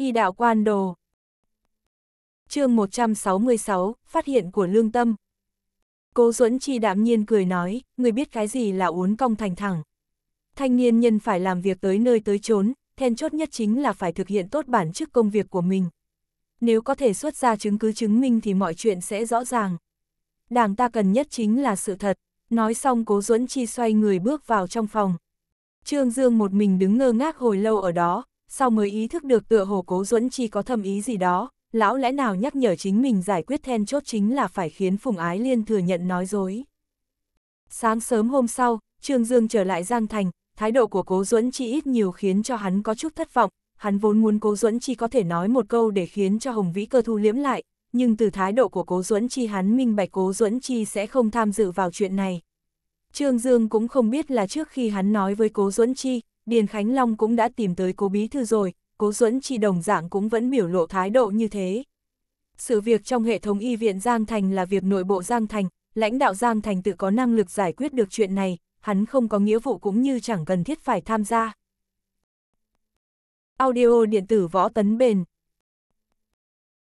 y đạo quan đồ. chương 166, phát hiện của lương tâm. Cố Duẫn Chi đạm nhiên cười nói, người biết cái gì là uốn cong thành thẳng. Thanh niên nhân phải làm việc tới nơi tới chốn, then chốt nhất chính là phải thực hiện tốt bản chức công việc của mình. Nếu có thể xuất ra chứng cứ chứng minh thì mọi chuyện sẽ rõ ràng. Đảng ta cần nhất chính là sự thật. Nói xong Cố Duẫn Chi xoay người bước vào trong phòng. Trương Dương một mình đứng ngơ ngác hồi lâu ở đó, sau mới ý thức được tựa hồ cố duẫn chi có thâm ý gì đó, lão lẽ nào nhắc nhở chính mình giải quyết then chốt chính là phải khiến Phùng Ái Liên thừa nhận nói dối. Sáng sớm hôm sau, Trương Dương trở lại Giang Thành, thái độ của cố duẫn chi ít nhiều khiến cho hắn có chút thất vọng, hắn vốn muốn cố duẫn chi có thể nói một câu để khiến cho Hồng Vĩ cơ thu liếm lại, nhưng từ thái độ của cố duẫn chi hắn minh bạch cố duẫn chi sẽ không tham dự vào chuyện này. Trương Dương cũng không biết là trước khi hắn nói với cố duẫn chi, Điền Khánh Long cũng đã tìm tới cố bí thư rồi, cố duẫn chi đồng dạng cũng vẫn biểu lộ thái độ như thế. Sự việc trong hệ thống y viện Giang Thành là việc nội bộ Giang Thành, lãnh đạo Giang Thành tự có năng lực giải quyết được chuyện này, hắn không có nghĩa vụ cũng như chẳng cần thiết phải tham gia. Audio điện tử võ tấn bền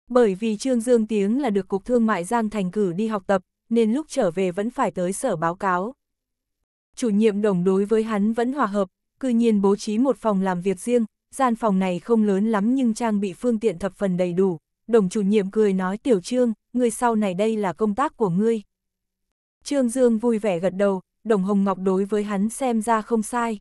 Bởi vì Trương Dương Tiếng là được Cục Thương mại Giang Thành cử đi học tập, nên lúc trở về vẫn phải tới sở báo cáo. Chủ nhiệm đồng đối với hắn vẫn hòa hợp, cư nhiên bố trí một phòng làm việc riêng, gian phòng này không lớn lắm nhưng trang bị phương tiện thập phần đầy đủ. Đồng chủ nhiệm cười nói Tiểu Trương, người sau này đây là công tác của ngươi. Trương Dương vui vẻ gật đầu, Đồng Hồng Ngọc đối với hắn xem ra không sai.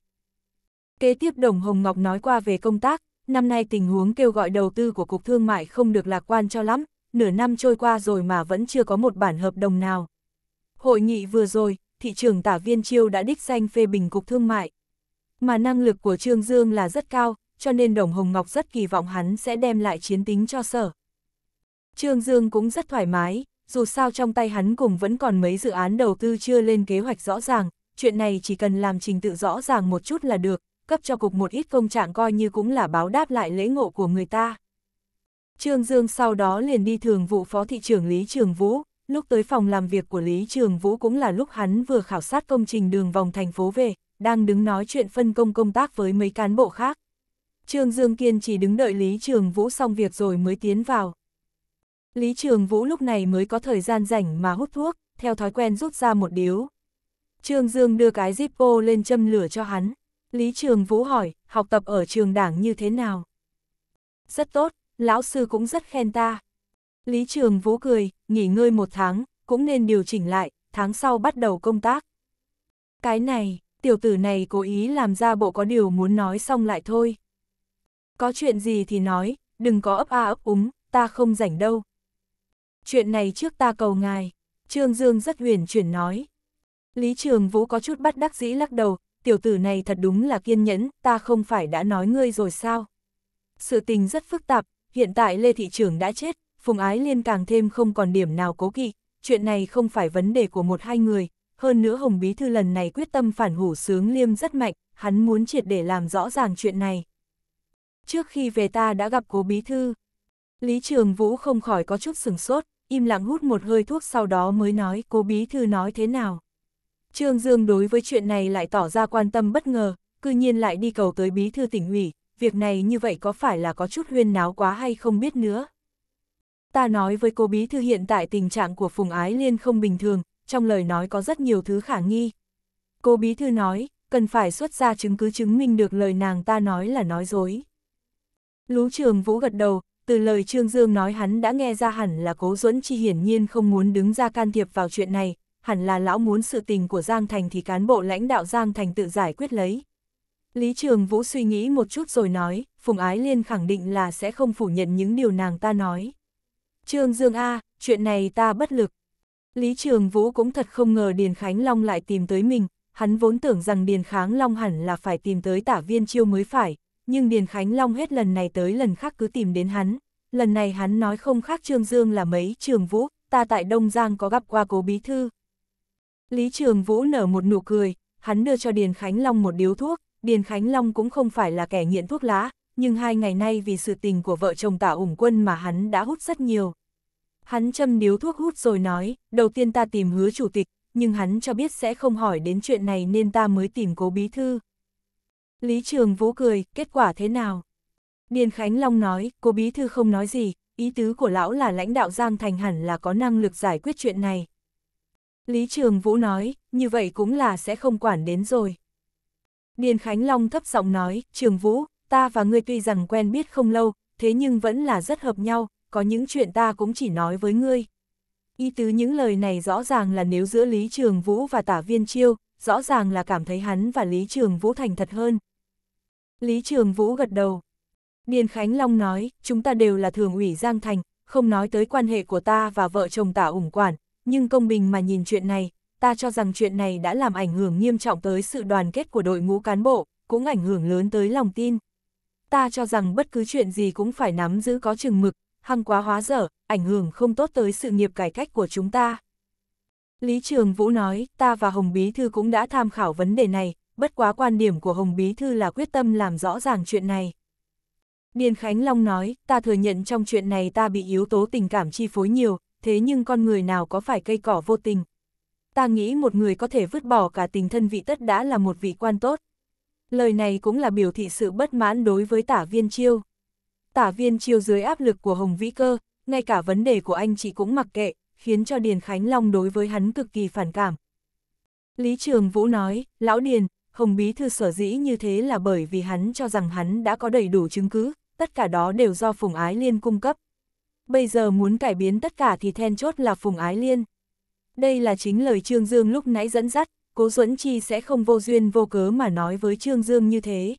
Kế tiếp Đồng Hồng Ngọc nói qua về công tác, năm nay tình huống kêu gọi đầu tư của Cục Thương mại không được lạc quan cho lắm, nửa năm trôi qua rồi mà vẫn chưa có một bản hợp đồng nào. Hội nghị vừa rồi, thị trường tả viên chiêu đã đích danh phê bình Cục Thương mại, mà năng lực của Trương Dương là rất cao, cho nên Đồng Hồng Ngọc rất kỳ vọng hắn sẽ đem lại chiến tính cho sở. Trương Dương cũng rất thoải mái, dù sao trong tay hắn cùng vẫn còn mấy dự án đầu tư chưa lên kế hoạch rõ ràng, chuyện này chỉ cần làm trình tự rõ ràng một chút là được, cấp cho cục một ít công trạng coi như cũng là báo đáp lại lễ ngộ của người ta. Trương Dương sau đó liền đi thường vụ phó thị trưởng Lý Trường Vũ, lúc tới phòng làm việc của Lý Trường Vũ cũng là lúc hắn vừa khảo sát công trình đường vòng thành phố về, đang đứng nói chuyện phân công công tác với mấy cán bộ khác. Trương Dương Kiên chỉ đứng đợi Lý Trường Vũ xong việc rồi mới tiến vào. Lý Trường Vũ lúc này mới có thời gian rảnh mà hút thuốc, theo thói quen rút ra một điếu. Trương Dương đưa cái Zippo lên châm lửa cho hắn. Lý Trường Vũ hỏi, học tập ở trường đảng như thế nào? Rất tốt, lão sư cũng rất khen ta. Lý Trường Vũ cười, nghỉ ngơi một tháng, cũng nên điều chỉnh lại, tháng sau bắt đầu công tác. Cái này, tiểu tử này cố ý làm ra bộ có điều muốn nói xong lại thôi. Có chuyện gì thì nói, đừng có ấp a ấp úng, ta không rảnh đâu. Chuyện này trước ta cầu ngài, Trương Dương rất huyền chuyển nói. Lý Trường Vũ có chút bắt đắc dĩ lắc đầu, tiểu tử này thật đúng là kiên nhẫn, ta không phải đã nói ngươi rồi sao. Sự tình rất phức tạp, hiện tại Lê Thị Trường đã chết, Phùng Ái Liên càng thêm không còn điểm nào cố kỵ, chuyện này không phải vấn đề của một hai người, hơn nữa Hồng Bí Thư lần này quyết tâm phản hủ sướng liêm rất mạnh, hắn muốn triệt để làm rõ ràng chuyện này. Trước khi về ta đã gặp cố Bí Thư, Lý Trường Vũ không khỏi có chút sừng sốt, im lặng hút một hơi thuốc sau đó mới nói cố Bí Thư nói thế nào. Trương Dương đối với chuyện này lại tỏ ra quan tâm bất ngờ, cư nhiên lại đi cầu tới Bí Thư tỉnh ủy, việc này như vậy có phải là có chút huyên náo quá hay không biết nữa. Ta nói với cô Bí Thư hiện tại tình trạng của Phùng Ái Liên không bình thường, trong lời nói có rất nhiều thứ khả nghi. Cô bí thư nói, cần phải xuất ra chứng cứ chứng minh được lời nàng ta nói là nói dối. Lú trường vũ gật đầu, từ lời Trương Dương nói hắn đã nghe ra hẳn là cố duẫn chi hiển nhiên không muốn đứng ra can thiệp vào chuyện này, hẳn là lão muốn sự tình của Giang Thành thì cán bộ lãnh đạo Giang Thành tự giải quyết lấy. Lý Trường Vũ suy nghĩ một chút rồi nói, Phùng Ái Liên khẳng định là sẽ không phủ nhận những điều nàng ta nói. Trương Dương A, chuyện này ta bất lực. Lý Trường Vũ cũng thật không ngờ Điền Khánh Long lại tìm tới mình, hắn vốn tưởng rằng Điền Kháng Long hẳn là phải tìm tới tả viên chiêu mới phải, nhưng Điền Khánh Long hết lần này tới lần khác cứ tìm đến hắn. Lần này hắn nói không khác Trương Dương là mấy Trường Vũ, ta tại Đông Giang có gặp qua cố bí thư. Lý Trường Vũ nở một nụ cười, hắn đưa cho Điền Khánh Long một điếu thuốc, Điền Khánh Long cũng không phải là kẻ nghiện thuốc lá, nhưng hai ngày nay vì sự tình của vợ chồng tả ủng quân mà hắn đã hút rất nhiều. Hắn châm điếu thuốc hút rồi nói, đầu tiên ta tìm hứa chủ tịch, nhưng hắn cho biết sẽ không hỏi đến chuyện này nên ta mới tìm cố bí thư. Lý Trường Vũ cười, kết quả thế nào? Điền Khánh Long nói, cố bí thư không nói gì, ý tứ của lão là lãnh đạo Giang Thành hẳn là có năng lực giải quyết chuyện này. Lý Trường Vũ nói, như vậy cũng là sẽ không quản đến rồi. Điền Khánh Long thấp giọng nói, Trường Vũ, ta và ngươi tuy rằng quen biết không lâu, thế nhưng vẫn là rất hợp nhau, có những chuyện ta cũng chỉ nói với ngươi. Ý tứ những lời này rõ ràng là nếu giữa Lý Trường Vũ và tả viên chiêu, rõ ràng là cảm thấy hắn và Lý Trường Vũ thành thật hơn. Lý Trường Vũ gật đầu. Điền Khánh Long nói, chúng ta đều là thường ủy Giang Thành, không nói tới quan hệ của ta và vợ chồng tả ủng quản, nhưng công bình mà nhìn chuyện này, ta cho rằng chuyện này đã làm ảnh hưởng nghiêm trọng tới sự đoàn kết của đội ngũ cán bộ, cũng ảnh hưởng lớn tới lòng tin. Ta cho rằng bất cứ chuyện gì cũng phải nắm giữ có chừng mực, hăng quá hóa dở, ảnh hưởng không tốt tới sự nghiệp cải cách của chúng ta. Lý Trường Vũ nói, ta và Hồng Bí Thư cũng đã tham khảo vấn đề này, bất quá quan điểm của Hồng Bí Thư là quyết tâm làm rõ ràng chuyện này. Điền Khánh Long nói, ta thừa nhận trong chuyện này ta bị yếu tố tình cảm chi phối nhiều, thế nhưng con người nào có phải cây cỏ vô tình. Ta nghĩ một người có thể vứt bỏ cả tình thân vị tất đã là một vị quan tốt. Lời này cũng là biểu thị sự bất mãn đối với tả viên chiêu tả viên chiêu dưới áp lực của Hồng Vĩ Cơ, ngay cả vấn đề của anh chị cũng mặc kệ, khiến cho Điền Khánh Long đối với hắn cực kỳ phản cảm. Lý Trường Vũ nói, Lão Điền, Hồng Bí Thư sở dĩ như thế là bởi vì hắn cho rằng hắn đã có đầy đủ chứng cứ, tất cả đó đều do Phùng Ái Liên cung cấp. Bây giờ muốn cải biến tất cả thì then chốt là Phùng Ái Liên. Đây là chính lời Trương Dương lúc nãy dẫn dắt, Cố Duẫn Chi sẽ không vô duyên vô cớ mà nói với Trương Dương như thế.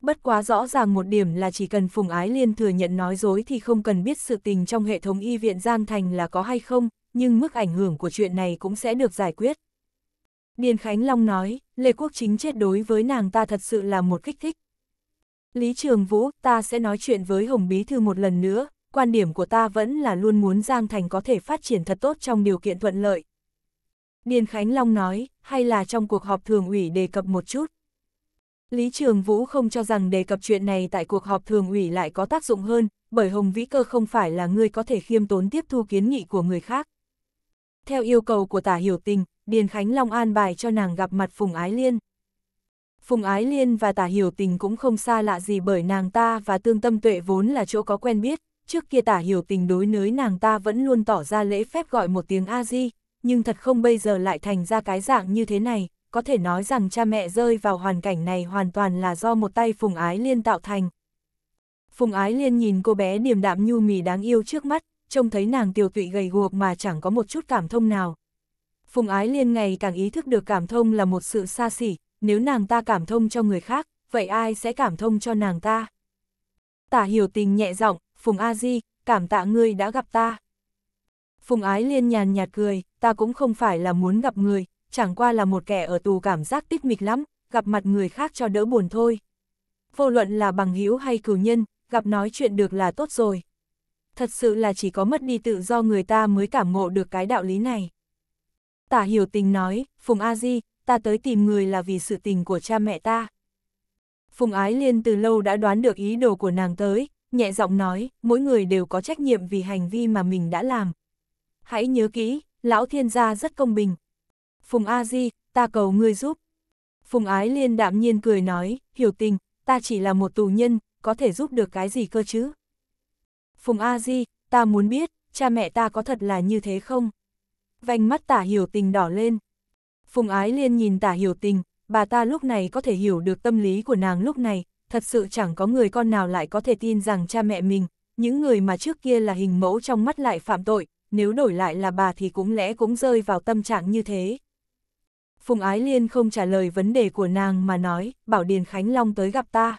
Bất quá rõ ràng một điểm là chỉ cần Phùng Ái Liên thừa nhận nói dối thì không cần biết sự tình trong hệ thống y viện Giang Thành là có hay không, nhưng mức ảnh hưởng của chuyện này cũng sẽ được giải quyết. Điền Khánh Long nói, Lê Quốc Chính chết đối với nàng ta thật sự là một kích thích. Lý Trường Vũ, ta sẽ nói chuyện với Hồng Bí Thư một lần nữa, quan điểm của ta vẫn là luôn muốn Giang Thành có thể phát triển thật tốt trong điều kiện thuận lợi. Điền Khánh Long nói, hay là trong cuộc họp thường ủy đề cập một chút. Lý Trường Vũ không cho rằng đề cập chuyện này tại cuộc họp thường ủy lại có tác dụng hơn, bởi Hồng Vĩ Cơ không phải là người có thể khiêm tốn tiếp thu kiến nghị của người khác. Theo yêu cầu của tả hiểu tình, Điền Khánh Long an bài cho nàng gặp mặt Phùng Ái Liên. Phùng Ái Liên và tả hiểu tình cũng không xa lạ gì bởi nàng ta và tương tâm tuệ vốn là chỗ có quen biết, trước kia tả hiểu tình đối nới nàng ta vẫn luôn tỏ ra lễ phép gọi một tiếng A-di, nhưng thật không bây giờ lại thành ra cái dạng như thế này, có thể nói rằng cha mẹ rơi vào hoàn cảnh này hoàn toàn là do một tay Phùng Ái Liên tạo thành. Phùng Ái Liên nhìn cô bé điềm đạm nhu mì đáng yêu trước mắt, trông thấy nàng tiều tụy gầy guộc mà chẳng có một chút cảm thông nào. Phùng Ái Liên ngày càng ý thức được cảm thông là một sự xa xỉ, nếu nàng ta cảm thông cho người khác, vậy ai sẽ cảm thông cho nàng ta? Tả hiểu tình nhẹ giọng, Phùng A Di, cảm tạ ngươi đã gặp ta. Phùng Ái Liên nhàn nhạt cười, ta cũng không phải là muốn gặp người, chẳng qua là một kẻ ở tù cảm giác tích mịch lắm, gặp mặt người khác cho đỡ buồn thôi. Vô luận là bằng hữu hay cửu nhân, gặp nói chuyện được là tốt rồi. Thật sự là chỉ có mất đi tự do người ta mới cảm ngộ được cái đạo lý này. Tả hiểu tình nói, Phùng A Di, ta tới tìm người là vì sự tình của cha mẹ ta. Phùng Ái Liên từ lâu đã đoán được ý đồ của nàng tới, nhẹ giọng nói, mỗi người đều có trách nhiệm vì hành vi mà mình đã làm. Hãy nhớ kỹ, lão thiên gia rất công bình, Phùng A Di, ta cầu ngươi giúp. Phùng Ái Liên đạm nhiên cười nói, hiểu tình, ta chỉ là một tù nhân, có thể giúp được cái gì cơ chứ? Phùng A Di, ta muốn biết, cha mẹ ta có thật là như thế không? Vành mắt tả hiểu tình đỏ lên. Phùng Ái Liên nhìn tả hiểu tình, bà ta lúc này có thể hiểu được tâm lý của nàng lúc này, thật sự chẳng có người con nào lại có thể tin rằng cha mẹ mình, những người mà trước kia là hình mẫu trong mắt lại phạm tội, nếu đổi lại là bà thì cũng lẽ cũng rơi vào tâm trạng như thế. Phùng Ái Liên không trả lời vấn đề của nàng mà nói, bảo Điền Khánh Long tới gặp ta.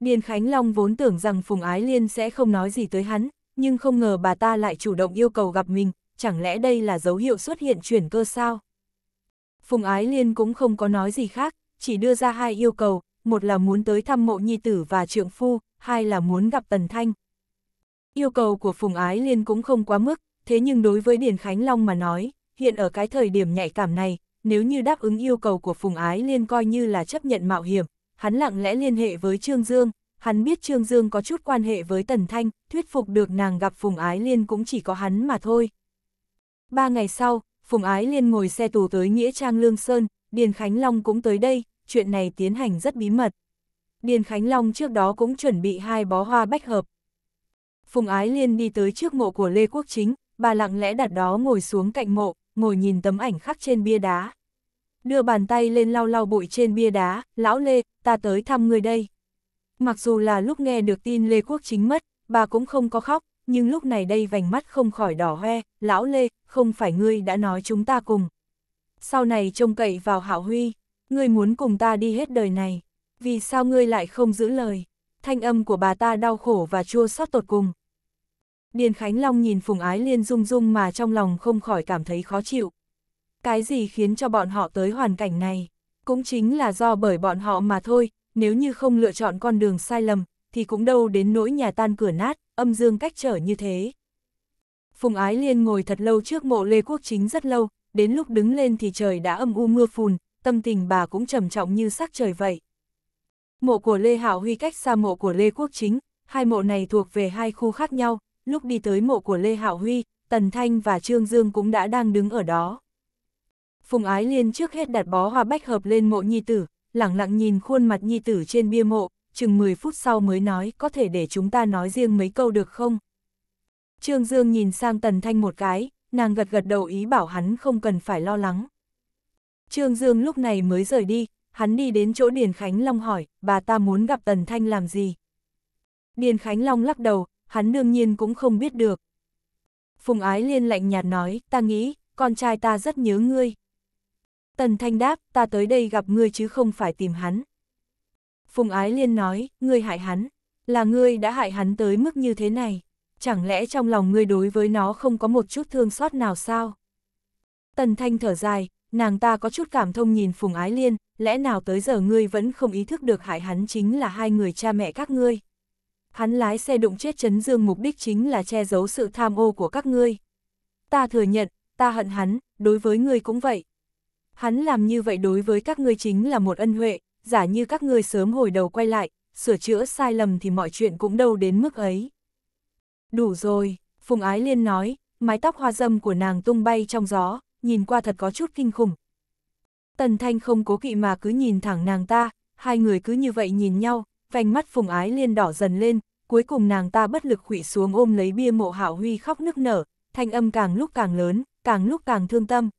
Điền Khánh Long vốn tưởng rằng Phùng Ái Liên sẽ không nói gì tới hắn, nhưng không ngờ bà ta lại chủ động yêu cầu gặp mình, chẳng lẽ đây là dấu hiệu xuất hiện chuyển cơ sao? Phùng Ái Liên cũng không có nói gì khác, chỉ đưa ra hai yêu cầu, một là muốn tới thăm mộ nhi tử và trượng phu, hai là muốn gặp Tần Thanh. Yêu cầu của Phùng Ái Liên cũng không quá mức, thế nhưng đối với Điền Khánh Long mà nói, hiện ở cái thời điểm nhạy cảm này, nếu như đáp ứng yêu cầu của Phùng Ái Liên coi như là chấp nhận mạo hiểm, hắn lặng lẽ liên hệ với Trương Dương, hắn biết Trương Dương có chút quan hệ với Tần Thanh, thuyết phục được nàng gặp Phùng Ái Liên cũng chỉ có hắn mà thôi. Ba ngày sau, Phùng Ái Liên ngồi xe tù tới Nghĩa Trang Lương Sơn, Điền Khánh Long cũng tới đây, chuyện này tiến hành rất bí mật. Điền Khánh Long trước đó cũng chuẩn bị hai bó hoa bách hợp. Phùng Ái Liên đi tới trước mộ của Lê Quốc Chính, bà lặng lẽ đặt đó ngồi xuống cạnh mộ, ngồi nhìn tấm ảnh khắc trên bia đá. Đưa bàn tay lên lau lau bụi trên bia đá, lão Lê, ta tới thăm người đây. Mặc dù là lúc nghe được tin Lê Quốc chính mất, bà cũng không có khóc, nhưng lúc này đây vành mắt không khỏi đỏ hoe, lão Lê, không phải ngươi đã nói chúng ta cùng. Sau này trông cậy vào Hạo Huy, ngươi muốn cùng ta đi hết đời này, vì sao ngươi lại không giữ lời? Thanh âm của bà ta đau khổ và chua xót tột cùng, Điền Khánh Long nhìn Phùng Ái Liên rung rung mà trong lòng không khỏi cảm thấy khó chịu. Cái gì khiến cho bọn họ tới hoàn cảnh này? Cũng chính là do bởi bọn họ mà thôi, nếu như không lựa chọn con đường sai lầm, thì cũng đâu đến nỗi nhà tan cửa nát, âm dương cách trở như thế. Phùng Ái Liên ngồi thật lâu trước mộ Lê Quốc Chính rất lâu, đến lúc đứng lên thì trời đã âm u mưa phùn, tâm tình bà cũng trầm trọng như sắc trời vậy. Mộ của Lê Hảo Huy cách xa mộ của Lê Quốc Chính, hai mộ này thuộc về hai khu khác nhau, lúc đi tới mộ của Lê Hạo Huy, Tần Thanh và Trương Dương cũng đã đang đứng ở đó. Phùng Ái Liên trước hết đặt bó hoa bách hợp lên mộ nhi tử, lặng lặng nhìn khuôn mặt nhi tử trên bia mộ, chừng 10 phút sau mới nói có thể để chúng ta nói riêng mấy câu được không? Trương Dương nhìn sang Tần Thanh một cái, nàng gật gật đầu ý bảo hắn không cần phải lo lắng. Trương Dương lúc này mới rời đi, hắn đi đến chỗ Điền Khánh Long hỏi, bà ta muốn gặp Tần Thanh làm gì? Điền Khánh Long lắc đầu, hắn đương nhiên cũng không biết được. Phùng Ái Liên lạnh nhạt nói, ta nghĩ, con trai ta rất nhớ ngươi. Tần Thanh đáp, ta tới đây gặp ngươi chứ không phải tìm hắn. Phùng Ái Liên nói, ngươi hại hắn, là ngươi đã hại hắn tới mức như thế này. Chẳng lẽ trong lòng ngươi đối với nó không có một chút thương xót nào sao? Tần Thanh thở dài, nàng ta có chút cảm thông nhìn Phùng Ái Liên, lẽ nào tới giờ ngươi vẫn không ý thức được hại hắn chính là hai người cha mẹ các ngươi? hắn lái xe đụng chết Trấn Dương mục đích chính là che giấu sự tham ô của các ngươi. Ta thừa nhận, ta hận hắn, đối với ngươi cũng vậy. Hắn làm như vậy đối với các ngươi chính là một ân huệ, giả như các ngươi sớm hồi đầu quay lại, sửa chữa sai lầm thì mọi chuyện cũng đâu đến mức ấy. Đủ rồi, Phùng Ái Liên nói, mái tóc hoa dâm của nàng tung bay trong gió, nhìn qua thật có chút kinh khủng. Tần Thanh không cố kỵ mà cứ nhìn thẳng nàng ta, hai người cứ như vậy nhìn nhau, vành mắt Phùng Ái Liên đỏ dần lên, cuối cùng nàng ta bất lực khủy xuống ôm lấy bia mộ Hạo Huy khóc nức nở, thanh âm càng lúc càng lớn, càng lúc càng thương tâm.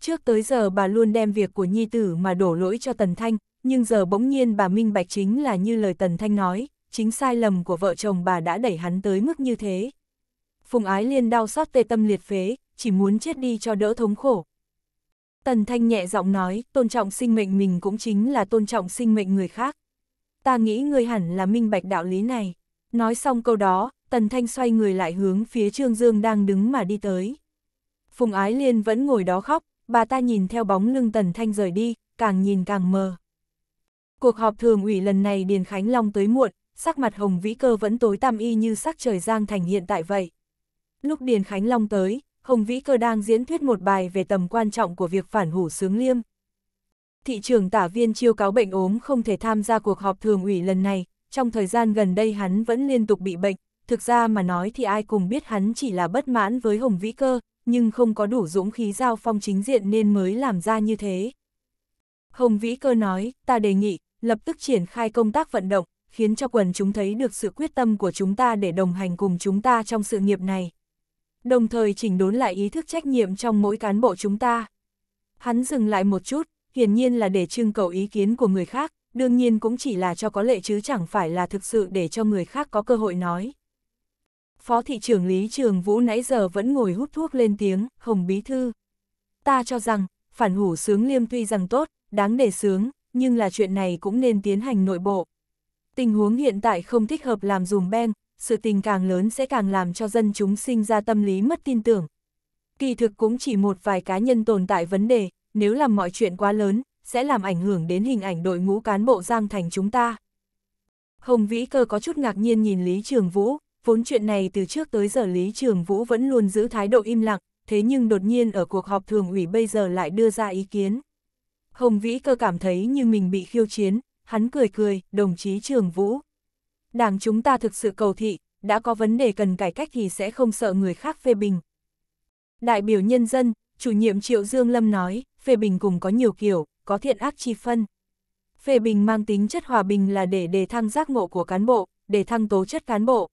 Trước tới giờ bà luôn đem việc của nhi tử mà đổ lỗi cho Tần Thanh, nhưng giờ bỗng nhiên bà minh bạch chính là như lời Tần Thanh nói, chính sai lầm của vợ chồng bà đã đẩy hắn tới mức như thế. Phùng Ái Liên đau xót tê tâm liệt phế, chỉ muốn chết đi cho đỡ thống khổ. Tần Thanh nhẹ giọng nói, tôn trọng sinh mệnh mình cũng chính là tôn trọng sinh mệnh người khác ta nghĩ ngươi hẳn là minh bạch đạo lý này. Nói xong câu đó, Tần Thanh xoay người lại hướng phía Trương Dương đang đứng mà đi tới. Phùng Ái Liên vẫn ngồi đó khóc, bà ta nhìn theo bóng lưng Tần Thanh rời đi, càng nhìn càng mờ. Cuộc họp thường ủy lần này Điền Khánh Long tới muộn, sắc mặt Hồng Vĩ Cơ vẫn tối tăm y như sắc trời Giang Thành hiện tại vậy. Lúc Điền Khánh Long tới, Hồng Vĩ Cơ đang diễn thuyết một bài về tầm quan trọng của việc phản hủ sướng liêm, thị trường tả viên chiêu cáo bệnh ốm không thể tham gia cuộc họp thường ủy lần này, trong thời gian gần đây hắn vẫn liên tục bị bệnh, thực ra mà nói thì ai cùng biết hắn chỉ là bất mãn với Hồng Vĩ Cơ, nhưng không có đủ dũng khí giao phong chính diện nên mới làm ra như thế. Hồng Vĩ Cơ nói, ta đề nghị, lập tức triển khai công tác vận động, khiến cho quần chúng thấy được sự quyết tâm của chúng ta để đồng hành cùng chúng ta trong sự nghiệp này. Đồng thời chỉnh đốn lại ý thức trách nhiệm trong mỗi cán bộ chúng ta. Hắn dừng lại một chút, hiển nhiên là để trưng cầu ý kiến của người khác, đương nhiên cũng chỉ là cho có lệ chứ chẳng phải là thực sự để cho người khác có cơ hội nói. Phó thị trưởng Lý Trường Vũ nãy giờ vẫn ngồi hút thuốc lên tiếng, Hồng Bí Thư. Ta cho rằng, phản hủ sướng liêm tuy rằng tốt, đáng để sướng, nhưng là chuyện này cũng nên tiến hành nội bộ. Tình huống hiện tại không thích hợp làm dùm beng, sự tình càng lớn sẽ càng làm cho dân chúng sinh ra tâm lý mất tin tưởng. Kỳ thực cũng chỉ một vài cá nhân tồn tại vấn đề, nếu làm mọi chuyện quá lớn, sẽ làm ảnh hưởng đến hình ảnh đội ngũ cán bộ Giang Thành chúng ta. Hồng Vĩ Cơ có chút ngạc nhiên nhìn Lý Trường Vũ, vốn chuyện này từ trước tới giờ Lý Trường Vũ vẫn luôn giữ thái độ im lặng, thế nhưng đột nhiên ở cuộc họp thường ủy bây giờ lại đưa ra ý kiến. Hồng Vĩ Cơ cảm thấy như mình bị khiêu chiến, hắn cười cười, đồng chí Trường Vũ. Đảng chúng ta thực sự cầu thị, đã có vấn đề cần cải cách thì sẽ không sợ người khác phê bình. Đại biểu nhân dân, chủ nhiệm Triệu Dương Lâm nói, phê bình cùng có nhiều kiểu, có thiện ác chi phân. Phê bình mang tính chất hòa bình là để đề thăng giác ngộ của cán bộ, để thăng tố chất cán bộ.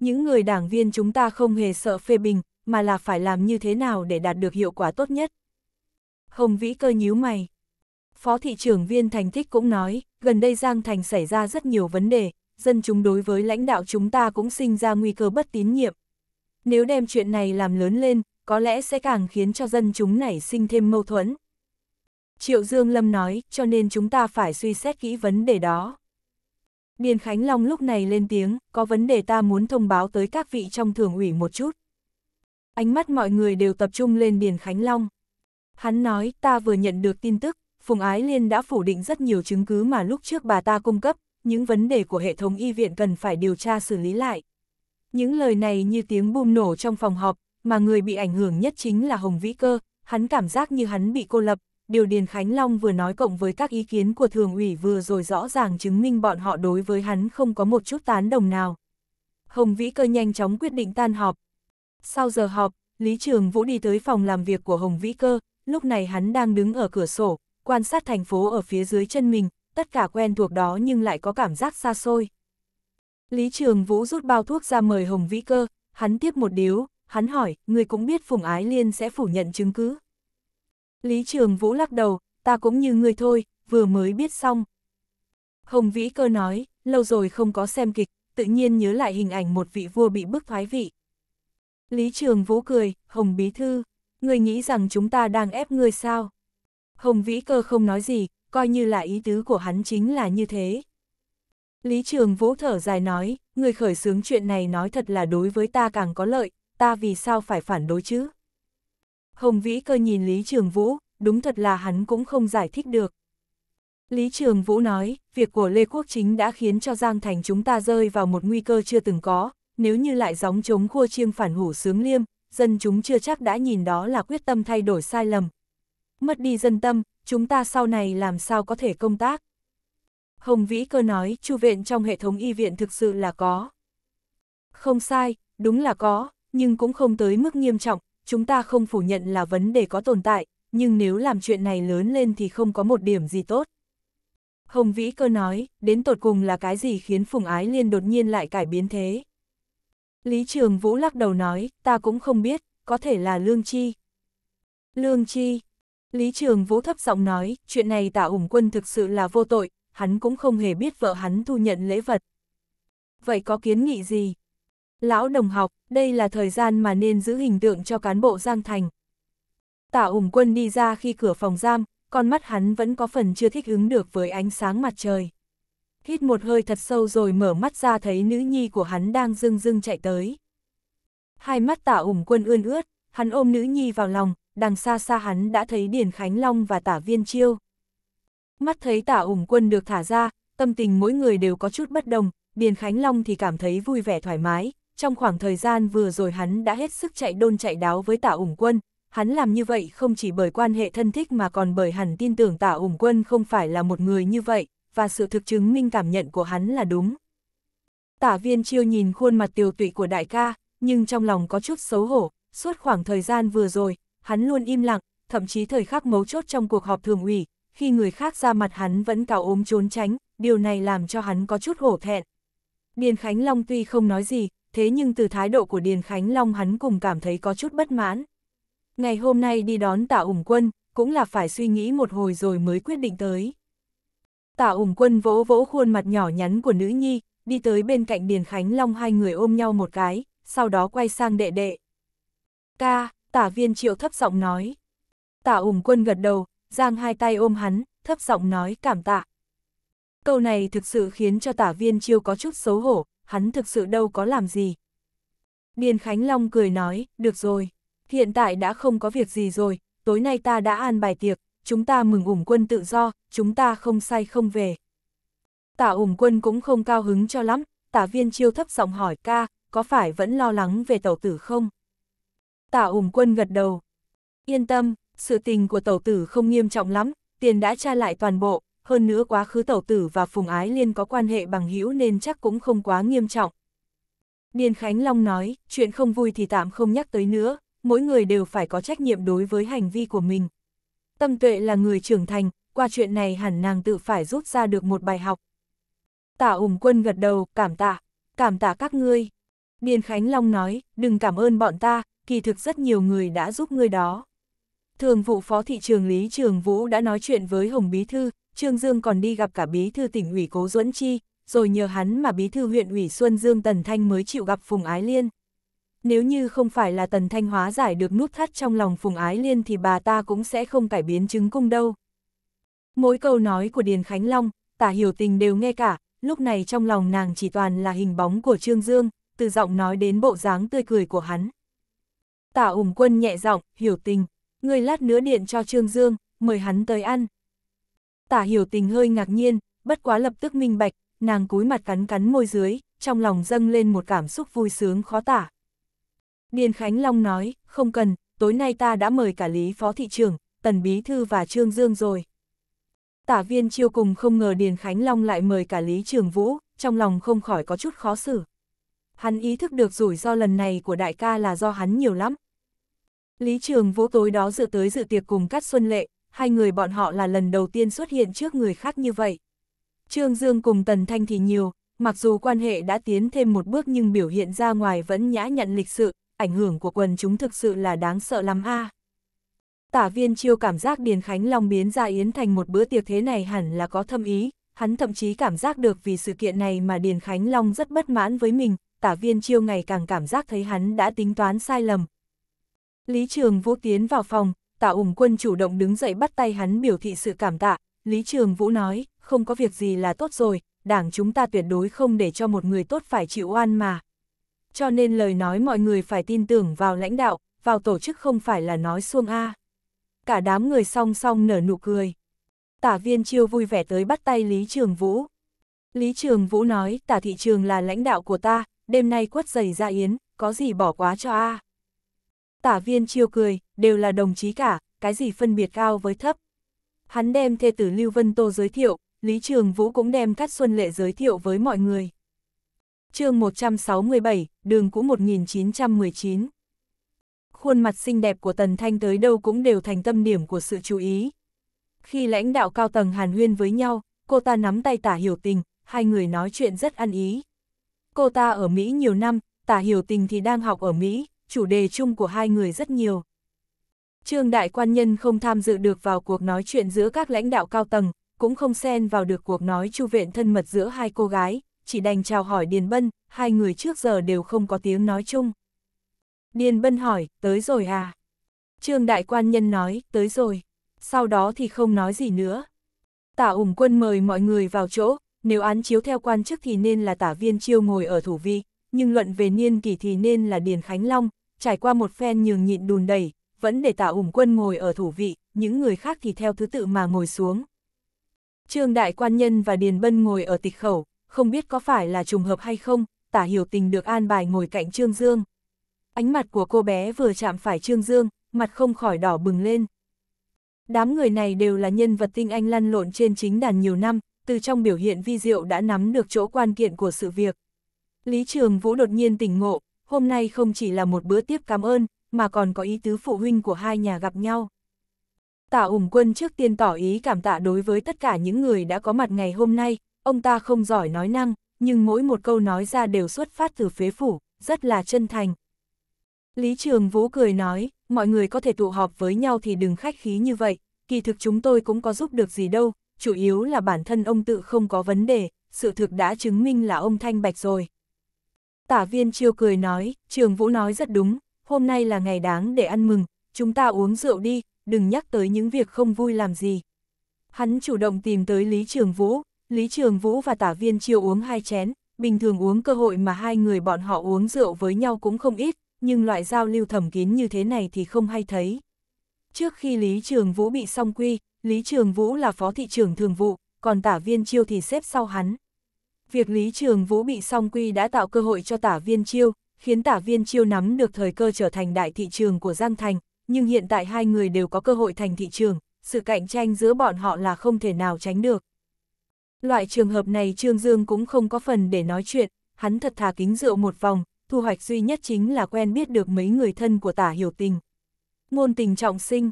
Những người đảng viên chúng ta không hề sợ phê bình, mà là phải làm như thế nào để đạt được hiệu quả tốt nhất. Hồng Vĩ cơ nhíu mày. Phó thị trưởng viên thành thích cũng nói, gần đây Giang Thành xảy ra rất nhiều vấn đề, dân chúng đối với lãnh đạo chúng ta cũng sinh ra nguy cơ bất tín nhiệm. Nếu đem chuyện này làm lớn lên, có lẽ sẽ càng khiến cho dân chúng nảy sinh thêm mâu thuẫn. Triệu Dương Lâm nói, cho nên chúng ta phải suy xét kỹ vấn đề đó. Điền Khánh Long lúc này lên tiếng, có vấn đề ta muốn thông báo tới các vị trong thường ủy một chút. Ánh mắt mọi người đều tập trung lên Điền Khánh Long. Hắn nói, ta vừa nhận được tin tức, Phùng Ái Liên đã phủ định rất nhiều chứng cứ mà lúc trước bà ta cung cấp, những vấn đề của hệ thống y viện cần phải điều tra xử lý lại. Những lời này như tiếng bùm nổ trong phòng họp, mà người bị ảnh hưởng nhất chính là Hồng Vĩ Cơ, hắn cảm giác như hắn bị cô lập, điều Điền Khánh Long vừa nói cộng với các ý kiến của thường ủy vừa rồi rõ ràng chứng minh bọn họ đối với hắn không có một chút tán đồng nào. Hồng Vĩ Cơ nhanh chóng quyết định tan họp. Sau giờ họp, Lý Trường Vũ đi tới phòng làm việc của Hồng Vĩ Cơ, lúc này hắn đang đứng ở cửa sổ, quan sát thành phố ở phía dưới chân mình, tất cả quen thuộc đó nhưng lại có cảm giác xa xôi. Lý Trường Vũ rút bao thuốc ra mời Hồng Vĩ Cơ, hắn tiếp một điếu, hắn hỏi, người cũng biết Phùng Ái Liên sẽ phủ nhận chứng cứ. Lý Trường Vũ lắc đầu, ta cũng như người thôi, vừa mới biết xong. Hồng Vĩ Cơ nói, lâu rồi không có xem kịch, tự nhiên nhớ lại hình ảnh một vị vua bị bức thoái vị. Lý Trường Vũ cười, Hồng Bí Thư, người nghĩ rằng chúng ta đang ép người sao? Hồng Vĩ Cơ không nói gì, coi như là ý tứ của hắn chính là như thế. Lý Trường Vũ thở dài nói, người khởi xướng chuyện này nói thật là đối với ta càng có lợi, ta vì sao phải phản đối chứ? Hồng Vĩ cơ nhìn Lý Trường Vũ, đúng thật là hắn cũng không giải thích được. Lý Trường Vũ nói, việc của Lê Quốc Chính đã khiến cho Giang Thành chúng ta rơi vào một nguy cơ chưa từng có, nếu như lại gióng chống khua chiêng phản hủ sướng liêm, dân chúng chưa chắc đã nhìn đó là quyết tâm thay đổi sai lầm. Mất đi dân tâm, chúng ta sau này làm sao có thể công tác? Hồng Vĩ cơ nói, chu viện trong hệ thống y viện thực sự là có. Không sai, đúng là có, nhưng cũng không tới mức nghiêm trọng, chúng ta không phủ nhận là vấn đề có tồn tại, nhưng nếu làm chuyện này lớn lên thì không có một điểm gì tốt. Hồng Vĩ Cơ nói, đến tột cùng là cái gì khiến Phùng Ái Liên đột nhiên lại cải biến thế? Lý Trường Vũ lắc đầu nói, ta cũng không biết, có thể là Lương Chi. Lương Chi. Lý Trường Vũ thấp giọng nói, chuyện này tạ ủng quân thực sự là vô tội, hắn cũng không hề biết vợ hắn thu nhận lễ vật. Vậy có kiến nghị gì? Lão đồng học, đây là thời gian mà nên giữ hình tượng cho cán bộ Giang Thành. Tả ủng quân đi ra khi cửa phòng giam, con mắt hắn vẫn có phần chưa thích ứng được với ánh sáng mặt trời. Hít một hơi thật sâu rồi mở mắt ra thấy nữ nhi của hắn đang dưng dưng chạy tới. Hai mắt tả ủng quân ươn ướt, hắn ôm nữ nhi vào lòng, đằng xa xa hắn đã thấy Điền Khánh Long và tả viên chiêu. Mắt thấy tả ủng quân được thả ra, tâm tình mỗi người đều có chút bất đồng, Điền Khánh Long thì cảm thấy vui vẻ thoải mái, trong khoảng thời gian vừa rồi hắn đã hết sức chạy đôn chạy đáo với tạ ủng quân, hắn làm như vậy không chỉ bởi quan hệ thân thích mà còn bởi hẳn tin tưởng tạ ủng quân không phải là một người như vậy, và sự thực chứng minh cảm nhận của hắn là đúng. tạ viên chiêu nhìn khuôn mặt tiêu tụy của đại ca, nhưng trong lòng có chút xấu hổ, suốt khoảng thời gian vừa rồi, hắn luôn im lặng, thậm chí thời khắc mấu chốt trong cuộc họp thường ủy, khi người khác ra mặt hắn vẫn cào ốm trốn tránh, điều này làm cho hắn có chút hổ thẹn. Điền Khánh Long tuy không nói gì, thế nhưng từ thái độ của Điền Khánh Long hắn cùng cảm thấy có chút bất mãn. Ngày hôm nay đi đón tạ ủng quân, cũng là phải suy nghĩ một hồi rồi mới quyết định tới. Tạ ủng quân vỗ vỗ khuôn mặt nhỏ nhắn của nữ nhi, đi tới bên cạnh Điền Khánh Long hai người ôm nhau một cái, sau đó quay sang đệ đệ. Ca, tả viên triệu thấp giọng nói. Tả ủng quân gật đầu, giang hai tay ôm hắn, thấp giọng nói cảm tạ. Câu này thực sự khiến cho tả viên chiêu có chút xấu hổ, hắn thực sự đâu có làm gì. Điền Khánh Long cười nói, được rồi, hiện tại đã không có việc gì rồi, tối nay ta đã an bài tiệc, chúng ta mừng ủng quân tự do, chúng ta không say không về. Tả ủng quân cũng không cao hứng cho lắm, tả viên chiêu thấp giọng hỏi ca, có phải vẫn lo lắng về Tẩu tử không? Tả ủng quân gật đầu. Yên tâm, sự tình của Tẩu tử không nghiêm trọng lắm, tiền đã tra lại toàn bộ, hơn nữa quá khứ tẩu tử và Phùng Ái Liên có quan hệ bằng hữu nên chắc cũng không quá nghiêm trọng. Điền Khánh Long nói, chuyện không vui thì tạm không nhắc tới nữa, mỗi người đều phải có trách nhiệm đối với hành vi của mình. Tâm tuệ là người trưởng thành, qua chuyện này hẳn nàng tự phải rút ra được một bài học. Tả ủng quân gật đầu, cảm tạ, cảm tạ các ngươi. Điền Khánh Long nói, đừng cảm ơn bọn ta, kỳ thực rất nhiều người đã giúp ngươi đó. Thường vụ phó thị trường Lý Trường Vũ đã nói chuyện với Hồng Bí Thư, Trương Dương còn đi gặp cả bí thư tỉnh ủy Cố Duẫn Chi, rồi nhờ hắn mà bí thư huyện ủy Xuân Dương Tần Thanh mới chịu gặp Phùng Ái Liên. Nếu như không phải là Tần Thanh hóa giải được nút thắt trong lòng Phùng Ái Liên thì bà ta cũng sẽ không cải biến chứng cung đâu. Mỗi câu nói của Điền Khánh Long, tả hiểu tình đều nghe cả, lúc này trong lòng nàng chỉ toàn là hình bóng của Trương Dương, từ giọng nói đến bộ dáng tươi cười của hắn. Tả ủng quân nhẹ giọng, hiểu tình, người lát nữa điện cho Trương Dương, mời hắn tới ăn tả hiểu tình hơi ngạc nhiên, bất quá lập tức minh bạch, nàng cúi mặt cắn cắn môi dưới, trong lòng dâng lên một cảm xúc vui sướng khó tả. Điền Khánh Long nói, không cần, tối nay ta đã mời cả Lý Phó Thị trưởng, Tần Bí Thư và Trương Dương rồi. Tả viên chiêu cùng không ngờ Điền Khánh Long lại mời cả Lý Trường Vũ, trong lòng không khỏi có chút khó xử. Hắn ý thức được rủi ro lần này của đại ca là do hắn nhiều lắm. Lý Trường Vũ tối đó dự tới dự tiệc cùng Cát Xuân Lệ, hai người bọn họ là lần đầu tiên xuất hiện trước người khác như vậy. Trương Dương cùng Tần Thanh thì nhiều, mặc dù quan hệ đã tiến thêm một bước nhưng biểu hiện ra ngoài vẫn nhã nhặn lịch sự, ảnh hưởng của quần chúng thực sự là đáng sợ lắm a. Tả viên chiêu cảm giác Điền Khánh Long biến ra Yến thành một bữa tiệc thế này hẳn là có thâm ý, hắn thậm chí cảm giác được vì sự kiện này mà Điền Khánh Long rất bất mãn với mình, tả viên chiêu ngày càng cảm giác thấy hắn đã tính toán sai lầm. Lý Trường Vũ tiến vào phòng, tả ủng quân chủ động đứng dậy bắt tay hắn biểu thị sự cảm tạ, Lý Trường Vũ nói, không có việc gì là tốt rồi, đảng chúng ta tuyệt đối không để cho một người tốt phải chịu oan mà. Cho nên lời nói mọi người phải tin tưởng vào lãnh đạo, vào tổ chức không phải là nói xuông A. Cả đám người song song nở nụ cười. Tả viên chiêu vui vẻ tới bắt tay Lý Trường Vũ. Lý Trường Vũ nói, tả thị trường là lãnh đạo của ta, đêm nay quất giày ra yến, có gì bỏ quá cho A. Tả viên chiêu cười, đều là đồng chí cả, cái gì phân biệt cao với thấp. Hắn đem thê tử Lưu Vân Tô giới thiệu, Lý Trường Vũ cũng đem Cát Xuân Lệ giới thiệu với mọi người. chương 167, đường cũ 1919. Khuôn mặt xinh đẹp của Tần Thanh tới đâu cũng đều thành tâm điểm của sự chú ý. Khi lãnh đạo cao tầng hàn huyên với nhau, cô ta nắm tay tả hiểu tình, hai người nói chuyện rất ăn ý. Cô ta ở Mỹ nhiều năm, tả hiểu tình thì đang học ở Mỹ, chủ đề chung của hai người rất nhiều. Trương Đại Quan Nhân không tham dự được vào cuộc nói chuyện giữa các lãnh đạo cao tầng, cũng không xen vào được cuộc nói chu vện thân mật giữa hai cô gái, chỉ đành chào hỏi Điền Bân, hai người trước giờ đều không có tiếng nói chung. Điền Bân hỏi, tới rồi à? Trương Đại Quan Nhân nói, tới rồi. Sau đó thì không nói gì nữa. Tả ủng quân mời mọi người vào chỗ, nếu án chiếu theo quan chức thì nên là tả viên chiêu ngồi ở thủ vi, nhưng luận về niên kỳ thì nên là Điền Khánh Long, trải qua một phen nhường nhịn đùn đẩy, vẫn để tả ủng quân ngồi ở thủ vị, những người khác thì theo thứ tự mà ngồi xuống. Trương Đại Quan Nhân và Điền Bân ngồi ở tịch khẩu, không biết có phải là trùng hợp hay không, tả hiểu tình được an bài ngồi cạnh Trương Dương. Ánh mặt của cô bé vừa chạm phải Trương Dương, mặt không khỏi đỏ bừng lên. Đám người này đều là nhân vật tinh anh lăn lộn trên chính đàn nhiều năm, từ trong biểu hiện vi diệu đã nắm được chỗ quan kiện của sự việc. Lý Trường Vũ đột nhiên tỉnh ngộ, hôm nay không chỉ là một bữa tiếp cảm ơn, mà còn có ý tứ phụ huynh của hai nhà gặp nhau. Tả ủng quân trước tiên tỏ ý cảm tạ đối với tất cả những người đã có mặt ngày hôm nay, ông ta không giỏi nói năng, nhưng mỗi một câu nói ra đều xuất phát từ phế phủ, rất là chân thành. Lý Trường Vũ cười nói, mọi người có thể tụ họp với nhau thì đừng khách khí như vậy, kỳ thực chúng tôi cũng có giúp được gì đâu, chủ yếu là bản thân ông tự không có vấn đề, sự thực đã chứng minh là ông thanh bạch rồi. Tả viên chiêu cười nói, trường vũ nói rất đúng, hôm nay là ngày đáng để ăn mừng, chúng ta uống rượu đi, đừng nhắc tới những việc không vui làm gì. Hắn chủ động tìm tới Lý Trường Vũ, Lý Trường Vũ và tả viên chiêu uống hai chén, bình thường uống cơ hội mà hai người bọn họ uống rượu với nhau cũng không ít, nhưng loại giao lưu thầm kín như thế này thì không hay thấy. Trước khi Lý Trường Vũ bị song quy, Lý Trường Vũ là phó thị trưởng thường vụ, còn tả viên chiêu thì xếp sau hắn. Việc Lý Trường Vũ bị song quy đã tạo cơ hội cho tả viên chiêu, khiến tả viên chiêu nắm được thời cơ trở thành đại thị trường của Giang Thành, nhưng hiện tại hai người đều có cơ hội thành thị trường, sự cạnh tranh giữa bọn họ là không thể nào tránh được. Loại trường hợp này Trương Dương cũng không có phần để nói chuyện, hắn thật thà kính rượu một vòng, thu hoạch duy nhất chính là quen biết được mấy người thân của tả hiểu tình. Ngôn tình trọng sinh,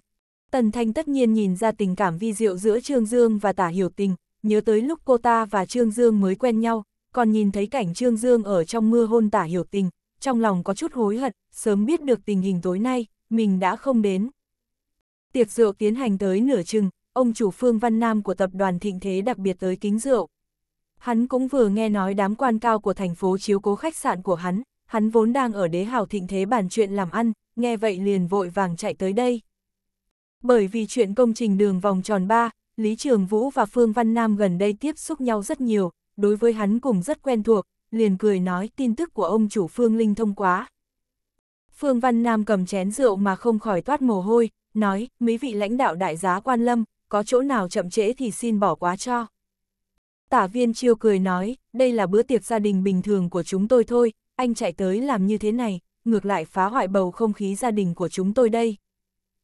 Tần Thanh tất nhiên nhìn ra tình cảm vi diệu giữa Trương Dương và tả hiểu tình, nhớ tới lúc cô ta và Trương Dương mới quen nhau, còn nhìn thấy cảnh Trương Dương ở trong mưa hôn tả hiểu tình, trong lòng có chút hối hận, sớm biết được tình hình tối nay, mình đã không đến. Tiệc rượu tiến hành tới nửa chừng, ông chủ Phương Văn Nam của tập đoàn Thịnh Thế đặc biệt tới kính rượu. Hắn cũng vừa nghe nói đám quan cao của thành phố chiếu cố khách sạn của hắn, hắn vốn đang ở đế hào Thịnh Thế bàn chuyện làm ăn, nghe vậy liền vội vàng chạy tới đây. Bởi vì chuyện công trình đường vòng tròn 3, Lý Trường Vũ và Phương Văn Nam gần đây tiếp xúc nhau rất nhiều, đối với hắn cùng rất quen thuộc, liền cười nói tin tức của ông chủ Phương Linh thông quá. Phương Văn Nam cầm chén rượu mà không khỏi toát mồ hôi, nói, mấy vị lãnh đạo đại giá quan lâm, có chỗ nào chậm trễ thì xin bỏ quá cho. Tả viên chiêu cười nói, đây là bữa tiệc gia đình bình thường của chúng tôi thôi, anh chạy tới làm như thế này, ngược lại phá hoại bầu không khí gia đình của chúng tôi đây.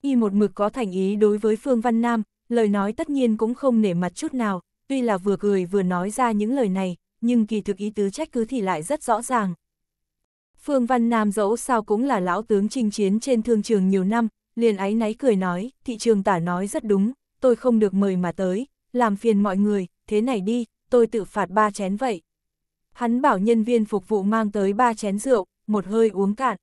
Y một mực có thành ý đối với Phương Văn Nam, lời nói tất nhiên cũng không nể mặt chút nào, tuy là vừa cười vừa nói ra những lời này, nhưng kỳ thực ý tứ trách cứ thì lại rất rõ ràng. Phương Văn Nam dẫu sao cũng là lão tướng chinh chiến trên thương trường nhiều năm, liền áy náy cười nói, thị trường tả nói rất đúng, tôi không được mời mà tới, làm phiền mọi người, thế này đi, tôi tự phạt ba chén vậy. Hắn bảo nhân viên phục vụ mang tới ba chén rượu, một hơi uống cạn.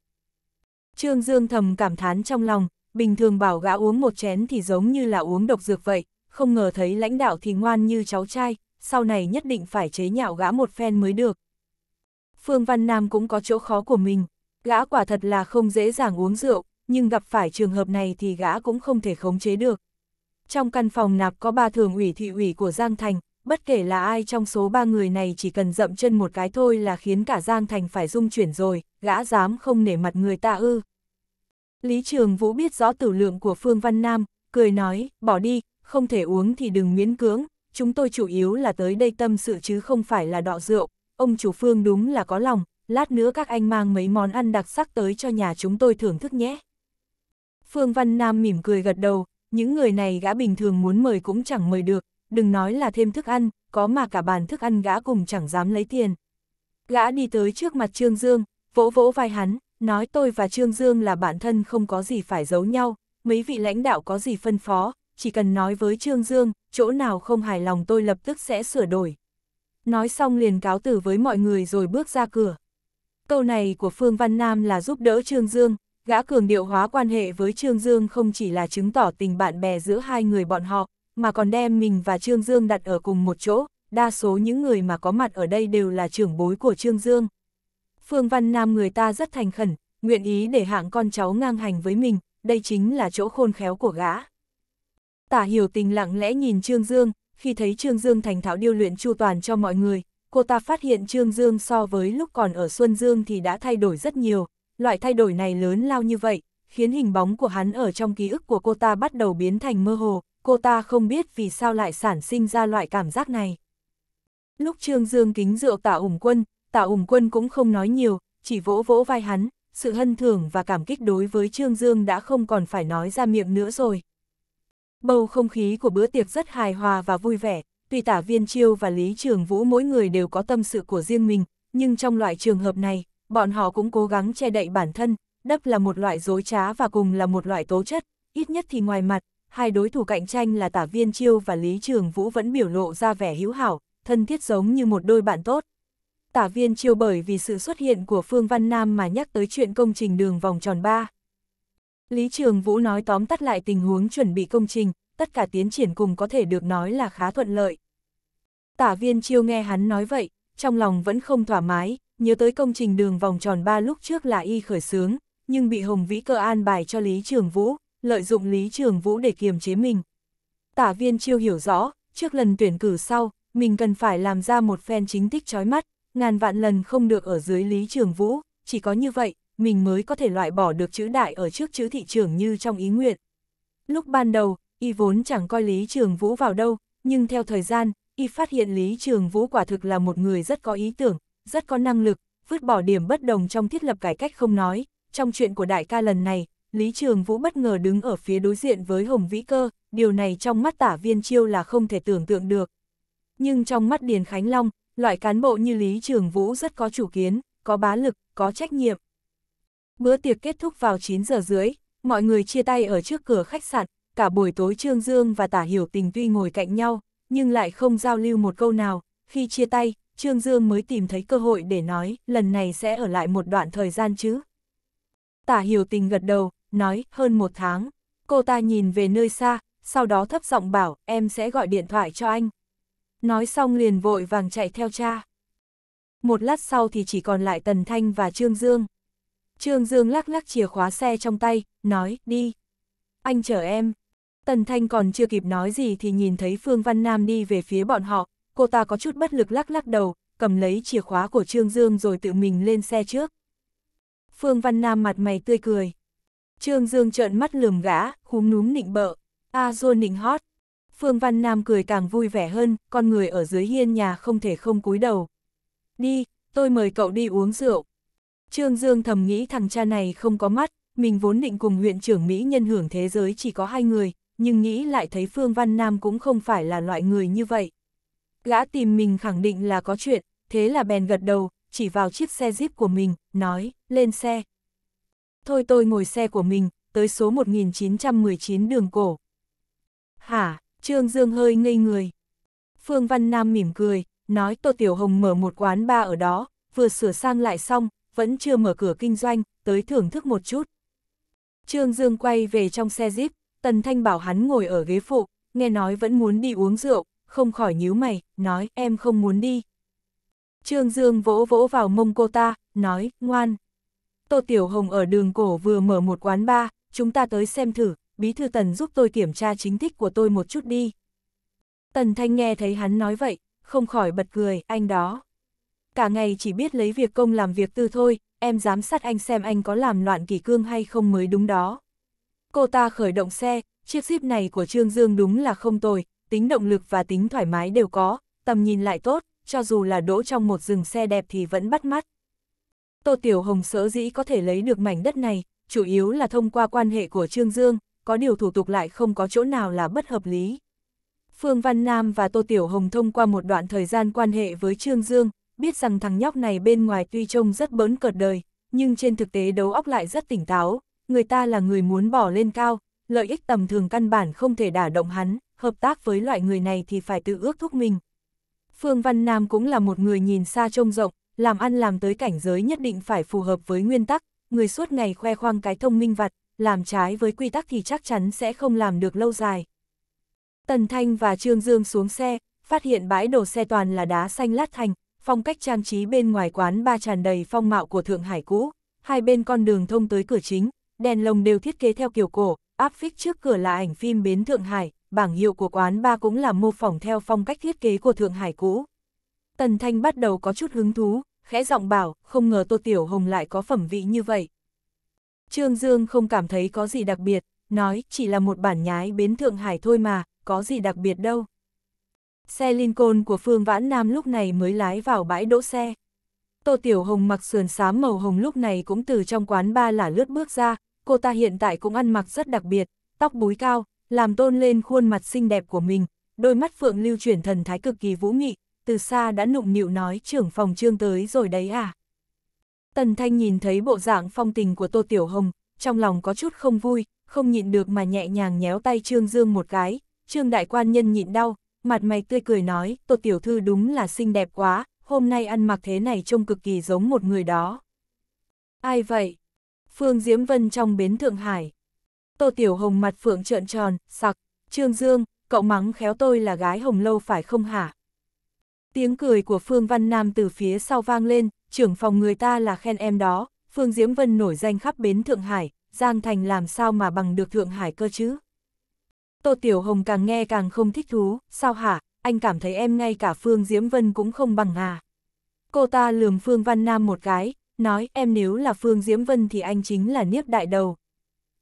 Trương Dương thầm cảm thán trong lòng, bình thường bảo gã uống một chén thì giống như là uống độc dược vậy, không ngờ thấy lãnh đạo thì ngoan như cháu trai, sau này nhất định phải chế nhạo gã một phen mới được. Phương Văn Nam cũng có chỗ khó của mình, gã quả thật là không dễ dàng uống rượu, nhưng gặp phải trường hợp này thì gã cũng không thể khống chế được. Trong căn phòng nạp có ba thường ủy thị ủy của Giang Thành, bất kể là ai trong số ba người này chỉ cần dậm chân một cái thôi là khiến cả Giang Thành phải rung chuyển rồi, gã dám không nể mặt người ta ư. Lý Trường Vũ biết rõ tử lượng của Phương Văn Nam, cười nói, bỏ đi, không thể uống thì đừng miễn cưỡng, chúng tôi chủ yếu là tới đây tâm sự chứ không phải là đọ rượu, ông chủ Phương đúng là có lòng, lát nữa các anh mang mấy món ăn đặc sắc tới cho nhà chúng tôi thưởng thức nhé. Phương Văn Nam mỉm cười gật đầu, những người này gã bình thường muốn mời cũng chẳng mời được, đừng nói là thêm thức ăn, có mà cả bàn thức ăn gã cùng chẳng dám lấy tiền. Gã đi tới trước mặt Trương Dương, vỗ vỗ vai hắn, nói tôi và Trương Dương là bản thân không có gì phải giấu nhau, mấy vị lãnh đạo có gì phân phó, chỉ cần nói với Trương Dương, chỗ nào không hài lòng tôi lập tức sẽ sửa đổi. Nói xong liền cáo từ với mọi người rồi bước ra cửa. Câu này của Phương Văn Nam là giúp đỡ Trương Dương, gã cường điệu hóa quan hệ với Trương Dương không chỉ là chứng tỏ tình bạn bè giữa hai người bọn họ, mà còn đem mình và Trương Dương đặt ở cùng một chỗ, đa số những người mà có mặt ở đây đều là trưởng bối của Trương Dương. Phương Văn Nam người ta rất thành khẩn, nguyện ý để hạng con cháu ngang hành với mình, đây chính là chỗ khôn khéo của gã. Tả hiểu tình lặng lẽ nhìn Trương Dương, khi thấy Trương Dương thành thảo điêu luyện chu toàn cho mọi người, cô ta phát hiện Trương Dương so với lúc còn ở Xuân Dương thì đã thay đổi rất nhiều, loại thay đổi này lớn lao như vậy, khiến hình bóng của hắn ở trong ký ức của cô ta bắt đầu biến thành mơ hồ, cô ta không biết vì sao lại sản sinh ra loại cảm giác này. Lúc Trương Dương kính rượu tả ủng quân, Tạ Hùng Quân cũng không nói nhiều, chỉ vỗ vỗ vai hắn, sự hân thưởng và cảm kích đối với Trương Dương đã không còn phải nói ra miệng nữa rồi. Bầu không khí của bữa tiệc rất hài hòa và vui vẻ, tuy tả viên chiêu và Lý Trường Vũ mỗi người đều có tâm sự của riêng mình, nhưng trong loại trường hợp này, bọn họ cũng cố gắng che đậy bản thân, đấp là một loại dối trá và cùng là một loại tố chất, ít nhất thì ngoài mặt, hai đối thủ cạnh tranh là tả viên chiêu và Lý Trường Vũ vẫn biểu lộ ra vẻ hữu hảo, thân thiết giống như một đôi bạn tốt, tả viên chiêu bởi vì sự xuất hiện của Phương Văn Nam mà nhắc tới chuyện công trình đường vòng tròn 3. Lý Trường Vũ nói tóm tắt lại tình huống chuẩn bị công trình, tất cả tiến triển cùng có thể được nói là khá thuận lợi. Tả viên chiêu nghe hắn nói vậy, trong lòng vẫn không thoải mái, nhớ tới công trình đường vòng tròn 3 lúc trước là y khởi sướng, nhưng bị Hồng Vĩ cơ an bài cho Lý Trường Vũ, lợi dụng Lý Trường Vũ để kiềm chế mình. Tả viên chiêu hiểu rõ, trước lần tuyển cử sau, mình cần phải làm ra một phen chính tích chói mắt, ngàn vạn lần không được ở dưới Lý Trường Vũ, chỉ có như vậy, mình mới có thể loại bỏ được chữ đại ở trước chữ thị trường như trong ý nguyện. Lúc ban đầu, y vốn chẳng coi Lý Trường Vũ vào đâu, nhưng theo thời gian, y phát hiện Lý Trường Vũ quả thực là một người rất có ý tưởng, rất có năng lực, vứt bỏ điểm bất đồng trong thiết lập cải cách không nói. Trong chuyện của đại ca lần này, Lý Trường Vũ bất ngờ đứng ở phía đối diện với Hồng Vĩ Cơ, điều này trong mắt tả viên chiêu là không thể tưởng tượng được. Nhưng trong mắt Điền Khánh Long, loại cán bộ như Lý Trường Vũ rất có chủ kiến, có bá lực, có trách nhiệm. Bữa tiệc kết thúc vào 9 giờ rưỡi, mọi người chia tay ở trước cửa khách sạn, cả buổi tối Trương Dương và Tả Hiểu Tình tuy ngồi cạnh nhau, nhưng lại không giao lưu một câu nào, khi chia tay, Trương Dương mới tìm thấy cơ hội để nói, lần này sẽ ở lại một đoạn thời gian chứ. Tả Hiểu Tình gật đầu, nói, hơn một tháng, cô ta nhìn về nơi xa, sau đó thấp giọng bảo, em sẽ gọi điện thoại cho anh nói xong liền vội vàng chạy theo cha. Một lát sau thì chỉ còn lại Tần Thanh và Trương Dương. Trương Dương lắc lắc chìa khóa xe trong tay, nói, đi. Anh chở em. Tần Thanh còn chưa kịp nói gì thì nhìn thấy Phương Văn Nam đi về phía bọn họ, cô ta có chút bất lực lắc lắc đầu, cầm lấy chìa khóa của Trương Dương rồi tự mình lên xe trước. Phương Văn Nam mặt mày tươi cười. Trương Dương trợn mắt lườm gã, húm núm nịnh bợ. A à, dô nịnh hót. Phương Văn Nam cười càng vui vẻ hơn, con người ở dưới hiên nhà không thể không cúi đầu. Đi, tôi mời cậu đi uống rượu. Trương Dương thầm nghĩ thằng cha này không có mắt, mình vốn định cùng huyện trưởng Mỹ nhân hưởng thế giới chỉ có hai người, nhưng nghĩ lại thấy Phương Văn Nam cũng không phải là loại người như vậy. Gã tìm mình khẳng định là có chuyện, thế là bèn gật đầu, chỉ vào chiếc xe Jeep của mình, nói, lên xe. Thôi tôi ngồi xe của mình, tới số 1919 đường cổ. Hả, Trương Dương hơi ngây người. Phương Văn Nam mỉm cười, nói Tô Tiểu Hồng mở một quán ba ở đó, vừa sửa sang lại xong, vẫn chưa mở cửa kinh doanh, tới thưởng thức một chút. Trương Dương quay về trong xe Jeep, Tần Thanh bảo hắn ngồi ở ghế phụ, nghe nói vẫn muốn đi uống rượu, không khỏi nhíu mày, nói em không muốn đi. Trương Dương vỗ vỗ vào mông cô ta, nói, ngoan. Tô Tiểu Hồng ở đường cổ vừa mở một quán ba, chúng ta tới xem thử, bí thư Tần giúp tôi kiểm tra chính thích của tôi một chút đi. Tần Thanh nghe thấy hắn nói vậy, không khỏi bật cười, anh đó. Cả ngày chỉ biết lấy việc công làm việc tư thôi, em giám sát anh xem anh có làm loạn kỳ cương hay không mới đúng đó. Cô ta khởi động xe, chiếc jeep này của Trương Dương đúng là không tồi, tính động lực và tính thoải mái đều có, tầm nhìn lại tốt, cho dù là đỗ trong một rừng xe đẹp thì vẫn bắt mắt. Tô Tiểu Hồng sỡ dĩ có thể lấy được mảnh đất này, chủ yếu là thông qua quan hệ của Trương Dương, có điều thủ tục lại không có chỗ nào là bất hợp lý. Phương Văn Nam và Tô Tiểu Hồng thông qua một đoạn thời gian quan hệ với Trương Dương, biết rằng thằng nhóc này bên ngoài tuy trông rất bớn cợt đời, nhưng trên thực tế đấu óc lại rất tỉnh táo, người ta là người muốn bỏ lên cao, lợi ích tầm thường căn bản không thể đả động hắn, hợp tác với loại người này thì phải tự ước thúc mình. Phương Văn Nam cũng là một người nhìn xa trông rộng, làm ăn làm tới cảnh giới nhất định phải phù hợp với nguyên tắc, người suốt ngày khoe khoang cái thông minh vặt, làm trái với quy tắc thì chắc chắn sẽ không làm được lâu dài. Tần Thanh và Trương Dương xuống xe, phát hiện bãi đổ xe toàn là đá xanh lát thành, phong cách trang trí bên ngoài quán ba tràn đầy phong mạo của Thượng Hải cũ, hai bên con đường thông tới cửa chính, đèn lồng đều thiết kế theo kiểu cổ, áp phích trước cửa là ảnh phim Bến Thượng Hải, bảng hiệu của quán ba cũng là mô phỏng theo phong cách thiết kế của Thượng Hải cũ. Tần Thanh bắt đầu có chút hứng thú, khẽ giọng bảo, không ngờ Tô Tiểu Hồng lại có phẩm vị như vậy, Trương Dương không cảm thấy có gì đặc biệt, nói chỉ là một bản nhái bến Thượng Hải thôi mà, có gì đặc biệt đâu. Xe Lincoln của Phương Vãn Nam lúc này mới lái vào bãi đỗ xe. Tô Tiểu Hồng mặc sườn xám màu hồng lúc này cũng từ trong quán ba là lướt bước ra, cô ta hiện tại cũng ăn mặc rất đặc biệt, tóc búi cao, làm tôn lên khuôn mặt xinh đẹp của mình, đôi mắt phượng lưu chuyển thần thái cực kỳ vũ nghị, từ xa đã nụm nịu nói trưởng phòng trương tới rồi đấy à. Tần Thanh nhìn thấy bộ dạng phong tình của Tô Tiểu Hồng, trong lòng có chút không vui, không nhịn được mà nhẹ nhàng nhéo tay Trương Dương một cái, Trương Đại Quan Nhân nhịn đau, mặt mày tươi cười nói, Tô Tiểu Thư đúng là xinh đẹp quá, hôm nay ăn mặc thế này trông cực kỳ giống một người đó. Ai vậy? Phương Diễm Vân trong bến Thượng Hải. Tô Tiểu Hồng mặt phượng trợn tròn, sặc, Trương Dương, cậu mắng khéo tôi là gái hồng lâu phải không hả? Tiếng cười của Phương Văn Nam từ phía sau vang lên, trưởng phòng người ta là khen em đó, Phương Diễm Vân nổi danh khắp bến Thượng Hải, Giang Thành làm sao mà bằng được Thượng Hải cơ chứ? Tô Tiểu Hồng càng nghe càng không thích thú, sao hả, anh cảm thấy em ngay cả Phương Diễm Vân cũng không bằng à? Cô ta lườm Phương Văn Nam một cái, nói em nếu là Phương Diễm Vân thì anh chính là niếp đại đầu.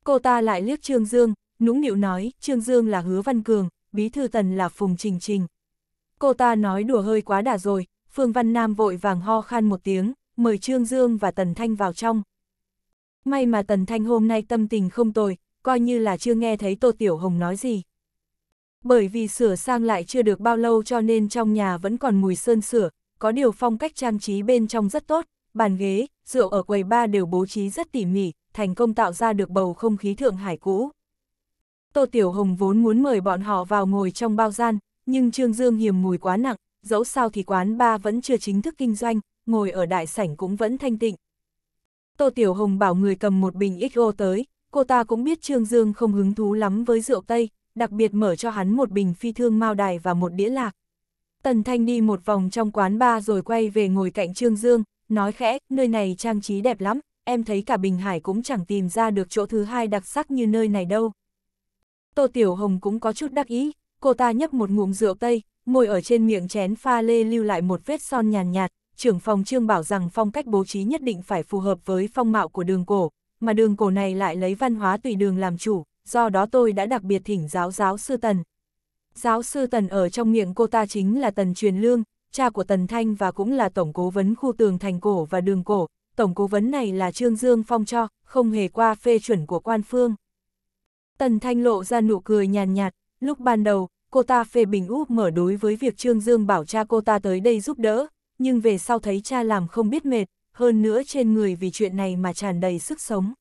Cô ta lại liếc Trương Dương, nũng nịu nói Trương Dương là Hứa Văn Cường, Bí Thư Tần là Phùng Trình Trình. Cô ta nói đùa hơi quá đà rồi, Phương Văn Nam vội vàng ho khan một tiếng, mời Trương Dương và Tần Thanh vào trong. May mà Tần Thanh hôm nay tâm tình không tồi, coi như là chưa nghe thấy Tô Tiểu Hồng nói gì. Bởi vì sửa sang lại chưa được bao lâu cho nên trong nhà vẫn còn mùi sơn sửa, có điều phong cách trang trí bên trong rất tốt, bàn ghế, rượu ở quầy ba đều bố trí rất tỉ mỉ, thành công tạo ra được bầu không khí Thượng Hải cũ. Tô Tiểu Hồng vốn muốn mời bọn họ vào ngồi trong bao gian, nhưng Trương Dương hiểm mùi quá nặng, dẫu sao thì quán ba vẫn chưa chính thức kinh doanh, ngồi ở đại sảnh cũng vẫn thanh tịnh. Tô Tiểu Hồng bảo người cầm một bình XO tới, cô ta cũng biết Trương Dương không hứng thú lắm với rượu Tây, đặc biệt mở cho hắn một bình phi thương mao đài và một đĩa lạc. Tần Thanh đi một vòng trong quán ba rồi quay về ngồi cạnh Trương Dương, nói khẽ, nơi này trang trí đẹp lắm, em thấy cả Bình Hải cũng chẳng tìm ra được chỗ thứ hai đặc sắc như nơi này đâu. Tô Tiểu Hồng cũng có chút đắc ý, cô ta nhấp một ngụm rượu Tây, môi ở trên miệng chén pha lê lưu lại một vết son nhàn nhạt, nhạt, trưởng phòng trương bảo rằng phong cách bố trí nhất định phải phù hợp với phong mạo của đường cổ, mà đường cổ này lại lấy văn hóa tùy đường làm chủ, do đó tôi đã đặc biệt thỉnh giáo giáo sư Tần. Giáo sư Tần ở trong miệng cô ta chính là Tần Truyền Lương, cha của Tần Thanh và cũng là tổng cố vấn khu tường thành cổ và đường cổ, tổng cố vấn này là Trương Dương Phong cho, không hề qua phê chuẩn của quan phương. Tần Thanh lộ ra nụ cười nhàn nhạt, nhạt, lúc ban đầu, cô ta phê bình úp mở đối với việc Trương Dương bảo cha cô ta tới đây giúp đỡ, nhưng về sau thấy cha làm không biết mệt, hơn nữa trên người vì chuyện này mà tràn đầy sức sống.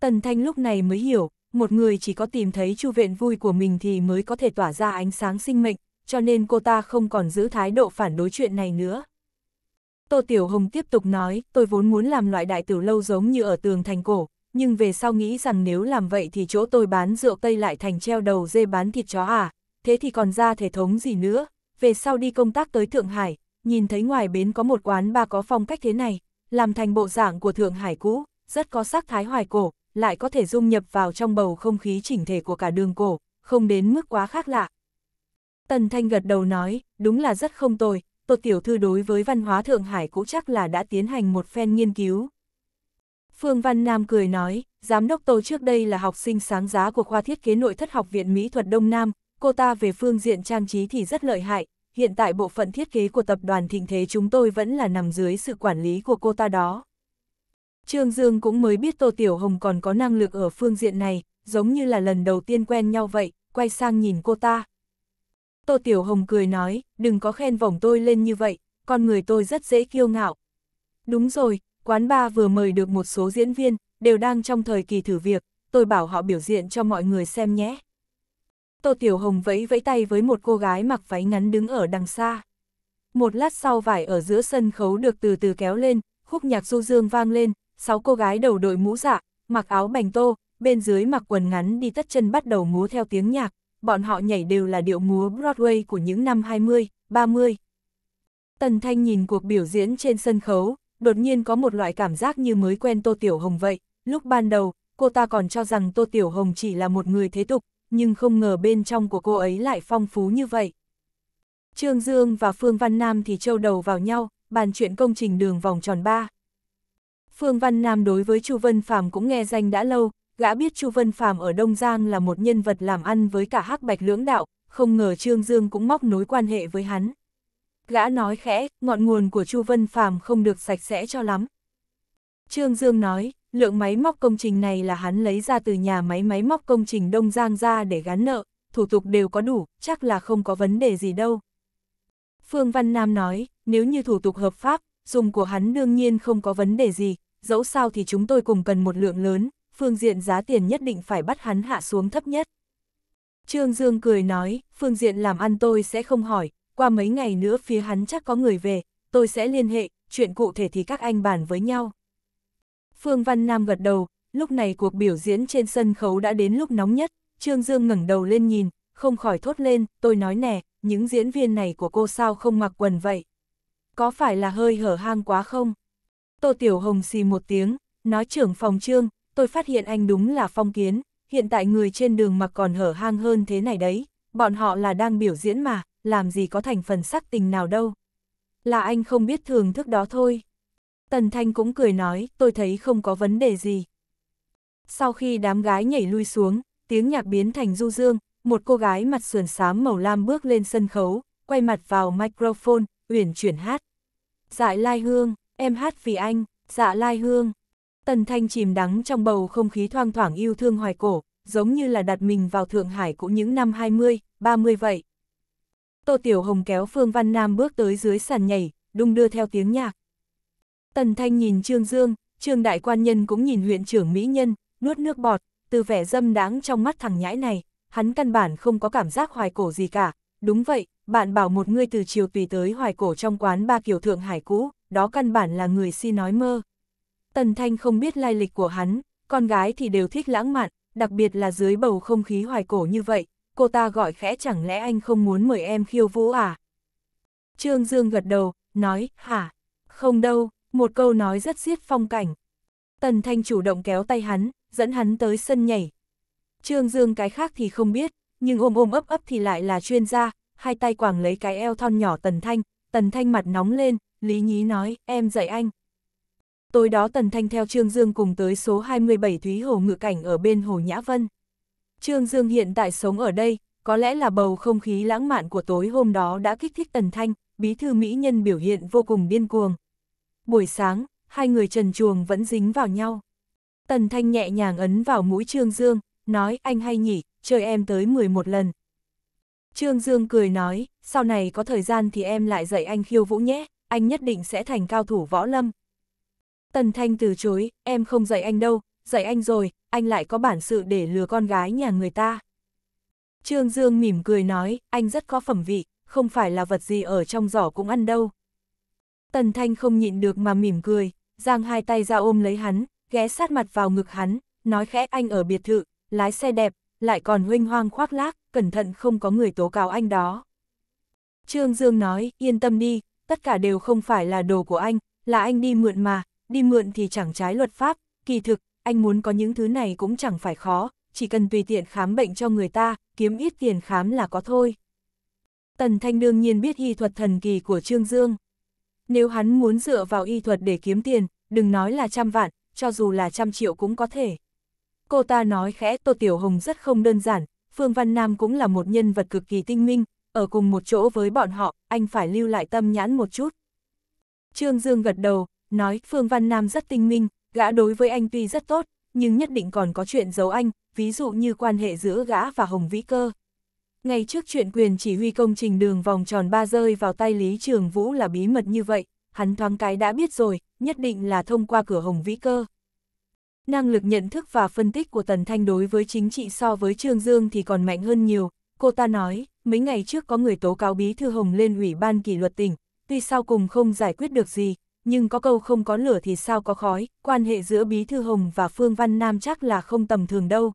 Tần Thanh lúc này mới hiểu, một người chỉ có tìm thấy chu vẹn vui của mình thì mới có thể tỏa ra ánh sáng sinh mệnh, cho nên cô ta không còn giữ thái độ phản đối chuyện này nữa. Tô Tiểu Hồng tiếp tục nói, tôi vốn muốn làm loại đại tử lâu giống như ở tường thành cổ, nhưng về sau nghĩ rằng nếu làm vậy thì chỗ tôi bán rượu Tây lại thành treo đầu dê bán thịt chó à, thế thì còn ra thể thống gì nữa, về sau đi công tác tới Thượng Hải, nhìn thấy ngoài bến có một quán ba có phong cách thế này, làm thành bộ dạng của Thượng Hải cũ, rất có sắc thái hoài cổ, lại có thể dung nhập vào trong bầu không khí chỉnh thể của cả đường cổ, không đến mức quá khác lạ. Tần Thanh gật đầu nói, đúng là rất không tồi, Tô Tiểu Thư đối với văn hóa Thượng Hải cũ chắc là đã tiến hành một phen nghiên cứu. Phương Văn Nam cười nói, Giám đốc Tô trước đây là học sinh sáng giá của khoa thiết kế nội thất học viện Mỹ thuật Đông Nam, cô ta về phương diện trang trí thì rất lợi hại, hiện tại bộ phận thiết kế của tập đoàn thịnh thế chúng tôi vẫn là nằm dưới sự quản lý của cô ta đó. Trương Dương cũng mới biết Tô Tiểu Hồng còn có năng lực ở phương diện này, giống như là lần đầu tiên quen nhau vậy, quay sang nhìn cô ta. Tô Tiểu Hồng cười nói, đừng có khen vổng tôi lên như vậy, con người tôi rất dễ kiêu ngạo. Đúng rồi, quán ba vừa mời được một số diễn viên, đều đang trong thời kỳ thử việc, tôi bảo họ biểu diễn cho mọi người xem nhé. Tô Tiểu Hồng vẫy vẫy tay với một cô gái mặc váy ngắn đứng ở đằng xa. Một lát sau vải ở giữa sân khấu được từ từ kéo lên, khúc nhạc du dương vang lên, sáu cô gái đầu đội mũ dạ, mặc áo bành tô, bên dưới mặc quần ngắn đi tất chân bắt đầu múa theo tiếng nhạc, bọn họ nhảy đều là điệu múa Broadway của những năm 20, 30. Tần Thanh nhìn cuộc biểu diễn trên sân khấu, đột nhiên có một loại cảm giác như mới quen Tô Tiểu Hồng vậy, lúc ban đầu, cô ta còn cho rằng Tô Tiểu Hồng chỉ là một người thế tục, nhưng không ngờ bên trong của cô ấy lại phong phú như vậy. Trương Dương và Phương Văn Nam thì trâu đầu vào nhau, bàn chuyện công trình đường vòng tròn 3. Phương Văn Nam đối với Chu Vân Phàm cũng nghe danh đã lâu, gã biết Chu Vân Phàm ở Đông Giang là một nhân vật làm ăn với cả hắc bạch lưỡng đạo, không ngờ Trương Dương cũng móc nối quan hệ với hắn. Gã nói khẽ, ngọn nguồn của Chu Vân Phàm không được sạch sẽ cho lắm. Trương Dương nói, lượng máy móc công trình này là hắn lấy ra từ nhà máy máy móc công trình Đông Giang ra để gán nợ, thủ tục đều có đủ, chắc là không có vấn đề gì đâu. Phương Văn Nam nói, nếu như thủ tục hợp pháp, dùng của hắn đương nhiên không có vấn đề gì, dẫu sao thì chúng tôi cùng cần một lượng lớn, phương diện giá tiền nhất định phải bắt hắn hạ xuống thấp nhất. Trương Dương cười nói, phương diện làm ăn tôi sẽ không hỏi, qua mấy ngày nữa phía hắn chắc có người về, tôi sẽ liên hệ, chuyện cụ thể thì các anh bàn với nhau. Phương Văn Nam gật đầu, lúc này cuộc biểu diễn trên sân khấu đã đến lúc nóng nhất, Trương Dương ngẩng đầu lên nhìn, không khỏi thốt lên, tôi nói nè, những diễn viên này của cô sao không mặc quần vậy? Có phải là hơi hở hang quá không? Tô Tiểu Hồng xì một tiếng, nói trưởng phòng trương, tôi phát hiện anh đúng là phong kiến, hiện tại người trên đường mặc còn hở hang hơn thế này đấy, bọn họ là đang biểu diễn mà, làm gì có thành phần sắc tình nào đâu. Là anh không biết thưởng thức đó thôi. Tần Thanh cũng cười nói, tôi thấy không có vấn đề gì. Sau khi đám gái nhảy lui xuống, tiếng nhạc biến thành du dương, một cô gái mặt sườn xám màu lam bước lên sân khấu, quay mặt vào microphone, uyển chuyển hát. Dạ Lai Hương, em hát vì anh, dạ Lai Hương. Tần Thanh chìm đắng trong bầu không khí thoang thoảng yêu thương hoài cổ, giống như là đặt mình vào Thượng Hải cũ những năm 20, 30 vậy. Tô Tiểu Hồng kéo Phương Văn Nam bước tới dưới sàn nhảy, đung đưa theo tiếng nhạc. Tần Thanh nhìn Trương Dương, Trương Đại Quan Nhân cũng nhìn huyện trưởng Mỹ Nhân, nuốt nước bọt, từ vẻ dâm đáng trong mắt thằng nhãi này, hắn căn bản không có cảm giác hoài cổ gì cả. Đúng vậy, bạn bảo một người từ chiều tùy tới hoài cổ trong quán ba kiểu thượng hải cũ, đó căn bản là người si nói mơ. Tần Thanh không biết lai lịch của hắn, con gái thì đều thích lãng mạn, đặc biệt là dưới bầu không khí hoài cổ như vậy, cô ta gọi khẽ chẳng lẽ anh không muốn mời em khiêu vũ à? Trương Dương gật đầu, nói, hả? Không đâu, một câu nói rất xiết phong cảnh. Tần Thanh chủ động kéo tay hắn, dẫn hắn tới sân nhảy. Trương Dương cái khác thì không biết, nhưng ôm ôm ấp ấp thì lại là chuyên gia, hai tay quàng lấy cái eo thon nhỏ Tần Thanh, Tần Thanh mặt nóng lên, Lý Nhí nói, em dạy anh. Tối đó Tần Thanh theo Trương Dương cùng tới số 27 Thúy Hồ Ngự Cảnh ở bên Hồ Nhã Vân. Trương Dương hiện tại sống ở đây, có lẽ là bầu không khí lãng mạn của tối hôm đó đã kích thích Tần Thanh, bí thư mỹ nhân biểu hiện vô cùng điên cuồng buổi sáng, hai người trần chuồng vẫn dính vào nhau. Tần Thanh nhẹ nhàng ấn vào mũi Trương Dương, nói anh hay nhỉ, chơi em tới 11 lần. Trương Dương cười nói, sau này có thời gian thì em lại dạy anh khiêu vũ nhé, anh nhất định sẽ thành cao thủ võ lâm. Tần Thanh từ chối, em không dạy anh đâu, dạy anh rồi, anh lại có bản sự để lừa con gái nhà người ta. Trương Dương mỉm cười nói, anh rất có phẩm vị, không phải là vật gì ở trong giỏ cũng ăn đâu. Tần Thanh không nhịn được mà mỉm cười, giang hai tay ra ôm lấy hắn, ghé sát mặt vào ngực hắn, nói khẽ anh ở biệt thự, lái xe đẹp, lại còn huynh hoang khoác lác, cẩn thận không có người tố cáo anh đó. Trương Dương nói, yên tâm đi, tất cả đều không phải là đồ của anh, là anh đi mượn mà, đi mượn thì chẳng trái luật pháp, kỳ thực, anh muốn có những thứ này cũng chẳng phải khó, chỉ cần tùy tiện khám bệnh cho người ta, kiếm ít tiền khám là có thôi. Tần Thanh đương nhiên biết hy thuật thần kỳ của Trương Dương. Nếu hắn muốn dựa vào y thuật để kiếm tiền, đừng nói là trăm vạn, cho dù là trăm triệu cũng có thể. Cô ta nói khẽ Tô Tiểu Hồng rất không đơn giản, Phương Văn Nam cũng là một nhân vật cực kỳ tinh minh, ở cùng một chỗ với bọn họ, anh phải lưu lại tâm nhãn một chút. Trương Dương gật đầu, nói Phương Văn Nam rất tinh minh, gã đối với anh tuy rất tốt, nhưng nhất định còn có chuyện giấu anh, ví dụ như quan hệ giữa gã và Hồng Vĩ Cơ. Ngay trước chuyện quyền chỉ huy công trình đường vòng tròn ba rơi vào tay Lý Trường Vũ là bí mật như vậy, hắn thoáng cái đã biết rồi, nhất định là thông qua cửa hồng vĩ cơ. Năng lực nhận thức và phân tích của Tần Thanh đối với chính trị so với Trương Dương thì còn mạnh hơn nhiều. Cô ta nói, mấy ngày trước có người tố cáo Bí Thư Hồng lên Ủy ban kỷ luật tỉnh, tuy sau cùng không giải quyết được gì, nhưng có câu không có lửa thì sao có khói, quan hệ giữa Bí Thư Hồng và Phương Văn Nam chắc là không tầm thường đâu.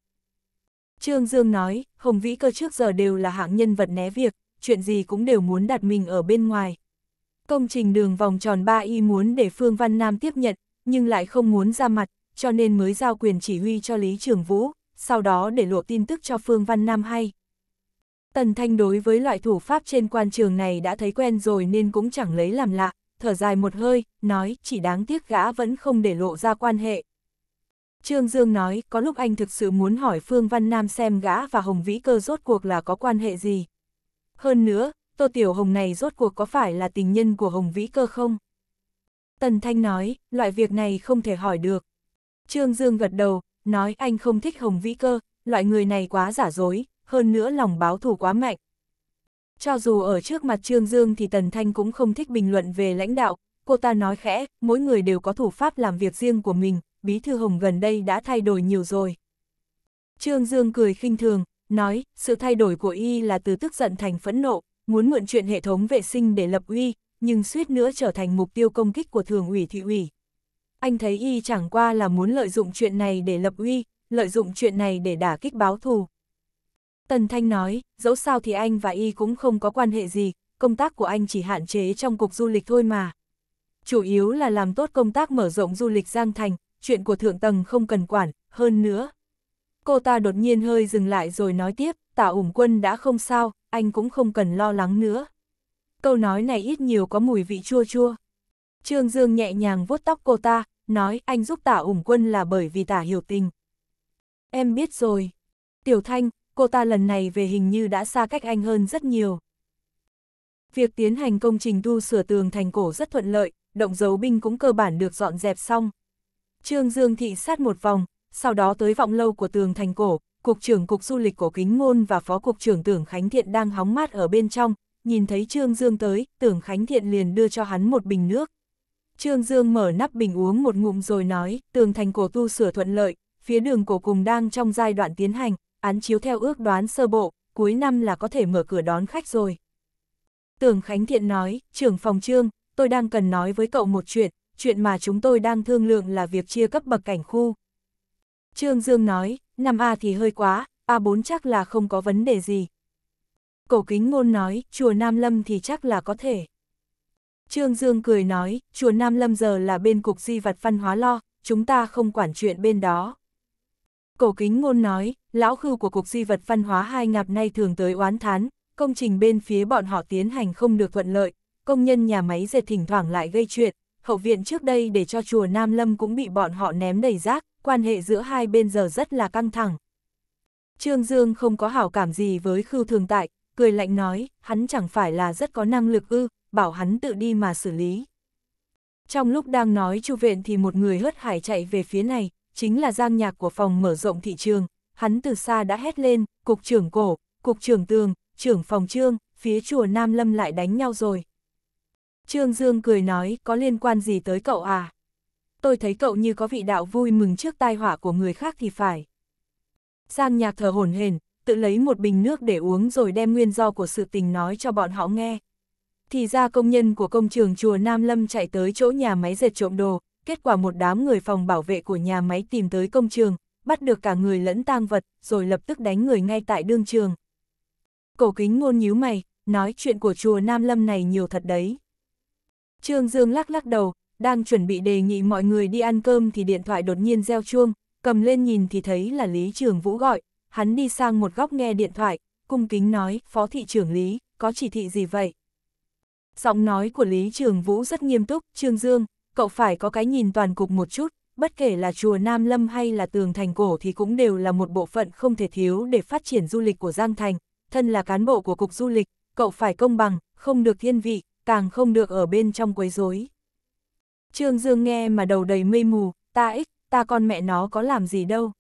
Trương Dương nói, Hồng Vĩ Cơ trước giờ đều là hạng nhân vật né việc, chuyện gì cũng đều muốn đặt mình ở bên ngoài. Công trình đường vòng tròn 3 y muốn để Phương Văn Nam tiếp nhận, nhưng lại không muốn ra mặt, cho nên mới giao quyền chỉ huy cho Lý Trường Vũ, sau đó để lộ tin tức cho Phương Văn Nam hay. Tần Thanh đối với loại thủ pháp trên quan trường này đã thấy quen rồi nên cũng chẳng lấy làm lạ, thở dài một hơi, nói chỉ đáng tiếc gã vẫn không để lộ ra quan hệ, Trương Dương nói, có lúc anh thực sự muốn hỏi Phương Văn Nam xem gã và Hồng Vĩ Cơ rốt cuộc là có quan hệ gì. Hơn nữa, Tô Tiểu Hồng này rốt cuộc có phải là tình nhân của Hồng Vĩ Cơ không? Tần Thanh nói, loại việc này không thể hỏi được. Trương Dương gật đầu, nói anh không thích Hồng Vĩ Cơ, loại người này quá giả dối, hơn nữa lòng báo thù quá mạnh. Cho dù ở trước mặt Trương Dương thì Tần Thanh cũng không thích bình luận về lãnh đạo, cô ta nói khẽ, mỗi người đều có thủ pháp làm việc riêng của mình, Bí Thư Hồng gần đây đã thay đổi nhiều rồi. Trương Dương cười khinh thường, nói, sự thay đổi của y là từ tức giận thành phẫn nộ, muốn mượn chuyện hệ thống vệ sinh để lập uy, nhưng suýt nữa trở thành mục tiêu công kích của thường ủy thị ủy. Anh thấy y chẳng qua là muốn lợi dụng chuyện này để lập uy, lợi dụng chuyện này để đả kích báo thù. Tần Thanh nói, dẫu sao thì anh và y cũng không có quan hệ gì, công tác của anh chỉ hạn chế trong cục du lịch thôi mà. Chủ yếu là làm tốt công tác mở rộng du lịch Giang Thành, chuyện của thượng tầng không cần quản, hơn nữa. Cô ta đột nhiên hơi dừng lại rồi nói tiếp, tạ ủng quân đã không sao, anh cũng không cần lo lắng nữa. Câu nói này ít nhiều có mùi vị chua chua. Trương Dương nhẹ nhàng vuốt tóc cô ta, nói anh giúp tạ ủng quân là bởi vì tạ hiểu tình. Em biết rồi. Tiểu Thanh, cô ta lần này về hình như đã xa cách anh hơn rất nhiều. Việc tiến hành công trình tu sửa tường thành cổ rất thuận lợi, động dấu binh cũng cơ bản được dọn dẹp xong, Trương Dương thị sát một vòng, sau đó tới vọng lâu của tường thành cổ, Cục trưởng Cục Du lịch của Kính Ngôn và Phó Cục trưởng Tưởng Khánh Thiện đang hóng mát ở bên trong, nhìn thấy Trương Dương tới, Tưởng Khánh Thiện liền đưa cho hắn một bình nước. Trương Dương mở nắp bình uống một ngụm rồi nói, tường thành cổ tu sửa thuận lợi, phía đường cổ cùng đang trong giai đoạn tiến hành, án chiếu theo ước đoán sơ bộ, cuối năm là có thể mở cửa đón khách rồi. Tưởng Khánh Thiện nói, trưởng phòng trương, tôi đang cần nói với cậu một chuyện, chuyện mà chúng tôi đang thương lượng là việc chia cấp bậc cảnh khu. Trương Dương nói, 5A thì hơi quá, A4 chắc là không có vấn đề gì. Cổ kính ngôn nói, chùa Nam Lâm thì chắc là có thể. Trương Dương cười nói, chùa Nam Lâm giờ là bên cục di vật văn hóa lo, chúng ta không quản chuyện bên đó. Cổ kính ngôn nói, lão khư của cục di vật văn hóa hai ngạp nay thường tới oán thán, công trình bên phía bọn họ tiến hành không được thuận lợi, công nhân nhà máy dệt thỉnh thoảng lại gây chuyện, hậu viện trước đây để cho chùa Nam Lâm cũng bị bọn họ ném đầy rác, quan hệ giữa hai bên giờ rất là căng thẳng. Trương Dương không có hảo cảm gì với Khưu Thường Tại, cười lạnh nói, hắn chẳng phải là rất có năng lực ư, bảo hắn tự đi mà xử lý. Trong lúc đang nói chu viện thì một người hớt hải chạy về phía này, chính là giang nhạc của phòng mở rộng thị trường, hắn từ xa đã hét lên, cục trưởng cổ, cục trưởng tường, trưởng phòng trương, phía chùa Nam Lâm lại đánh nhau rồi. Trương Dương cười nói, có liên quan gì tới cậu à? Tôi thấy cậu như có vị đạo vui mừng trước tai họa của người khác thì phải. Sang nhạc thờ hồn hền, tự lấy một bình nước để uống rồi đem nguyên do của sự tình nói cho bọn họ nghe. Thì ra công nhân của công trường chùa Nam Lâm chạy tới chỗ nhà máy dệt trộm đồ, kết quả một đám người phòng bảo vệ của nhà máy tìm tới công trường, bắt được cả người lẫn tang vật, rồi lập tức đánh người ngay tại đương trường. Cổ kính ngôn nhíu mày, nói chuyện của chùa Nam Lâm này nhiều thật đấy. Trương Dương lắc lắc đầu, đang chuẩn bị đề nghị mọi người đi ăn cơm thì điện thoại đột nhiên reo chuông, cầm lên nhìn thì thấy là Lý Trường Vũ gọi, hắn đi sang một góc nghe điện thoại, cung kính nói, Phó Thị trưởng Lý, có chỉ thị gì vậy? Giọng nói của Lý Trường Vũ rất nghiêm túc, Trương Dương, cậu phải có cái nhìn toàn cục một chút, bất kể là chùa Nam Lâm hay là tường thành cổ thì cũng đều là một bộ phận không thể thiếu để phát triển du lịch của Giang Thành, thân là cán bộ của Cục Du lịch, cậu phải công bằng, không được thiên vị, càng không được ở bên trong quấy rối. Trương Dương nghe mà đầu đầy mây mù, ta ích, ta con mẹ nó có làm gì đâu.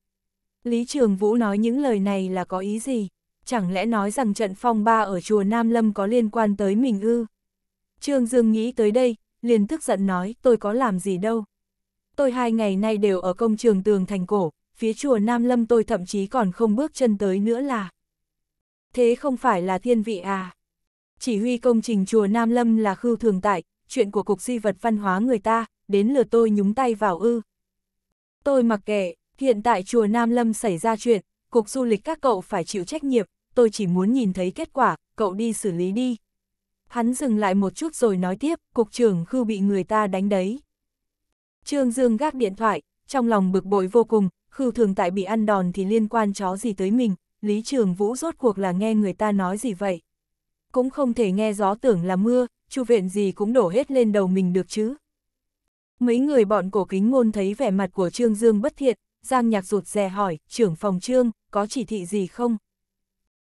Lý Trường Vũ nói những lời này là có ý gì? Chẳng lẽ nói rằng trận phong ba ở chùa Nam Lâm có liên quan tới mình ư? Trương Dương nghĩ tới đây, liền tức giận nói tôi có làm gì đâu. Tôi hai ngày nay đều ở công trường tường thành cổ, phía chùa Nam Lâm tôi thậm chí còn không bước chân tới nữa là. Thế không phải là thiên vị à? chỉ huy công trình chùa Nam Lâm là khư thường tại, chuyện của cục di vật văn hóa người ta, đến lừa tôi nhúng tay vào ư. Tôi mặc kệ, hiện tại chùa Nam Lâm xảy ra chuyện, cục du lịch các cậu phải chịu trách nhiệm, tôi chỉ muốn nhìn thấy kết quả, cậu đi xử lý đi. Hắn dừng lại một chút rồi nói tiếp, cục trưởng khư bị người ta đánh đấy. Trương Dương gác điện thoại, trong lòng bực bội vô cùng, khư thường tại bị ăn đòn thì liên quan chó gì tới mình, Lý Trường Vũ rốt cuộc là nghe người ta nói gì vậy cũng không thể nghe gió tưởng là mưa, chu viện gì cũng đổ hết lên đầu mình được chứ. Mấy người bọn cổ kính ngôn thấy vẻ mặt của Trương Dương bất thiện, Giang Nhạc rụt rè hỏi, trưởng phòng Trương, có chỉ thị gì không?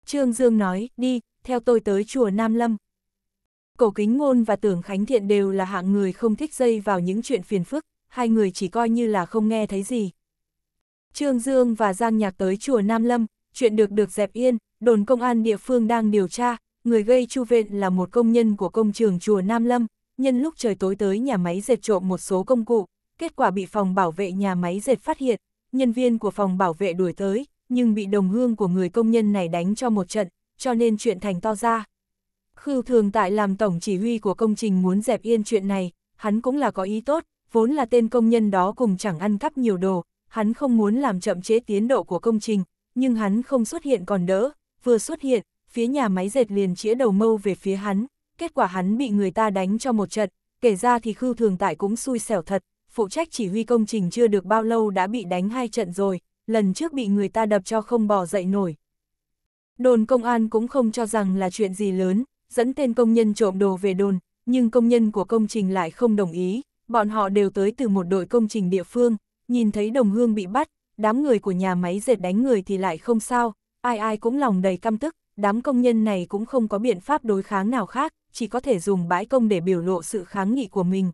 Trương Dương nói, đi, theo tôi tới chùa Nam Lâm. Cổ kính ngôn và tưởng Khánh Thiện đều là hạng người không thích dây vào những chuyện phiền phức, hai người chỉ coi như là không nghe thấy gì. Trương Dương và Giang Nhạc tới chùa Nam Lâm, chuyện được được dẹp yên, đồn công an địa phương đang điều tra, người gây chu vện là một công nhân của công trường chùa Nam Lâm, nhân lúc trời tối tới nhà máy dệt trộm một số công cụ, kết quả bị phòng bảo vệ nhà máy dệt phát hiện, nhân viên của phòng bảo vệ đuổi tới, nhưng bị đồng hương của người công nhân này đánh cho một trận, cho nên chuyện thành to ra. Khư Thường Tại làm tổng chỉ huy của công trình muốn dẹp yên chuyện này, hắn cũng là có ý tốt, vốn là tên công nhân đó cùng chẳng ăn cắp nhiều đồ, hắn không muốn làm chậm chế tiến độ của công trình, nhưng hắn không xuất hiện còn đỡ, vừa xuất hiện, phía nhà máy dệt liền chĩa đầu mâu về phía hắn, kết quả hắn bị người ta đánh cho một trận, kể ra thì khư Thường Tại cũng xui xẻo thật, phụ trách chỉ huy công trình chưa được bao lâu đã bị đánh hai trận rồi, lần trước bị người ta đập cho không bỏ dậy nổi. Đồn công an cũng không cho rằng là chuyện gì lớn, dẫn tên công nhân trộm đồ về đồn, nhưng công nhân của công trình lại không đồng ý, bọn họ đều tới từ một đội công trình địa phương, nhìn thấy đồng hương bị bắt, đám người của nhà máy dệt đánh người thì lại không sao, ai ai cũng lòng đầy căm tức, đám công nhân này cũng không có biện pháp đối kháng nào khác, chỉ có thể dùng bãi công để biểu lộ sự kháng nghị của mình.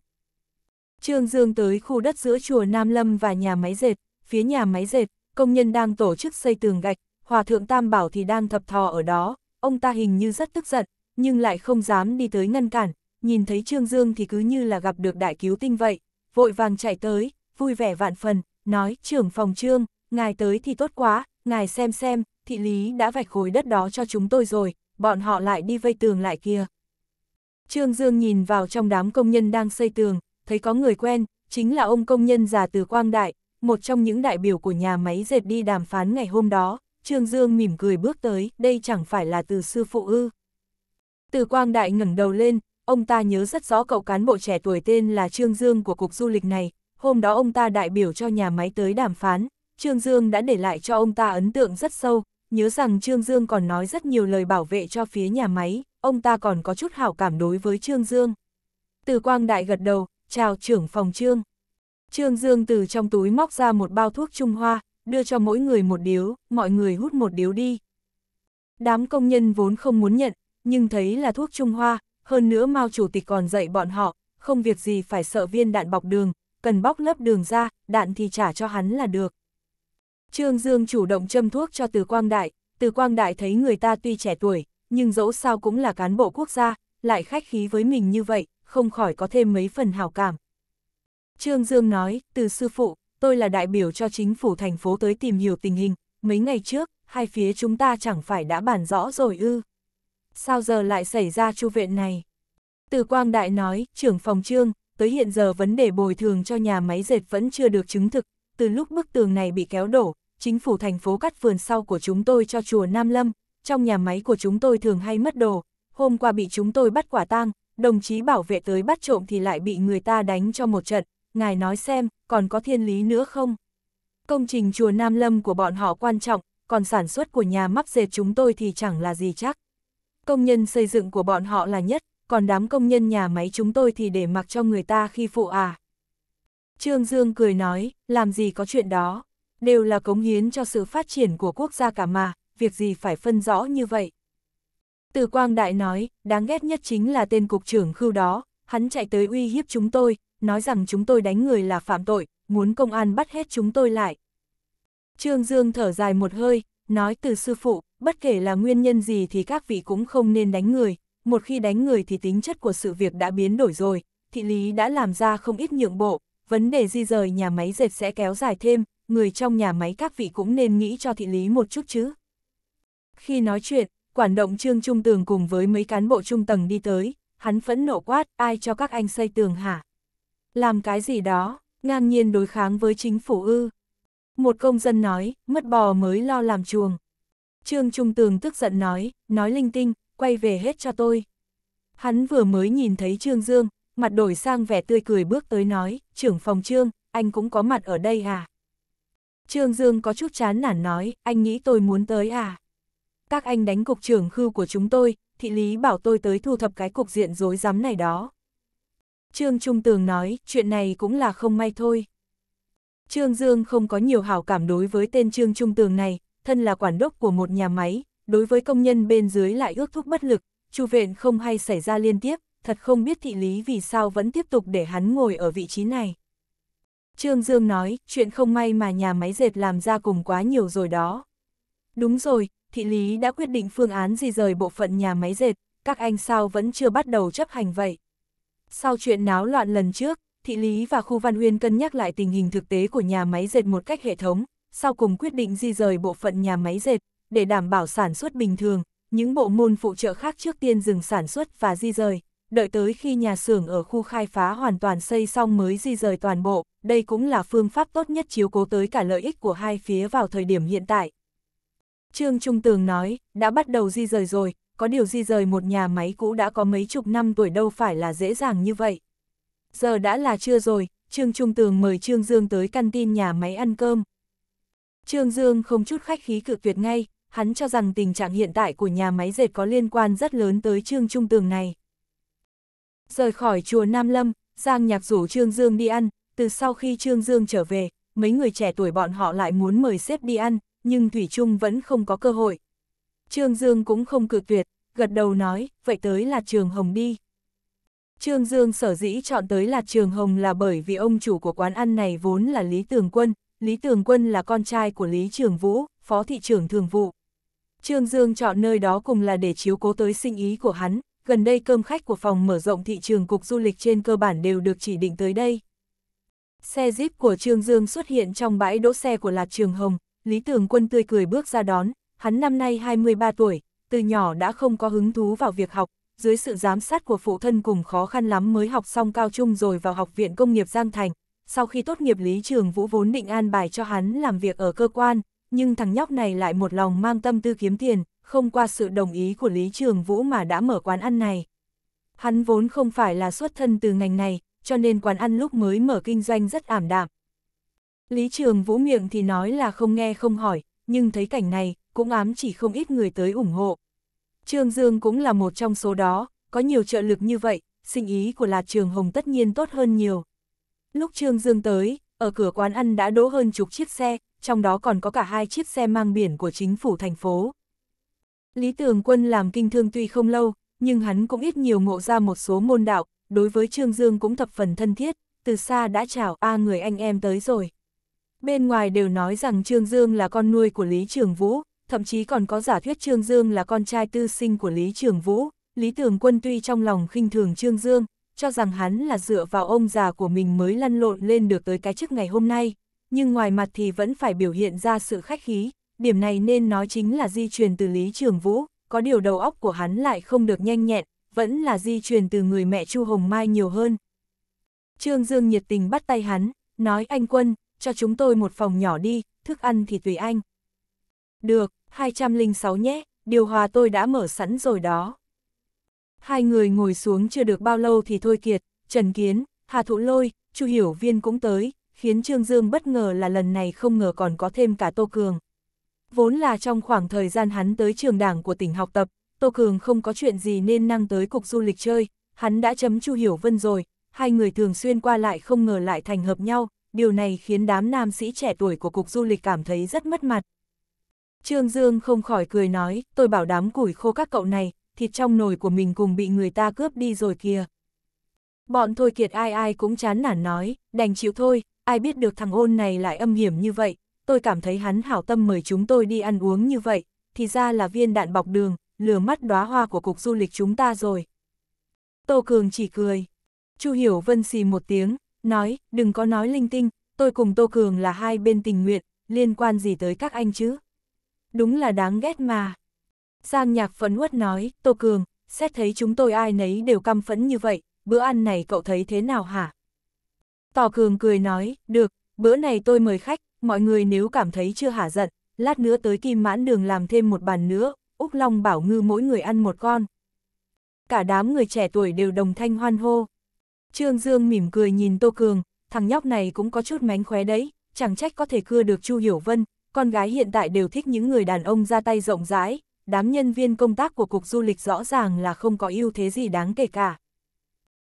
Trương Dương tới khu đất giữa chùa Nam Lâm và nhà máy dệt, phía nhà máy dệt, công nhân đang tổ chức xây tường gạch, Hòa Thượng Tam Bảo thì đang thập thò ở đó, ông ta hình như rất tức giận, nhưng lại không dám đi tới ngăn cản, nhìn thấy Trương Dương thì cứ như là gặp được đại cứu tinh vậy, vội vàng chạy tới, vui vẻ vạn phần, nói trưởng phòng Trương, ngài tới thì tốt quá, ngài xem xem, thị lý đã vạch khối đất đó cho chúng tôi rồi, bọn họ lại đi vây tường lại kia. Trương Dương nhìn vào trong đám công nhân đang xây tường, thấy có người quen, chính là ông công nhân già từ Quang Đại, một trong những đại biểu của nhà máy dệt đi đàm phán ngày hôm đó. Trương Dương mỉm cười bước tới, đây chẳng phải là từ sư phụ ư. Từ Quang Đại ngẩng đầu lên, ông ta nhớ rất rõ cậu cán bộ trẻ tuổi tên là Trương Dương của Cục Du lịch này, hôm đó ông ta đại biểu cho nhà máy tới đàm phán, Trương Dương đã để lại cho ông ta ấn tượng rất sâu, nhớ rằng Trương Dương còn nói rất nhiều lời bảo vệ cho phía nhà máy, ông ta còn có chút hảo cảm đối với Trương Dương. Từ Quang Đại gật đầu, chào trưởng phòng Trương. Trương Dương từ trong túi móc ra một bao thuốc Trung Hoa, đưa cho mỗi người một điếu, mọi người hút một điếu đi. Đám công nhân vốn không muốn nhận, nhưng thấy là thuốc Trung Hoa, hơn nữa Mao Chủ tịch còn dạy bọn họ, không việc gì phải sợ viên đạn bọc đường, cần bóc lớp đường ra, đạn thì trả cho hắn là được. Trương Dương chủ động châm thuốc cho Từ Quang Đại, Từ Quang Đại thấy người ta tuy trẻ tuổi, nhưng dẫu sao cũng là cán bộ quốc gia, lại khách khí với mình như vậy, không khỏi có thêm mấy phần hào cảm. Trương Dương nói, từ sư phụ, tôi là đại biểu cho chính phủ thành phố tới tìm hiểu tình hình, mấy ngày trước, hai phía chúng ta chẳng phải đã bàn rõ rồi ư. Sao giờ lại xảy ra chu viện này? Từ Quang Đại nói, trưởng phòng trương, tới hiện giờ vấn đề bồi thường cho nhà máy dệt vẫn chưa được chứng thực, từ lúc bức tường này bị kéo đổ, chính phủ thành phố cắt vườn sau của chúng tôi cho chùa Nam Lâm, trong nhà máy của chúng tôi thường hay mất đồ, hôm qua bị chúng tôi bắt quả tang, đồng chí bảo vệ tới bắt trộm thì lại bị người ta đánh cho một trận, ngài nói xem, còn có thiên lý nữa không? Công trình chùa Nam Lâm của bọn họ quan trọng, còn sản xuất của nhà mắp dệt chúng tôi thì chẳng là gì chắc. Công nhân xây dựng của bọn họ là nhất, còn đám công nhân nhà máy chúng tôi thì để mặc cho người ta khi phụ à. Trương Dương cười nói, làm gì có chuyện đó, đều là cống hiến cho sự phát triển của quốc gia cả mà, việc gì phải phân rõ như vậy. Từ Quang Đại nói, đáng ghét nhất chính là tên cục trưởng khưu đó, hắn chạy tới uy hiếp chúng tôi, nói rằng chúng tôi đánh người là phạm tội, muốn công an bắt hết chúng tôi lại. Trương Dương thở dài một hơi, nói từ sư phụ, bất kể là nguyên nhân gì thì các vị cũng không nên đánh người, một khi đánh người thì tính chất của sự việc đã biến đổi rồi, thị lý đã làm ra không ít nhượng bộ, vấn đề di rời nhà máy dệt sẽ kéo dài thêm, người trong nhà máy các vị cũng nên nghĩ cho thị lý một chút chứ. Khi nói chuyện, quản động Trương Trung Tường cùng với mấy cán bộ trung tầng đi tới, hắn phẫn nộ quát, ai cho các anh xây tường hả? Làm cái gì đó, ngang nhiên đối kháng với chính phủ ư. Một công dân nói, mất bò mới lo làm chuồng. Trương Trung Tường tức giận nói, nói linh tinh, quay về hết cho tôi. Hắn vừa mới nhìn thấy Trương Dương, mặt đổi sang vẻ tươi cười bước tới nói, trưởng phòng trương, anh cũng có mặt ở đây à? Trương Dương có chút chán nản nói, anh nghĩ tôi muốn tới à? Các anh đánh cục trưởng khư của chúng tôi, thị lý bảo tôi tới thu thập cái cục diện rối rắm này đó. Trương Trung Tường nói, chuyện này cũng là không may thôi. Trương Dương không có nhiều hảo cảm đối với tên Trương Trung Tường này, thân là quản đốc của một nhà máy, đối với công nhân bên dưới lại ước thúc bất lực, chu viện không hay xảy ra liên tiếp, thật không biết thị lý vì sao vẫn tiếp tục để hắn ngồi ở vị trí này. Trương Dương nói, chuyện không may mà nhà máy dệt làm ra cùng quá nhiều rồi đó. Đúng rồi, thị lý đã quyết định phương án di rời bộ phận nhà máy dệt, các anh sao vẫn chưa bắt đầu chấp hành vậy. Sau chuyện náo loạn lần trước, thị lý và khu văn huyên cân nhắc lại tình hình thực tế của nhà máy dệt một cách hệ thống, sau cùng quyết định di rời bộ phận nhà máy dệt, để đảm bảo sản xuất bình thường, những bộ môn phụ trợ khác trước tiên dừng sản xuất và di rời đợi tới khi nhà xưởng ở khu khai phá hoàn toàn xây xong mới di rời toàn bộ, đây cũng là phương pháp tốt nhất chiếu cố tới cả lợi ích của hai phía vào thời điểm hiện tại. Trương Trung Tường nói, đã bắt đầu di rời rồi, có điều di rời một nhà máy cũ đã có mấy chục năm tuổi đâu phải là dễ dàng như vậy. Giờ đã là trưa rồi, Trương Trung Tường mời Trương Dương tới căn tin nhà máy ăn cơm. Trương Dương không chút khách khí cự tuyệt ngay, hắn cho rằng tình trạng hiện tại của nhà máy dệt có liên quan rất lớn tới Trương Trung Tường này. Rời khỏi chùa Nam Lâm, Giang Nhạc rủ Trương Dương đi ăn, từ sau khi Trương Dương trở về, mấy người trẻ tuổi bọn họ lại muốn mời xếp đi ăn, nhưng Thủy Trung vẫn không có cơ hội. Trương Dương cũng không cự tuyệt, gật đầu nói, vậy tới là Trường Hồng đi. Trương Dương sở dĩ chọn tới là Trường Hồng là bởi vì ông chủ của quán ăn này vốn là Lý Tường Quân, Lý Tường Quân là con trai của Lý Trường Vũ, phó thị trưởng thường vụ. Trương Dương chọn nơi đó cùng là để chiếu cố tới sinh ý của hắn, gần đây cơm khách của phòng mở rộng thị trường cục du lịch trên cơ bản đều được chỉ định tới đây. Xe Jeep của Trương Dương xuất hiện trong bãi đỗ xe của Lạc Trường Hồng, Lý Tường Quân tươi cười bước ra đón, hắn năm nay 23 tuổi, từ nhỏ đã không có hứng thú vào việc học, dưới sự giám sát của phụ thân cùng khó khăn lắm mới học xong cao trung rồi vào Học viện Công nghiệp Giang Thành. Sau khi tốt nghiệp Lý Trường Vũ vốn định an bài cho hắn làm việc ở cơ quan, nhưng thằng nhóc này lại một lòng mang tâm tư kiếm tiền, không qua sự đồng ý của Lý Trường Vũ mà đã mở quán ăn này. Hắn vốn không phải là xuất thân từ ngành này, cho nên quán ăn lúc mới mở kinh doanh rất ảm đạm. Lý Trường Vũ miệng thì nói là không nghe không hỏi, nhưng thấy cảnh này, cũng ám chỉ không ít người tới ủng hộ. Trương Dương cũng là một trong số đó, có nhiều trợ lực như vậy, sinh ý của Lạc Trường Hồng tất nhiên tốt hơn nhiều. Lúc Trương Dương tới, ở cửa quán ăn đã đỗ hơn chục chiếc xe, trong đó còn có cả hai chiếc xe mang biển của chính phủ thành phố. Lý Tường Quân làm kinh thương tuy không lâu, nhưng hắn cũng ít nhiều ngộ ra một số môn đạo, đối với Trương Dương cũng thập phần thân thiết, từ xa đã chào a người anh em tới rồi. Bên ngoài đều nói rằng Trương Dương là con nuôi của Lý Trường Vũ, thậm chí còn có giả thuyết Trương Dương là con trai tư sinh của Lý Trường Vũ. Lý Tường Quân tuy trong lòng khinh thường Trương Dương, cho rằng hắn là dựa vào ông già của mình mới lăn lộn lên được tới cái chức ngày hôm nay, nhưng ngoài mặt thì vẫn phải biểu hiện ra sự khách khí, điểm này nên nói chính là di truyền từ Lý Trường Vũ, có điều đầu óc của hắn lại không được nhanh nhẹn, vẫn là di truyền từ người mẹ Chu Hồng Mai nhiều hơn. Trương Dương nhiệt tình bắt tay hắn, nói anh Quân, cho chúng tôi một phòng nhỏ đi, thức ăn thì tùy anh. Được, 206 nhé, điều hòa tôi đã mở sẵn rồi đó. Hai người ngồi xuống chưa được bao lâu thì thôi kiệt, Trần Kiến, Hà Thụ Lôi, Chu Hiểu Viên cũng tới, khiến Trương Dương bất ngờ là lần này không ngờ còn có thêm cả Tô Cường. Vốn là trong khoảng thời gian hắn tới trường đảng của tỉnh học tập, Tô Cường không có chuyện gì nên năng tới cục du lịch chơi, hắn đã chấm Chu Hiểu Vân rồi, hai người thường xuyên qua lại không ngờ lại thành hợp nhau, điều này khiến đám nam sĩ trẻ tuổi của cục du lịch cảm thấy rất mất mặt. Trương Dương không khỏi cười nói, tôi bảo đám củi khô các cậu này, thịt trong nồi của mình cùng bị người ta cướp đi rồi kìa. Bọn thôi kiệt ai ai cũng chán nản nói, đành chịu thôi, ai biết được thằng ôn này lại âm hiểm như vậy, tôi cảm thấy hắn hảo tâm mời chúng tôi đi ăn uống như vậy, thì ra là viên đạn bọc đường, lừa mắt đóa hoa của cục du lịch chúng ta rồi. Tô Cường chỉ cười. Chu Hiểu Vân xì một tiếng, nói, đừng có nói linh tinh, tôi cùng Tô Cường là hai bên tình nguyện, liên quan gì tới các anh chứ? Đúng là đáng ghét mà. Giang nhạc phấn uất nói, Tô Cường, xét thấy chúng tôi ai nấy đều căm phẫn như vậy, bữa ăn này cậu thấy thế nào hả? Tò Cường cười nói, được, bữa này tôi mời khách, mọi người nếu cảm thấy chưa hả giận, lát nữa tới kim mãn đường làm thêm một bàn nữa, Úc Long bảo ngư mỗi người ăn một con. Cả đám người trẻ tuổi đều đồng thanh hoan hô. Trương Dương mỉm cười nhìn Tô Cường, thằng nhóc này cũng có chút mánh khóe đấy, chẳng trách có thể cưa được Chu Hiểu Vân, con gái hiện tại đều thích những người đàn ông ra tay rộng rãi, đám nhân viên công tác của Cục Du lịch rõ ràng là không có ưu thế gì đáng kể cả.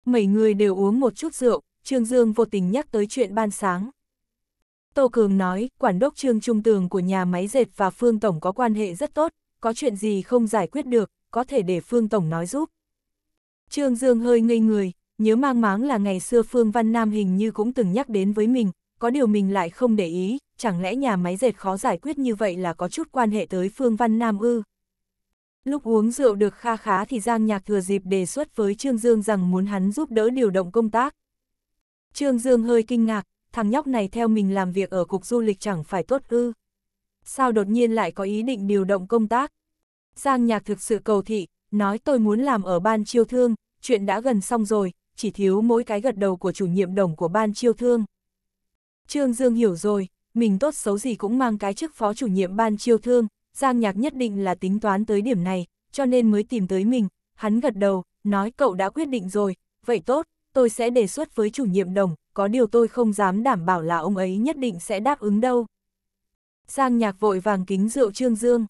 Mấy người đều uống một chút rượu, Trương Dương vô tình nhắc tới chuyện ban sáng. Tô Cường nói, quản đốc trương trung tường của nhà máy dệt và Phương Tổng có quan hệ rất tốt, có chuyện gì không giải quyết được, có thể để Phương Tổng nói giúp. Trương Dương hơi ngây người, nhớ mang máng là ngày xưa Phương Văn Nam hình như cũng từng nhắc đến với mình, có điều mình lại không để ý, chẳng lẽ nhà máy dệt khó giải quyết như vậy là có chút quan hệ tới Phương Văn Nam ư? Lúc uống rượu được kha khá thì Giang Nhạc thừa dịp đề xuất với Trương Dương rằng muốn hắn giúp đỡ điều động công tác. Trương Dương hơi kinh ngạc, thằng nhóc này theo mình làm việc ở cục du lịch chẳng phải tốt ư. Sao đột nhiên lại có ý định điều động công tác? Giang nhạc thực sự cầu thị, nói tôi muốn làm ở ban chiêu thương, chuyện đã gần xong rồi, chỉ thiếu mỗi cái gật đầu của chủ nhiệm đồng của ban chiêu thương. Trương Dương hiểu rồi, mình tốt xấu gì cũng mang cái chức phó chủ nhiệm ban chiêu thương, Giang Nhạc nhất định là tính toán tới điểm này, cho nên mới tìm tới mình, hắn gật đầu, nói cậu đã quyết định rồi, vậy tốt, tôi sẽ đề xuất với chủ nhiệm đồng, có điều tôi không dám đảm bảo là ông ấy nhất định sẽ đáp ứng đâu. Giang nhạc vội vàng kính rượu Trương Dương.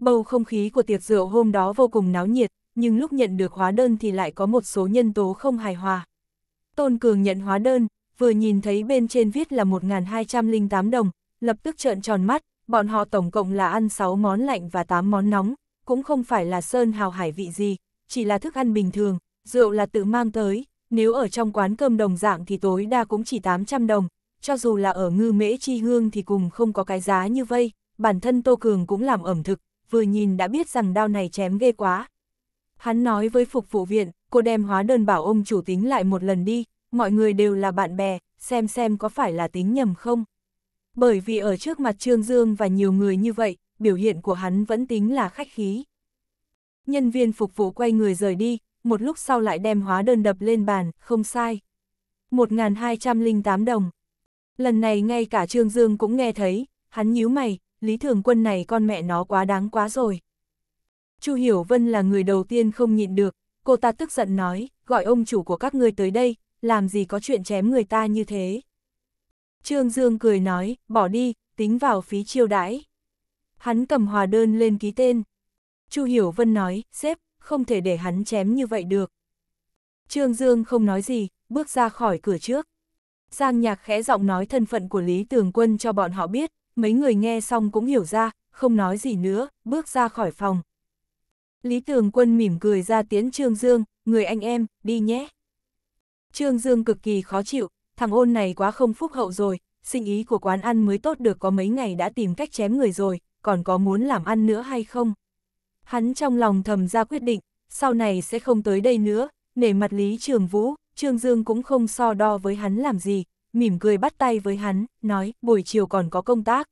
Bầu không khí của tiệc rượu hôm đó vô cùng náo nhiệt, nhưng lúc nhận được hóa đơn thì lại có một số nhân tố không hài hòa. Tôn Cường nhận hóa đơn, vừa nhìn thấy bên trên viết là 1.208 đồng, lập tức trợn tròn mắt, bọn họ tổng cộng là ăn 6 món lạnh và 8 món nóng, cũng không phải là sơn hào hải vị gì, chỉ là thức ăn bình thường, rượu là tự mang tới, nếu ở trong quán cơm đồng dạng thì tối đa cũng chỉ 800 đồng, cho dù là ở ngư mễ chi hương thì cùng không có cái giá như vây, bản thân Tô Cường cũng làm ẩm thực, vừa nhìn đã biết rằng đao này chém ghê quá. Hắn nói với phục vụ viện, cô đem hóa đơn bảo ông chủ tính lại một lần đi, mọi người đều là bạn bè, xem xem có phải là tính nhầm không. Bởi vì ở trước mặt Trương Dương và nhiều người như vậy, biểu hiện của hắn vẫn tính là khách khí. Nhân viên phục vụ quay người rời đi, một lúc sau lại đem hóa đơn đập lên bàn, không sai. 1.208 đồng. Lần này ngay cả Trương Dương cũng nghe thấy, hắn nhíu mày, Lý Thường Quân này con mẹ nó quá đáng quá rồi. Chu Hiểu Vân là người đầu tiên không nhịn được, cô ta tức giận nói, gọi ông chủ của các ngươi tới đây, làm gì có chuyện chém người ta như thế. Trương Dương cười nói, bỏ đi, tính vào phí chiêu đãi. Hắn cầm hòa đơn lên ký tên. Chu Hiểu Vân nói, xếp không thể để hắn chém như vậy được. Trương Dương không nói gì, bước ra khỏi cửa trước. Giang Nhạc khẽ giọng nói thân phận của Lý Tường Quân cho bọn họ biết, mấy người nghe xong cũng hiểu ra, không nói gì nữa, bước ra khỏi phòng. Lý Tường Quân mỉm cười ra tiến Trương Dương, người anh em, đi nhé. Trương Dương cực kỳ khó chịu, thằng ôn này quá không phúc hậu rồi, sinh ý của quán ăn mới tốt được có mấy ngày đã tìm cách chém người rồi, còn có muốn làm ăn nữa hay không? Hắn trong lòng thầm ra quyết định, sau này sẽ không tới đây nữa, nể mặt Lý Trường Vũ, Trương Dương cũng không so đo với hắn làm gì, mỉm cười bắt tay với hắn, nói buổi chiều còn có công tác.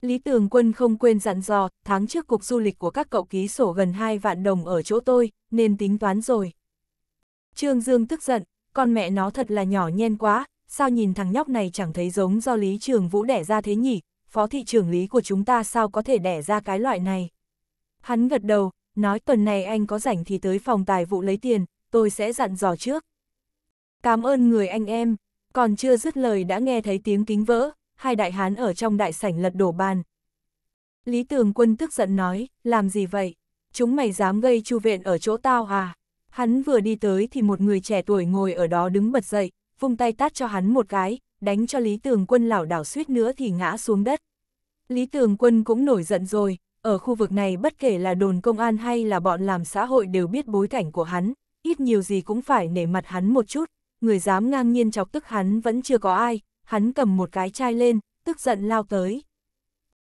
Lý Tường Quân không quên dặn dò, tháng trước cục du lịch của các cậu ký sổ gần 2 vạn đồng ở chỗ tôi, nên tính toán rồi. Trương Dương tức giận, con mẹ nó thật là nhỏ nhen quá, sao nhìn thằng nhóc này chẳng thấy giống do Lý Trường Vũ đẻ ra thế nhỉ, phó thị trưởng Lý của chúng ta sao có thể đẻ ra cái loại này. Hắn gật đầu, nói tuần này anh có rảnh thì tới phòng tài vụ lấy tiền, tôi sẽ dặn dò trước. Cảm ơn người anh em, còn chưa dứt lời đã nghe thấy tiếng kính vỡ, hai đại hán ở trong đại sảnh lật đổ bàn. Lý Tường Quân tức giận nói, làm gì vậy? Chúng mày dám gây chu viện ở chỗ tao à? Hắn vừa đi tới thì một người trẻ tuổi ngồi ở đó đứng bật dậy, vung tay tát cho hắn một cái, đánh cho Lý Tường Quân lảo đảo suýt nữa thì ngã xuống đất. Lý Tường Quân cũng nổi giận rồi, ở khu vực này bất kể là đồn công an hay là bọn làm xã hội đều biết bối cảnh của hắn, ít nhiều gì cũng phải nể mặt hắn một chút, người dám ngang nhiên chọc tức hắn vẫn chưa có ai, hắn cầm một cái chai lên, tức giận lao tới.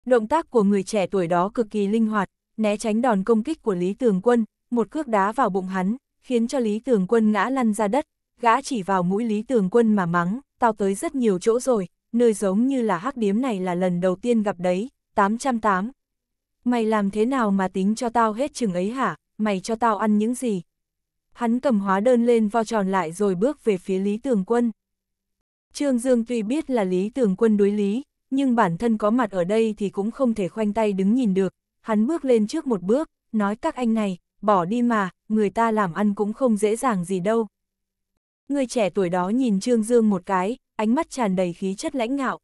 Động tác của người trẻ tuổi đó cực kỳ linh hoạt, né tránh đòn công kích của Lý Tường Quân, một cước đá vào bụng hắn, khiến cho Lý Tường Quân ngã lăn ra đất, gã chỉ vào mũi Lý Tường Quân mà mắng, tao tới rất nhiều chỗ rồi, nơi giống như là hắc điếm này là lần đầu tiên gặp đấy, 808, Mày làm thế nào mà tính cho tao hết chừng ấy hả, mày cho tao ăn những gì? Hắn cầm hóa đơn lên vo tròn lại rồi bước về phía Lý Tường Quân. Trương Dương tuy biết là Lý Tường Quân đối lý, nhưng bản thân có mặt ở đây thì cũng không thể khoanh tay đứng nhìn được. Hắn bước lên trước một bước, nói các anh này, bỏ đi mà, người ta làm ăn cũng không dễ dàng gì đâu. Người trẻ tuổi đó nhìn Trương Dương một cái, ánh mắt tràn đầy khí chất lãnh ngạo.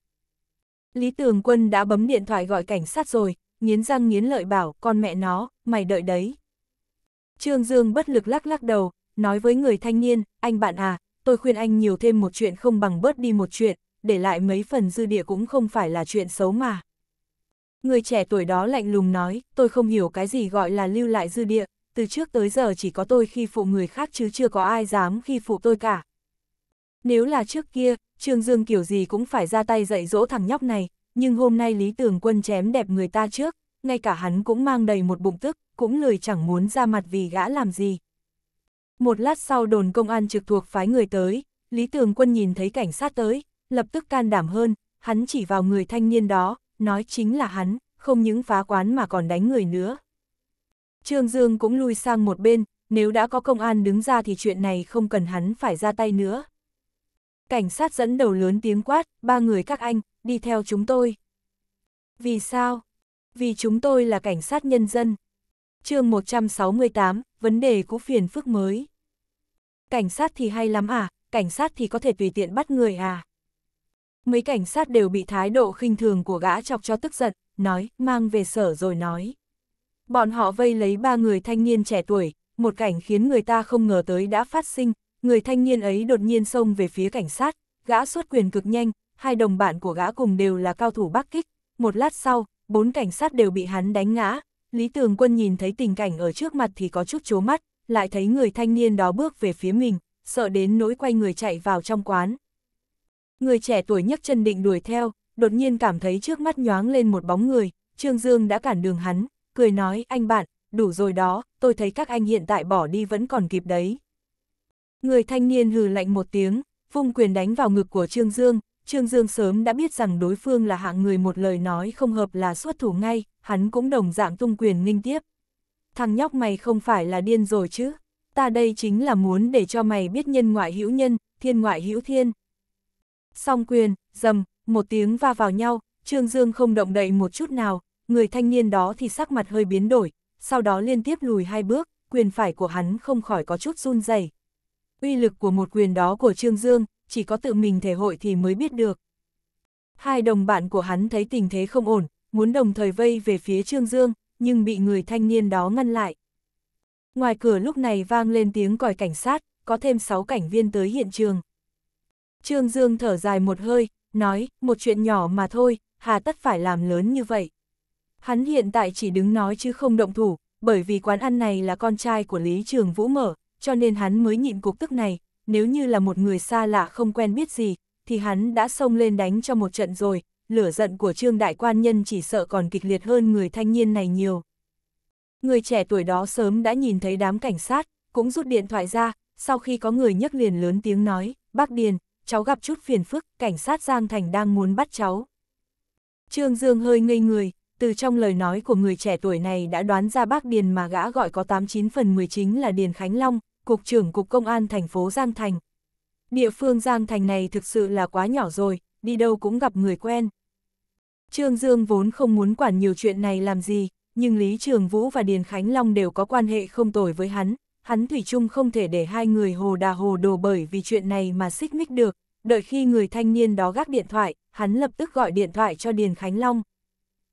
Lý Tường Quân đã bấm điện thoại gọi cảnh sát rồi, nghiến răng nghiến lợi bảo, con mẹ nó, mày đợi đấy. Trương Dương bất lực lắc lắc đầu, nói với người thanh niên, anh bạn à, tôi khuyên anh nhiều thêm một chuyện không bằng bớt đi một chuyện, để lại mấy phần dư địa cũng không phải là chuyện xấu mà. Người trẻ tuổi đó lạnh lùng nói, tôi không hiểu cái gì gọi là lưu lại dư địa, từ trước tới giờ chỉ có tôi khi phụ người khác chứ chưa có ai dám khi phụ tôi cả. Nếu là trước kia, Trương Dương kiểu gì cũng phải ra tay dạy dỗ thằng nhóc này, nhưng hôm nay Lý Tường Quân chém đẹp người ta trước, ngay cả hắn cũng mang đầy một bụng tức, cũng lười chẳng muốn ra mặt vì gã làm gì. Một lát sau đồn công an trực thuộc phái người tới, Lý Tường Quân nhìn thấy cảnh sát tới, lập tức can đảm hơn, hắn chỉ vào người thanh niên đó, nói chính là hắn, không những phá quán mà còn đánh người nữa. Trương Dương cũng lui sang một bên, nếu đã có công an đứng ra thì chuyện này không cần hắn phải ra tay nữa. Cảnh sát dẫn đầu lớn tiếng quát, ba người các anh, đi theo chúng tôi. Vì sao? Vì chúng tôi là cảnh sát nhân dân. chương 168, vấn đề cũ phiền phức mới. Cảnh sát thì hay lắm à, cảnh sát thì có thể tùy tiện bắt người à. Mấy cảnh sát đều bị thái độ khinh thường của gã chọc cho tức giận, nói, mang về sở rồi nói. Bọn họ vây lấy ba người thanh niên trẻ tuổi, một cảnh khiến người ta không ngờ tới đã phát sinh, người thanh niên ấy đột nhiên xông về phía cảnh sát, gã xuất quyền cực nhanh, hai đồng bạn của gã cùng đều là cao thủ bắc kích. Một lát sau, bốn cảnh sát đều bị hắn đánh ngã. Lý Tường Quân nhìn thấy tình cảnh ở trước mặt thì có chút chố mắt, lại thấy người thanh niên đó bước về phía mình, sợ đến nỗi quay người chạy vào trong quán. Người trẻ tuổi nhất chân định đuổi theo, đột nhiên cảm thấy trước mắt nhoáng lên một bóng người, Trương Dương đã cản đường hắn, cười nói anh bạn, đủ rồi đó, tôi thấy các anh hiện tại bỏ đi vẫn còn kịp đấy. Người thanh niên hừ lạnh một tiếng, vung quyền đánh vào ngực của Trương Dương, Trương Dương sớm đã biết rằng đối phương là hạng người một lời nói không hợp là xuất thủ ngay, hắn cũng đồng dạng tung quyền ninh tiếp. Thằng nhóc mày không phải là điên rồi chứ, ta đây chính là muốn để cho mày biết nhân ngoại hữu nhân, thiên ngoại hữu thiên. Song quyền, dầm, một tiếng va vào nhau, Trương Dương không động đậy một chút nào, người thanh niên đó thì sắc mặt hơi biến đổi, sau đó liên tiếp lùi hai bước, quyền phải của hắn không khỏi có chút run rẩy. Uy lực của một quyền đó của Trương Dương, chỉ có tự mình thể hội thì mới biết được. Hai đồng bạn của hắn thấy tình thế không ổn, muốn đồng thời vây về phía Trương Dương, nhưng bị người thanh niên đó ngăn lại. Ngoài cửa lúc này vang lên tiếng còi cảnh sát, có thêm 6 cảnh viên tới hiện trường. Trương Dương thở dài một hơi, nói, một chuyện nhỏ mà thôi, hà tất phải làm lớn như vậy. Hắn hiện tại chỉ đứng nói chứ không động thủ, bởi vì quán ăn này là con trai của Lý Trường Vũ mở, cho nên hắn mới nhịn cục tức này, nếu như là một người xa lạ không quen biết gì, thì hắn đã xông lên đánh cho một trận rồi, lửa giận của trương đại quan nhân chỉ sợ còn kịch liệt hơn người thanh niên này nhiều. Người trẻ tuổi đó sớm đã nhìn thấy đám cảnh sát, cũng rút điện thoại ra, sau khi có người nhấc liền lớn tiếng nói, bác Điền, cháu gặp chút phiền phức, cảnh sát Giang Thành đang muốn bắt cháu. Trương Dương hơi ngây người, từ trong lời nói của người trẻ tuổi này đã đoán ra bác Điền mà gã gọi có 89 phần 10 chính là Điền Khánh Long, Cục trưởng Cục Công an thành phố Giang Thành. Địa phương Giang Thành này thực sự là quá nhỏ rồi, đi đâu cũng gặp người quen. Trương Dương vốn không muốn quản nhiều chuyện này làm gì, nhưng Lý Trường Vũ và Điền Khánh Long đều có quan hệ không tồi với hắn, hắn Thủy chung không thể để hai người hồ đà hồ đồ bởi vì chuyện này mà xích mích được, đợi khi người thanh niên đó gác điện thoại, hắn lập tức gọi điện thoại cho Điền Khánh Long.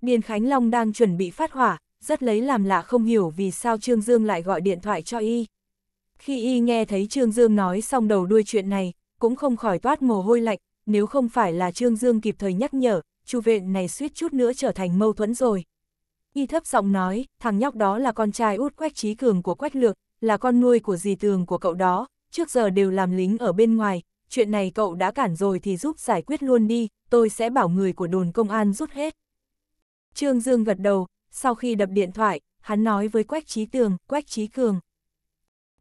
Điền Khánh Long đang chuẩn bị phát hỏa, rất lấy làm lạ không hiểu vì sao Trương Dương lại gọi điện thoại cho y. Khi y nghe thấy Trương Dương nói xong đầu đuôi chuyện này, cũng không khỏi toát mồ hôi lạnh, nếu không phải là Trương Dương kịp thời nhắc nhở, chu vện này suýt chút nữa trở thành mâu thuẫn rồi. Y thấp giọng nói, thằng nhóc đó là con trai út quách trí cường của quách lược, là con nuôi của dì tường của cậu đó, trước giờ đều làm lính ở bên ngoài, chuyện này cậu đã cản rồi thì giúp giải quyết luôn đi, tôi sẽ bảo người của đồn công an rút hết. Trương Dương gật đầu, sau khi đập điện thoại, hắn nói với Quách Trí Tường, Quách Trí Cường,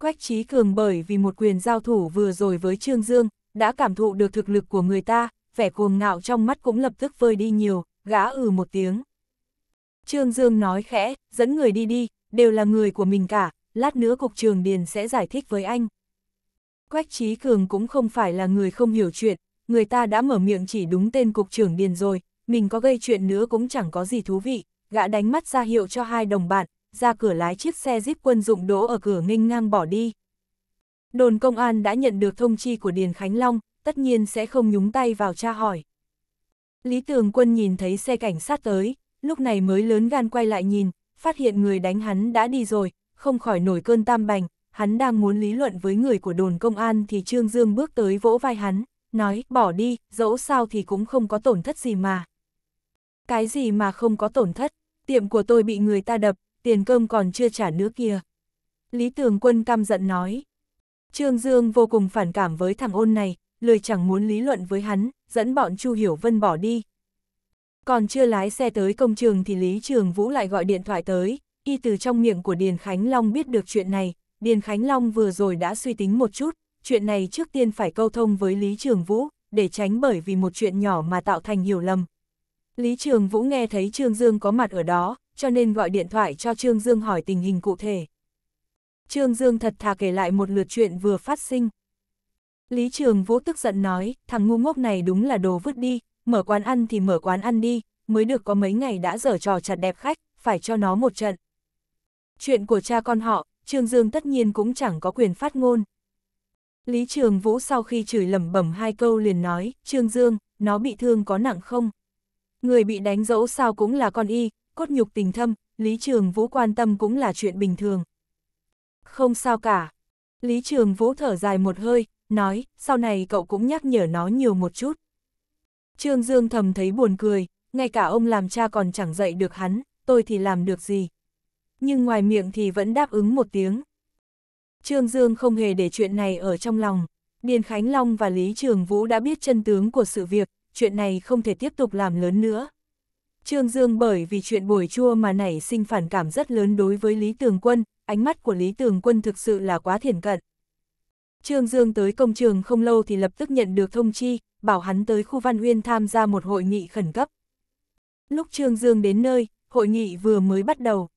Quách Chí Cường bởi vì một quyền giao thủ vừa rồi với Trương Dương, đã cảm thụ được thực lực của người ta, vẻ cuồng ngạo trong mắt cũng lập tức vơi đi nhiều, gã ừ một tiếng. Trương Dương nói khẽ, dẫn người đi đi, đều là người của mình cả, lát nữa cục trường điền sẽ giải thích với anh. Quách Chí Cường cũng không phải là người không hiểu chuyện, người ta đã mở miệng chỉ đúng tên cục trưởng điền rồi, mình có gây chuyện nữa cũng chẳng có gì thú vị, gã đánh mắt ra hiệu cho hai đồng bạn, ra cửa lái chiếc xe jeep quân dụng đỗ ở cửa nghênh ngang bỏ đi. Đồn công an đã nhận được thông chi của Điền Khánh Long, tất nhiên sẽ không nhúng tay vào tra hỏi. Lý Tường Quân nhìn thấy xe cảnh sát tới, lúc này mới lớn gan quay lại nhìn, phát hiện người đánh hắn đã đi rồi, không khỏi nổi cơn tam bành, hắn đang muốn lý luận với người của đồn công an thì Trương Dương bước tới vỗ vai hắn, nói bỏ đi, dẫu sao thì cũng không có tổn thất gì mà. Cái gì mà không có tổn thất, tiệm của tôi bị người ta đập, tiền cơm còn chưa trả nữa kia. Lý Tường Quân căm giận nói. Trương Dương vô cùng phản cảm với thằng ôn này, lười chẳng muốn lý luận với hắn, dẫn bọn Chu Hiểu Vân bỏ đi. Còn chưa lái xe tới công trường thì Lý Trường Vũ lại gọi điện thoại tới, y từ trong miệng của Điền Khánh Long biết được chuyện này, Điền Khánh Long vừa rồi đã suy tính một chút, chuyện này trước tiên phải câu thông với Lý Trường Vũ, để tránh bởi vì một chuyện nhỏ mà tạo thành hiểu lầm. Lý Trường Vũ nghe thấy Trương Dương có mặt ở đó, cho nên gọi điện thoại cho Trương Dương hỏi tình hình cụ thể. Trương Dương thật thà kể lại một lượt chuyện vừa phát sinh. Lý Trường Vũ tức giận nói, thằng ngu ngốc này đúng là đồ vứt đi, mở quán ăn thì mở quán ăn đi, mới được có mấy ngày đã dở trò chặt đẹp khách, phải cho nó một trận. Chuyện của cha con họ, Trương Dương tất nhiên cũng chẳng có quyền phát ngôn. Lý Trường Vũ sau khi chửi lầm bẩm hai câu liền nói, Trương Dương, nó bị thương có nặng không? Người bị đánh dẫu sao cũng là con y, cốt nhục tình thâm, Lý Trường Vũ quan tâm cũng là chuyện bình thường. Không sao cả. Lý Trường Vũ thở dài một hơi, nói, sau này cậu cũng nhắc nhở nó nhiều một chút. Trương Dương thầm thấy buồn cười, ngay cả ông làm cha còn chẳng dạy được hắn, tôi thì làm được gì. Nhưng ngoài miệng thì vẫn đáp ứng một tiếng. Trương Dương không hề để chuyện này ở trong lòng. Điền Khánh Long và Lý Trường Vũ đã biết chân tướng của sự việc, chuyện này không thể tiếp tục làm lớn nữa. Trương Dương bởi vì chuyện buổi chua mà nảy sinh phản cảm rất lớn đối với Lý Tường Quân, ánh mắt của Lý Tường Quân thực sự là quá thiển cận. Trương Dương tới công trường không lâu thì lập tức nhận được thông chi, bảo hắn tới khu Văn Uyên tham gia một hội nghị khẩn cấp. Lúc Trương Dương đến nơi, hội nghị vừa mới bắt đầu.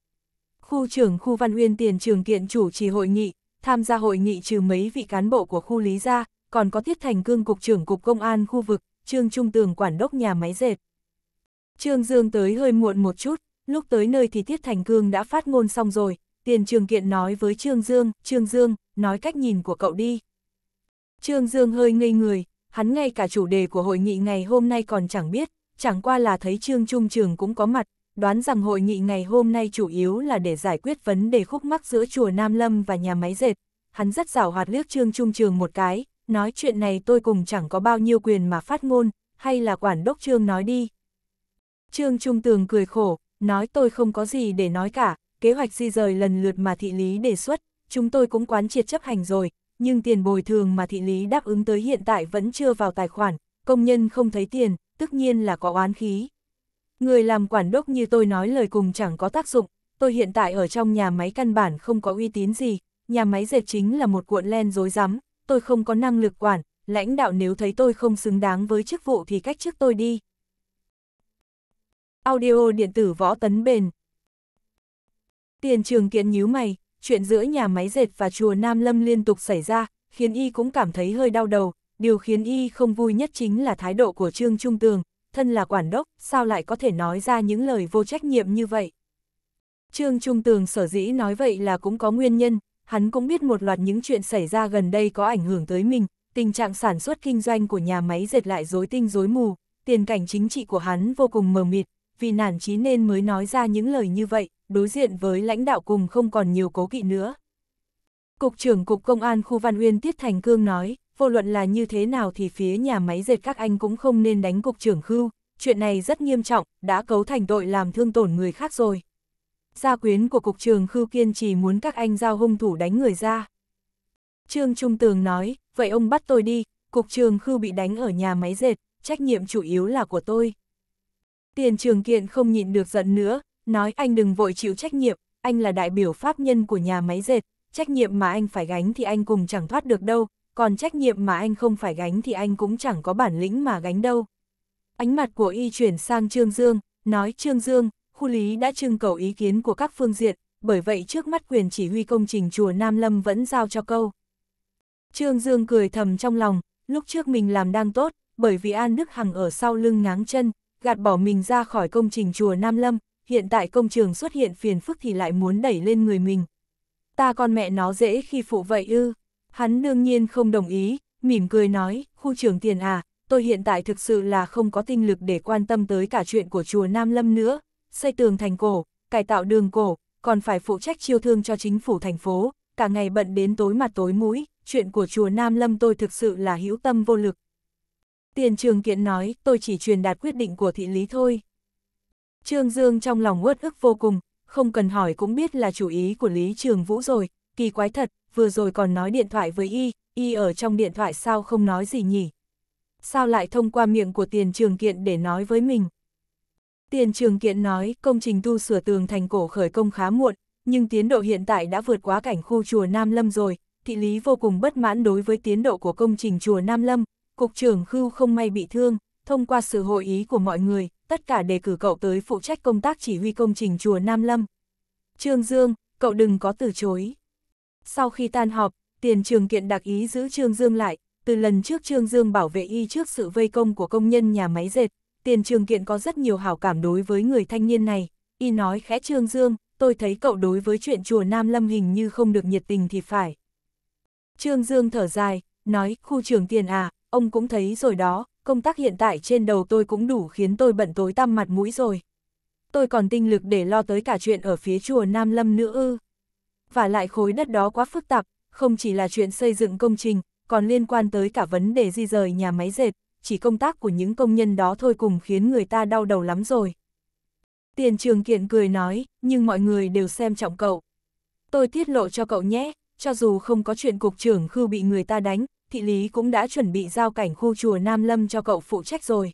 Khu trưởng khu Văn Uyên tiền trường kiện chủ trì hội nghị, tham gia hội nghị trừ mấy vị cán bộ của khu Lý gia, còn có Thiết Thành Cương cục trưởng cục công an khu vực, Trương Trung Tường quản đốc nhà máy dệt. Trương Dương tới hơi muộn một chút, lúc tới nơi thì Tiết Thành Cương đã phát ngôn xong rồi, tiền trường kiện nói với Trương Dương, Trương Dương, nói cách nhìn của cậu đi. Trương Dương hơi ngây người, hắn ngay cả chủ đề của hội nghị ngày hôm nay còn chẳng biết, chẳng qua là thấy Trương Trung Trường cũng có mặt, đoán rằng hội nghị ngày hôm nay chủ yếu là để giải quyết vấn đề khúc mắc giữa chùa Nam Lâm và nhà máy dệt. Hắn rất rảo hoạt liếc Trương Trung Trường một cái, nói chuyện này tôi cùng chẳng có bao nhiêu quyền mà phát ngôn, hay là quản đốc Trương nói đi, Trương Trung Tường cười khổ, nói tôi không có gì để nói cả, kế hoạch di rời lần lượt mà thị lý đề xuất, chúng tôi cũng quán triệt chấp hành rồi, nhưng tiền bồi thường mà thị lý đáp ứng tới hiện tại vẫn chưa vào tài khoản, công nhân không thấy tiền, tất nhiên là có oán khí. Người làm quản đốc như tôi nói lời cùng chẳng có tác dụng, tôi hiện tại ở trong nhà máy căn bản không có uy tín gì, nhà máy dệt chính là một cuộn len dối rắm tôi không có năng lực quản, lãnh đạo nếu thấy tôi không xứng đáng với chức vụ thì cách chức tôi đi, Audio điện tử võ tấn bền. Tiền trường kiện nhíu mày, chuyện giữa nhà máy dệt và chùa Nam Lâm liên tục xảy ra, khiến y cũng cảm thấy hơi đau đầu, điều khiến y không vui nhất chính là thái độ của Trương Trung Tường, thân là quản đốc, sao lại có thể nói ra những lời vô trách nhiệm như vậy. Trương Trung Tường sở dĩ nói vậy là cũng có nguyên nhân, hắn cũng biết một loạt những chuyện xảy ra gần đây có ảnh hưởng tới mình, tình trạng sản xuất kinh doanh của nhà máy dệt lại rối tinh rối mù, tiền cảnh chính trị của hắn vô cùng mờ mịt, vì nản chí nên mới nói ra những lời như vậy, đối diện với lãnh đạo cùng không còn nhiều cố kỵ nữa. Cục trưởng Cục Công an Khu Văn Uyên Tiết Thành Cương nói, vô luận là như thế nào thì phía nhà máy dệt các anh cũng không nên đánh Cục trưởng Khưu, chuyện này rất nghiêm trọng, đã cấu thành tội làm thương tổn người khác rồi. Gia quyến của Cục trưởng Khưu kiên trì muốn các anh giao hung thủ đánh người ra. Trương Trung Tường nói, vậy ông bắt tôi đi, Cục trưởng Khưu bị đánh ở nhà máy dệt, trách nhiệm chủ yếu là của tôi. Tiền trường kiện không nhịn được giận nữa, nói anh đừng vội chịu trách nhiệm, anh là đại biểu pháp nhân của nhà máy dệt, trách nhiệm mà anh phải gánh thì anh cùng chẳng thoát được đâu, còn trách nhiệm mà anh không phải gánh thì anh cũng chẳng có bản lĩnh mà gánh đâu. Ánh mặt của y chuyển sang Trương Dương, nói Trương Dương, khu lý đã trưng cầu ý kiến của các phương diện, bởi vậy trước mắt quyền chỉ huy công trình chùa Nam Lâm vẫn giao cho câu. Trương Dương cười thầm trong lòng, lúc trước mình làm đang tốt, bởi vì An Đức Hằng ở sau lưng ngáng chân, gạt bỏ mình ra khỏi công trình chùa Nam Lâm, hiện tại công trường xuất hiện phiền phức thì lại muốn đẩy lên người mình. Ta con mẹ nó dễ khi phụ vậy ư. Hắn đương nhiên không đồng ý, mỉm cười nói, khu trường tiền à, tôi hiện tại thực sự là không có tinh lực để quan tâm tới cả chuyện của chùa Nam Lâm nữa, xây tường thành cổ, cải tạo đường cổ, còn phải phụ trách chiêu thương cho chính phủ thành phố, cả ngày bận đến tối mặt tối mũi, chuyện của chùa Nam Lâm tôi thực sự là hữu tâm vô lực, Tiền trường kiện nói, tôi chỉ truyền đạt quyết định của thị lý thôi. Trương Dương trong lòng uất ức vô cùng, không cần hỏi cũng biết là chủ ý của Lý Trường Vũ rồi, kỳ quái thật, vừa rồi còn nói điện thoại với y, y ở trong điện thoại sao không nói gì nhỉ? Sao lại thông qua miệng của tiền trường kiện để nói với mình? Tiền trường kiện nói công trình tu sửa tường thành cổ khởi công khá muộn, nhưng tiến độ hiện tại đã vượt quá cảnh khu chùa Nam Lâm rồi, thị lý vô cùng bất mãn đối với tiến độ của công trình chùa Nam Lâm, Cục trưởng Khưu không may bị thương, thông qua sự hội ý của mọi người, tất cả đề cử cậu tới phụ trách công tác chỉ huy công trình chùa Nam Lâm. Trương Dương, cậu đừng có từ chối. Sau khi tan họp, tiền trường kiện đặc ý giữ Trương Dương lại, từ lần trước Trương Dương bảo vệ y trước sự vây công của công nhân nhà máy dệt, tiền trường kiện có rất nhiều hảo cảm đối với người thanh niên này. Y nói khẽ Trương Dương, tôi thấy cậu đối với chuyện chùa Nam Lâm hình như không được nhiệt tình thì phải. Trương Dương thở dài, nói, khu trường tiền à, ông cũng thấy rồi đó, công tác hiện tại trên đầu tôi cũng đủ khiến tôi bận tối tăm mặt mũi rồi. Tôi còn tinh lực để lo tới cả chuyện ở phía chùa Nam Lâm nữa ư. Và lại khối đất đó quá phức tạp, không chỉ là chuyện xây dựng công trình, còn liên quan tới cả vấn đề di rời nhà máy dệt, chỉ công tác của những công nhân đó thôi cùng khiến người ta đau đầu lắm rồi. Tiền trường kiện cười nói, nhưng mọi người đều xem trọng cậu. Tôi tiết lộ cho cậu nhé, cho dù không có chuyện cục trưởng khư bị người ta đánh, thị lý cũng đã chuẩn bị giao cảnh khu chùa Nam Lâm cho cậu phụ trách rồi.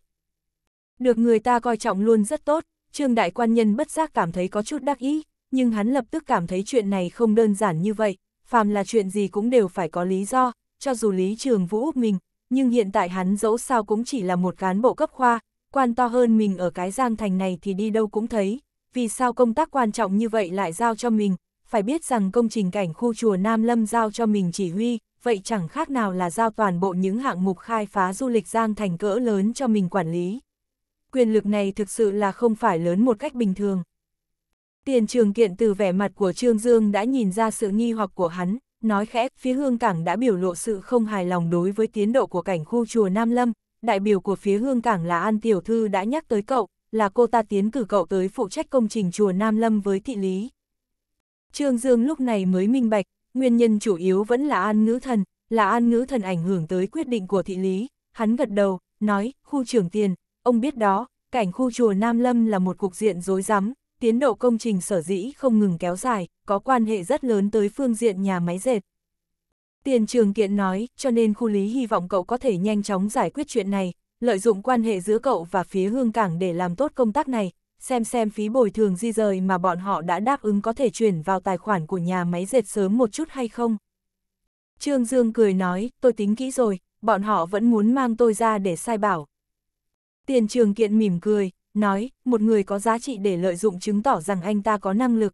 Được người ta coi trọng luôn rất tốt, Trương Đại Quan Nhân bất giác cảm thấy có chút đắc ý, nhưng hắn lập tức cảm thấy chuyện này không đơn giản như vậy, phàm là chuyện gì cũng đều phải có lý do, cho dù lý trường vũ úp mình, nhưng hiện tại hắn dẫu sao cũng chỉ là một cán bộ cấp khoa, quan to hơn mình ở cái giang thành này thì đi đâu cũng thấy, vì sao công tác quan trọng như vậy lại giao cho mình, phải biết rằng công trình cảnh khu chùa Nam Lâm giao cho mình chỉ huy, vậy chẳng khác nào là giao toàn bộ những hạng mục khai phá du lịch Giang Thành cỡ lớn cho mình quản lý. Quyền lực này thực sự là không phải lớn một cách bình thường. Tiền trường kiện từ vẻ mặt của Trương Dương đã nhìn ra sự nghi hoặc của hắn, nói khẽ, phía Hương Cảng đã biểu lộ sự không hài lòng đối với tiến độ của cảnh khu chùa Nam Lâm, đại biểu của phía Hương Cảng là An Tiểu Thư đã nhắc tới cậu, là cô ta tiến cử cậu tới phụ trách công trình chùa Nam Lâm với thị lý. Trương Dương lúc này mới minh bạch, nguyên nhân chủ yếu vẫn là an ngữ thần, là an ngữ thần ảnh hưởng tới quyết định của thị lý, hắn gật đầu, nói, khu trưởng tiền, ông biết đó, cảnh khu chùa Nam Lâm là một cục diện rối rắm, tiến độ công trình sở dĩ không ngừng kéo dài, có quan hệ rất lớn tới phương diện nhà máy dệt. Tiền trường kiện nói, cho nên khu lý hy vọng cậu có thể nhanh chóng giải quyết chuyện này, lợi dụng quan hệ giữa cậu và phía hương cảng để làm tốt công tác này, xem xem phí bồi thường di rời mà bọn họ đã đáp ứng có thể chuyển vào tài khoản của nhà máy dệt sớm một chút hay không. Trương Dương cười nói, tôi tính kỹ rồi, bọn họ vẫn muốn mang tôi ra để sai bảo. Tiền trường kiện mỉm cười, nói, một người có giá trị để lợi dụng chứng tỏ rằng anh ta có năng lực.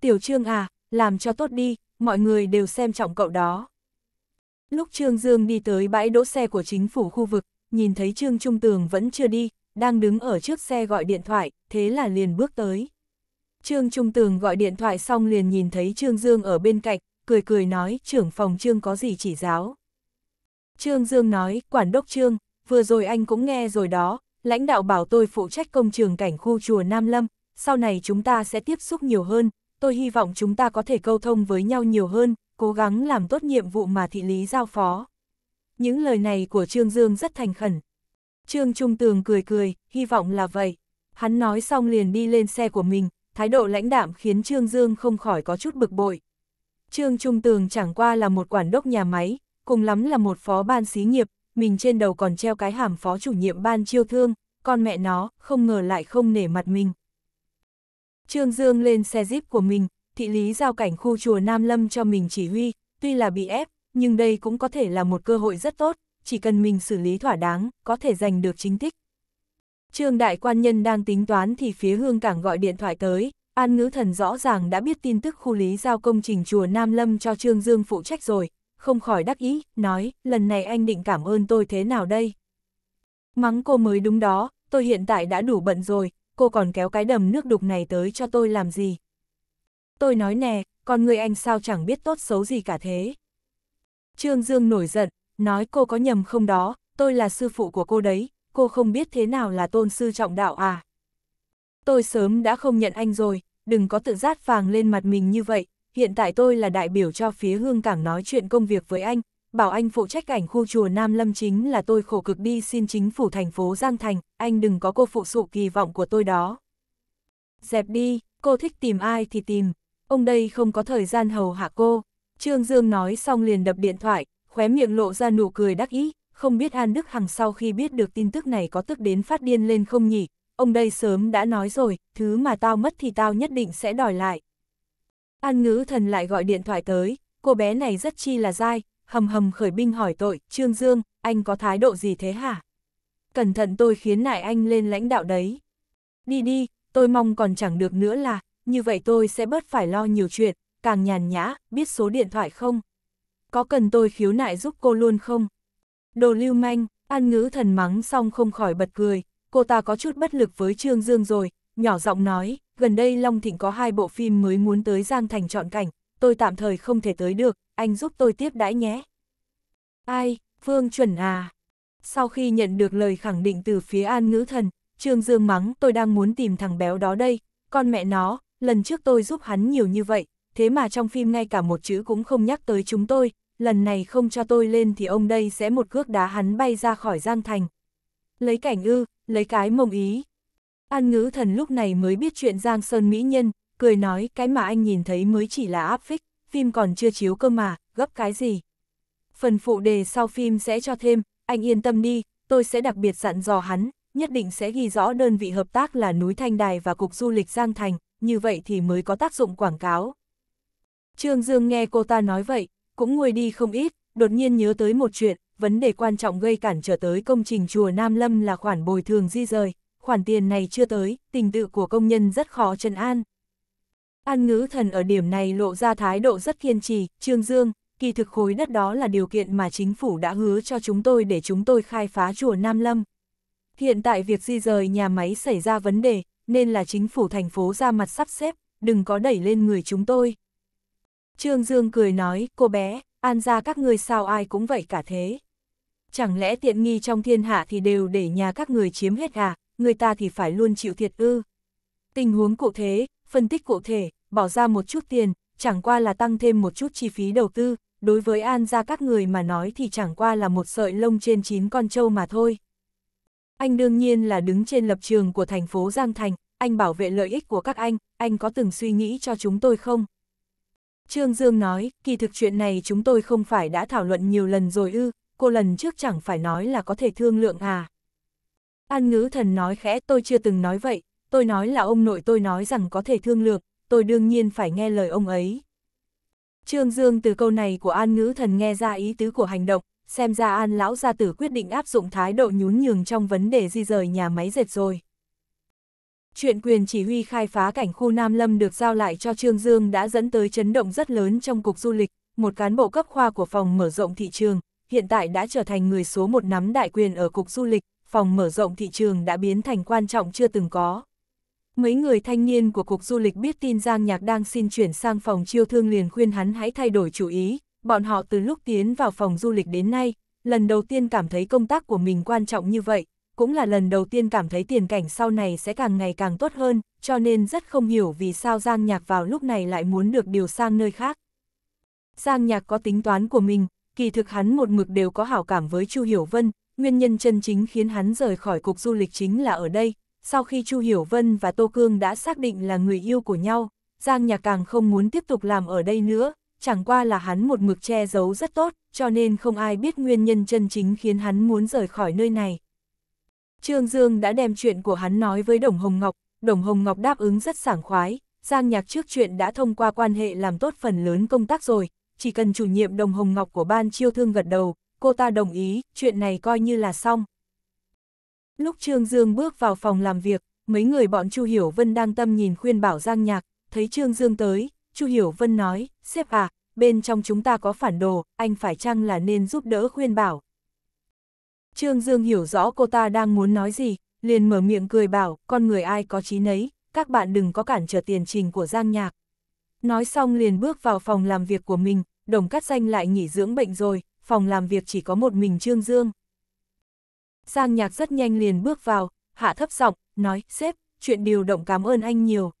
Tiểu Trương à, làm cho tốt đi, mọi người đều xem trọng cậu đó. Lúc Trương Dương đi tới bãi đỗ xe của chính phủ khu vực, nhìn thấy Trương Trung Tường vẫn chưa đi, đang đứng ở trước xe gọi điện thoại, thế là liền bước tới. Trương Trung Tường gọi điện thoại xong liền nhìn thấy Trương Dương ở bên cạnh, cười cười nói trưởng phòng Trương có gì chỉ giáo. Trương Dương nói, quản đốc Trương, vừa rồi anh cũng nghe rồi đó, lãnh đạo bảo tôi phụ trách công trường cảnh khu chùa Nam Lâm, sau này chúng ta sẽ tiếp xúc nhiều hơn, tôi hy vọng chúng ta có thể câu thông với nhau nhiều hơn, cố gắng làm tốt nhiệm vụ mà thị lý giao phó. Những lời này của Trương Dương rất thành khẩn, Trương Trung Tường cười cười, hy vọng là vậy. Hắn nói xong liền đi lên xe của mình, thái độ lãnh đạm khiến Trương Dương không khỏi có chút bực bội. Trương Trung Tường chẳng qua là một quản đốc nhà máy, cùng lắm là một phó ban xí nghiệp, mình trên đầu còn treo cái hàm phó chủ nhiệm ban chiêu thương, con mẹ nó, không ngờ lại không nể mặt mình. Trương Dương lên xe jeep của mình, thị lý giao cảnh khu chùa Nam Lâm cho mình chỉ huy, tuy là bị ép, nhưng đây cũng có thể là một cơ hội rất tốt, chỉ cần mình xử lý thỏa đáng, có thể giành được chính tích. Trương đại quan nhân đang tính toán thì phía hương cảng gọi điện thoại tới, An Ngữ Thần rõ ràng đã biết tin tức khu lý giao công trình chùa Nam Lâm cho Trương Dương phụ trách rồi, không khỏi đắc ý, nói, lần này anh định cảm ơn tôi thế nào đây? Mắng cô mới đúng đó, tôi hiện tại đã đủ bận rồi, cô còn kéo cái đầm nước đục này tới cho tôi làm gì? Tôi nói nè, con người anh sao chẳng biết tốt xấu gì cả thế? Trương Dương nổi giận, nói cô có nhầm không đó, tôi là sư phụ của cô đấy, cô không biết thế nào là tôn sư trọng đạo à. Tôi sớm đã không nhận anh rồi, đừng có tự rát vàng lên mặt mình như vậy, hiện tại tôi là đại biểu cho phía Hương Cảng nói chuyện công việc với anh, bảo anh phụ trách ảnh khu chùa Nam Lâm chính là tôi khổ cực đi xin chính phủ thành phố Giang Thành, anh đừng có cô phụ sự kỳ vọng của tôi đó. Dẹp đi, cô thích tìm ai thì tìm, ông đây không có thời gian hầu hạ cô. Trương Dương nói xong liền đập điện thoại, khóe miệng lộ ra nụ cười đắc ý, không biết An Đức Hằng sau khi biết được tin tức này có tức đến phát điên lên không nhỉ, ông đây sớm đã nói rồi, thứ mà tao mất thì tao nhất định sẽ đòi lại. An ngữ thần lại gọi điện thoại tới, cô bé này rất chi là dai, hầm hầm khởi binh hỏi tội, Trương Dương, anh có thái độ gì thế hả? Cẩn thận tôi khiến nại anh lên lãnh đạo đấy. Đi đi, tôi mong còn chẳng được nữa là, như vậy tôi sẽ bớt phải lo nhiều chuyện, càng nhàn nhã, biết số điện thoại không? có cần tôi khiếu nại giúp cô luôn không? Đồ lưu manh, an ngữ thần mắng xong không khỏi bật cười, cô ta có chút bất lực với Trương Dương rồi, nhỏ giọng nói, gần đây Long Thịnh có hai bộ phim mới muốn tới Giang Thành chọn cảnh, tôi tạm thời không thể tới được, anh giúp tôi tiếp đãi nhé. Ai, Phương chuẩn à? Sau khi nhận được lời khẳng định từ phía an ngữ thần, Trương Dương mắng tôi đang muốn tìm thằng béo đó đây, con mẹ nó, lần trước tôi giúp hắn nhiều như vậy, thế mà trong phim ngay cả một chữ cũng không nhắc tới chúng tôi, lần này không cho tôi lên thì ông đây sẽ một cước đá hắn bay ra khỏi Giang Thành. Lấy cảnh ư, lấy cái mông ý. An ngữ thần lúc này mới biết chuyện Giang Sơn Mỹ Nhân, cười nói cái mà anh nhìn thấy mới chỉ là áp phích, phim còn chưa chiếu cơ mà, gấp cái gì. Phần phụ đề sau phim sẽ cho thêm, anh yên tâm đi, tôi sẽ đặc biệt dặn dò hắn, nhất định sẽ ghi rõ đơn vị hợp tác là núi Thanh Đài và Cục Du lịch Giang Thành, như vậy thì mới có tác dụng quảng cáo. Trương Dương nghe cô ta nói vậy, cũng nguôi đi không ít, đột nhiên nhớ tới một chuyện, vấn đề quan trọng gây cản trở tới công trình chùa Nam Lâm là khoản bồi thường di rời, khoản tiền này chưa tới, tình tự của công nhân rất khó trần an. An ngữ thần ở điểm này lộ ra thái độ rất kiên trì, Trương Dương, kỳ thực khối đất đó là điều kiện mà chính phủ đã hứa cho chúng tôi để chúng tôi khai phá chùa Nam Lâm. Hiện tại việc di rời nhà máy xảy ra vấn đề, nên là chính phủ thành phố ra mặt sắp xếp, đừng có đẩy lên người chúng tôi. Trương Dương cười nói, cô bé, an ra các người sao ai cũng vậy cả thế. Chẳng lẽ tiện nghi trong thiên hạ thì đều để nhà các người chiếm hết à, người ta thì phải luôn chịu thiệt ư. Tình huống cụ thể, phân tích cụ thể, bỏ ra một chút tiền, chẳng qua là tăng thêm một chút chi phí đầu tư, đối với an ra các người mà nói thì chẳng qua là một sợi lông trên chín con trâu mà thôi. Anh đương nhiên là đứng trên lập trường của thành phố Giang Thành, anh bảo vệ lợi ích của các anh, anh có từng suy nghĩ cho chúng tôi không? Trương Dương nói, kỳ thực chuyện này chúng tôi không phải đã thảo luận nhiều lần rồi ư, cô lần trước chẳng phải nói là có thể thương lượng à. An ngữ thần nói khẽ tôi chưa từng nói vậy, tôi nói là ông nội tôi nói rằng có thể thương lượng, tôi đương nhiên phải nghe lời ông ấy. Trương Dương từ câu này của An ngữ thần nghe ra ý tứ của hành động, xem ra An lão gia tử quyết định áp dụng thái độ nhún nhường trong vấn đề di rời nhà máy dệt rồi. Chuyện quyền chỉ huy khai phá cảnh khu Nam Lâm được giao lại cho Trương Dương đã dẫn tới chấn động rất lớn trong Cục Du lịch, một cán bộ cấp khoa của phòng mở rộng thị trường, hiện tại đã trở thành người số một nắm đại quyền ở Cục Du lịch, phòng mở rộng thị trường đã biến thành quan trọng chưa từng có. Mấy người thanh niên của Cục Du lịch biết tin Giang Nhạc đang xin chuyển sang phòng chiêu thương liền khuyên hắn hãy thay đổi chủ ý, bọn họ từ lúc tiến vào phòng du lịch đến nay, lần đầu tiên cảm thấy công tác của mình quan trọng như vậy, cũng là lần đầu tiên cảm thấy tiền cảnh sau này sẽ càng ngày càng tốt hơn, cho nên rất không hiểu vì sao Giang Nhạc vào lúc này lại muốn được điều sang nơi khác. Giang Nhạc có tính toán của mình, kỳ thực hắn một mực đều có hảo cảm với Chu Hiểu Vân, nguyên nhân chân chính khiến hắn rời khỏi cục du lịch chính là ở đây, sau khi Chu Hiểu Vân và Tô Cương đã xác định là người yêu của nhau, Giang Nhạc càng không muốn tiếp tục làm ở đây nữa, chẳng qua là hắn một mực che giấu rất tốt, cho nên không ai biết nguyên nhân chân chính khiến hắn muốn rời khỏi nơi này. Trương Dương đã đem chuyện của hắn nói với Đồng Hồng Ngọc, Đồng Hồng Ngọc đáp ứng rất sảng khoái, Giang Nhạc trước chuyện đã thông qua quan hệ làm tốt phần lớn công tác rồi, chỉ cần chủ nhiệm Đồng Hồng Ngọc của ban chiêu thương gật đầu, cô ta đồng ý, chuyện này coi như là xong. Lúc Trương Dương bước vào phòng làm việc, mấy người bọn Chu Hiểu Vân đang tâm nhìn khuyên bảo Giang Nhạc, thấy Trương Dương tới, Chu Hiểu Vân nói, sếp à, bên trong chúng ta có phản đồ, anh phải chăng là nên giúp đỡ khuyên bảo. Trương Dương hiểu rõ cô ta đang muốn nói gì, liền mở miệng cười bảo, con người ai có trí nấy, các bạn đừng có cản trở tiền trình của Giang Nhạc. Nói xong liền bước vào phòng làm việc của mình, đồng cắt danh lại nghỉ dưỡng bệnh rồi, phòng làm việc chỉ có một mình Trương Dương. Giang Nhạc rất nhanh liền bước vào, hạ thấp giọng, nói, sếp, chuyện điều động cảm ơn anh nhiều.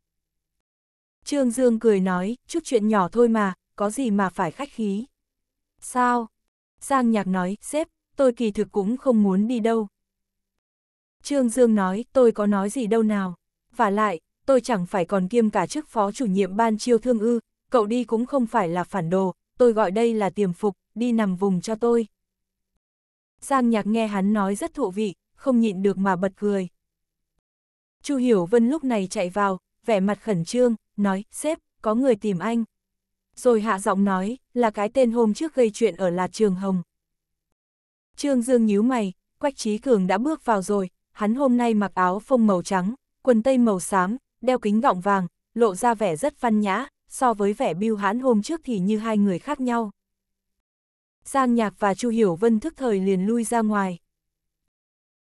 Trương Dương cười nói, chút chuyện nhỏ thôi mà, có gì mà phải khách khí. Sao? Giang Nhạc nói, sếp, tôi kỳ thực cũng không muốn đi đâu. Trương Dương nói, tôi có nói gì đâu nào. Và lại, tôi chẳng phải còn kiêm cả chức phó chủ nhiệm ban chiêu thương ư, cậu đi cũng không phải là phản đồ, tôi gọi đây là tiềm phục, đi nằm vùng cho tôi. Giang nhạc nghe hắn nói rất thụ vị, không nhịn được mà bật cười. Chu Hiểu Vân lúc này chạy vào, vẻ mặt khẩn trương, nói, sếp, có người tìm anh. Rồi hạ giọng nói, là cái tên hôm trước gây chuyện ở Lạt Trường Hồng. Trương Dương nhíu mày, Quách Trí Cường đã bước vào rồi, hắn hôm nay mặc áo phông màu trắng, quần tây màu xám, đeo kính gọng vàng, lộ ra vẻ rất văn nhã, so với vẻ biêu hãn hôm trước thì như hai người khác nhau. Giang Nhạc và Chu Hiểu Vân thức thời liền lui ra ngoài.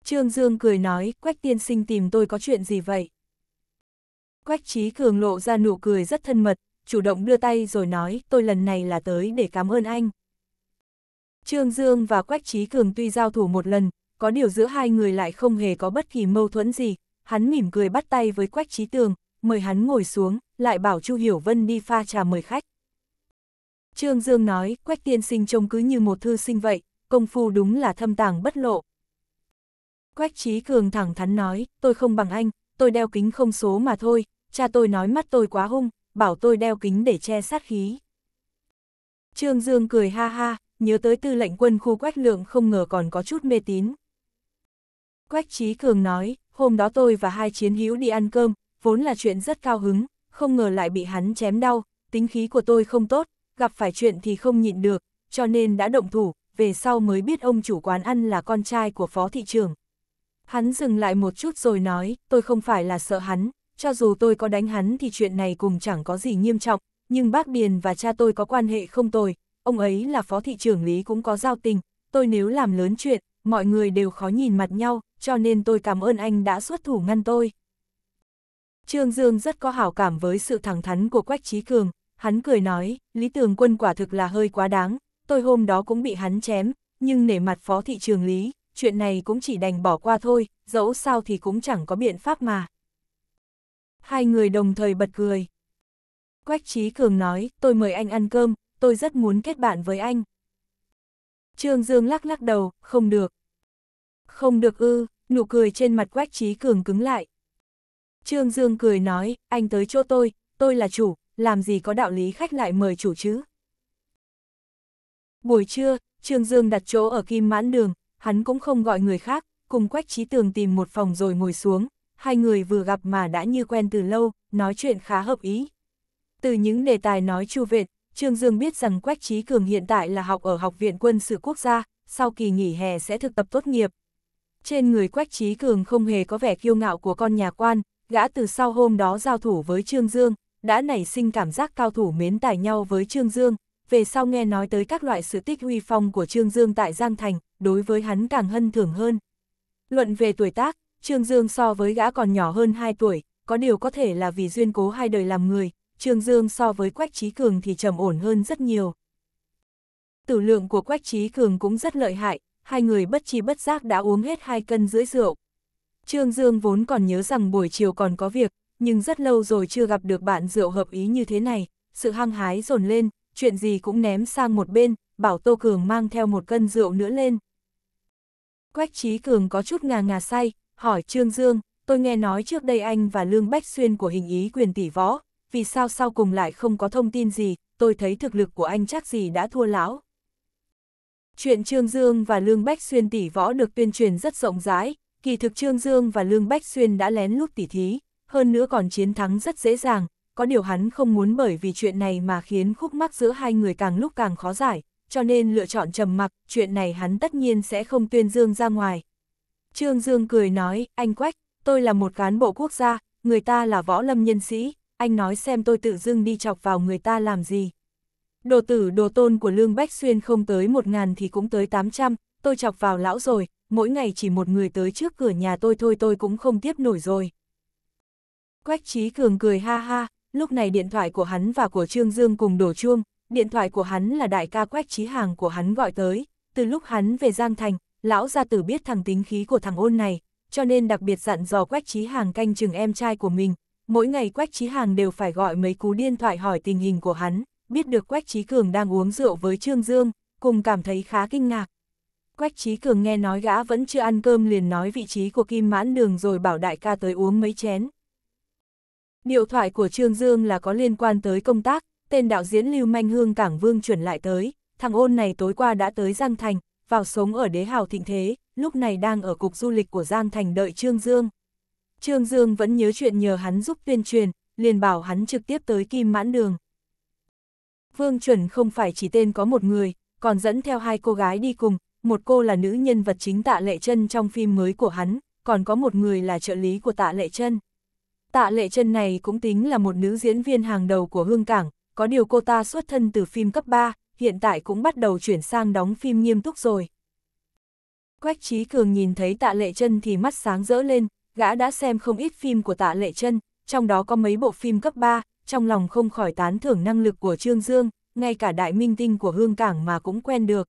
Trương Dương cười nói, Quách tiên sinh tìm tôi có chuyện gì vậy? Quách Trí Cường lộ ra nụ cười rất thân mật, chủ động đưa tay rồi nói, tôi lần này là tới để cảm ơn anh. Trương Dương và Quách Trí Cường tuy giao thủ một lần, có điều giữa hai người lại không hề có bất kỳ mâu thuẫn gì, hắn mỉm cười bắt tay với Quách Trí Tường, mời hắn ngồi xuống, lại bảo Chu Hiểu Vân đi pha trà mời khách. Trương Dương nói, Quách Tiên Sinh trông cứ như một thư sinh vậy, công phu đúng là thâm tàng bất lộ. Quách Trí Cường thẳng thắn nói, tôi không bằng anh, tôi đeo kính không số mà thôi, cha tôi nói mắt tôi quá hung, bảo tôi đeo kính để che sát khí. Trương Dương cười ha ha, nhớ tới tư lệnh quân khu quách lượng không ngờ còn có chút mê tín. Quách Trí Cường nói, hôm đó tôi và hai chiến hữu đi ăn cơm, vốn là chuyện rất cao hứng, không ngờ lại bị hắn chém đau, tính khí của tôi không tốt, gặp phải chuyện thì không nhịn được, cho nên đã động thủ, về sau mới biết ông chủ quán ăn là con trai của phó thị trưởng. Hắn dừng lại một chút rồi nói, tôi không phải là sợ hắn, cho dù tôi có đánh hắn thì chuyện này cũng chẳng có gì nghiêm trọng, nhưng bác Điền và cha tôi có quan hệ không tồi, ông ấy là phó thị trưởng lý cũng có giao tình, tôi nếu làm lớn chuyện, mọi người đều khó nhìn mặt nhau, cho nên tôi cảm ơn anh đã xuất thủ ngăn tôi. Trương Dương rất có hảo cảm với sự thẳng thắn của Quách Trí Cường, hắn cười nói, Lý Tường Quân quả thực là hơi quá đáng, tôi hôm đó cũng bị hắn chém, nhưng nể mặt phó thị trường Lý, chuyện này cũng chỉ đành bỏ qua thôi, dẫu sao thì cũng chẳng có biện pháp mà. Hai người đồng thời bật cười. Quách Trí Cường nói, tôi mời anh ăn cơm, tôi rất muốn kết bạn với anh. Trương Dương lắc lắc đầu, không được. Không được ư, nụ cười trên mặt Quách Trí Cường cứng lại. Trương Dương cười nói, anh tới chỗ tôi, tôi là chủ, làm gì có đạo lý khách lại mời chủ chứ. Buổi trưa, Trương Dương đặt chỗ ở Kim Mãn Đường, hắn cũng không gọi người khác, cùng Quách Trí Tường tìm một phòng rồi ngồi xuống, hai người vừa gặp mà đã như quen từ lâu, nói chuyện khá hợp ý. Từ những đề tài nói chu vệt, Trương Dương biết rằng Quách Trí Cường hiện tại là học ở Học viện Quân sự Quốc gia, sau kỳ nghỉ hè sẽ thực tập tốt nghiệp. Trên người Quách Trí Cường không hề có vẻ kiêu ngạo của con nhà quan, gã từ sau hôm đó giao thủ với Trương Dương, đã nảy sinh cảm giác cao thủ mến tài nhau với Trương Dương, về sau nghe nói tới các loại sự tích huy phong của Trương Dương tại Giang Thành, đối với hắn càng hân thưởng hơn. Luận về tuổi tác, Trương Dương so với gã còn nhỏ hơn 2 tuổi, có điều có thể là vì duyên cố hai đời làm người, Trương Dương so với Quách Trí Cường thì trầm ổn hơn rất nhiều. Tử lượng của Quách Trí Cường cũng rất lợi hại, hai người bất chi bất giác đã uống hết hai cân rưỡi rượu. Trương Dương vốn còn nhớ rằng buổi chiều còn có việc, nhưng rất lâu rồi chưa gặp được bạn rượu hợp ý như thế này, sự hăng hái dồn lên, chuyện gì cũng ném sang một bên, bảo Tô Cường mang theo một cân rượu nữa lên. Quách Trí Cường có chút ngà ngà say, hỏi Trương Dương, tôi nghe nói trước đây anh và Lương Bách Xuyên của hình ý quyền tỷ võ, vì sao sau cùng lại không có thông tin gì, tôi thấy thực lực của anh chắc gì đã thua lão. Chuyện Trương Dương và Lương Bách Xuyên tỷ võ được tuyên truyền rất rộng rãi, kỳ thực Trương Dương và Lương Bách Xuyên đã lén lút tỉ thí, hơn nữa còn chiến thắng rất dễ dàng, có điều hắn không muốn bởi vì chuyện này mà khiến khúc mắc giữa hai người càng lúc càng khó giải, cho nên lựa chọn trầm mặc, chuyện này hắn tất nhiên sẽ không tuyên Dương ra ngoài. Trương Dương cười nói, anh Quách, tôi là một cán bộ quốc gia, người ta là võ lâm nhân sĩ, anh nói xem tôi tự dưng đi chọc vào người ta làm gì. Đồ tử đồ tôn của Lương Bách Xuyên không tới 1.000 thì cũng tới 800, tôi chọc vào lão rồi, mỗi ngày chỉ một người tới trước cửa nhà tôi thôi tôi cũng không tiếp nổi rồi. Quách Chí Cường cười ha ha, lúc này điện thoại của hắn và của Trương Dương cùng đổ chuông, điện thoại của hắn là đại ca Quách Chí Hàng của hắn gọi tới, từ lúc hắn về Giang Thành, lão gia tử biết thằng tính khí của thằng ôn này, cho nên đặc biệt dặn dò Quách Chí Hàng canh chừng em trai của mình, mỗi ngày Quách Chí Hàng đều phải gọi mấy cú điện thoại hỏi tình hình của hắn, biết được Quách Chí Cường đang uống rượu với Trương Dương, cùng cảm thấy khá kinh ngạc. Quách Chí Cường nghe nói gã vẫn chưa ăn cơm liền nói vị trí của Kim Mãn Đường rồi bảo đại ca tới uống mấy chén. Điện thoại của Trương Dương là có liên quan tới công tác, tên đạo diễn Lưu Manh Hương Cảng Vương chuyển lại tới, thằng ôn này tối qua đã tới Giang Thành, vào sống ở đế hào thịnh thế, lúc này đang ở cục du lịch của Giang Thành đợi Trương Dương. Trương Dương vẫn nhớ chuyện nhờ hắn giúp tuyên truyền, liền bảo hắn trực tiếp tới Kim Mãn Đường. Vương Chuẩn không phải chỉ tên có một người, còn dẫn theo hai cô gái đi cùng, một cô là nữ nhân vật chính Tạ Lệ Trân trong phim mới của hắn, còn có một người là trợ lý của Tạ Lệ Trân. Tạ Lệ Trân này cũng tính là một nữ diễn viên hàng đầu của Hương Cảng, có điều cô ta xuất thân từ phim cấp 3, hiện tại cũng bắt đầu chuyển sang đóng phim nghiêm túc rồi. Quách Trí Cường nhìn thấy Tạ Lệ Trân thì mắt sáng rỡ lên, gã đã xem không ít phim của tạ lệ chân, trong đó có mấy bộ phim cấp 3, trong lòng không khỏi tán thưởng năng lực của Trương Dương, ngay cả đại minh tinh của Hương Cảng mà cũng quen được.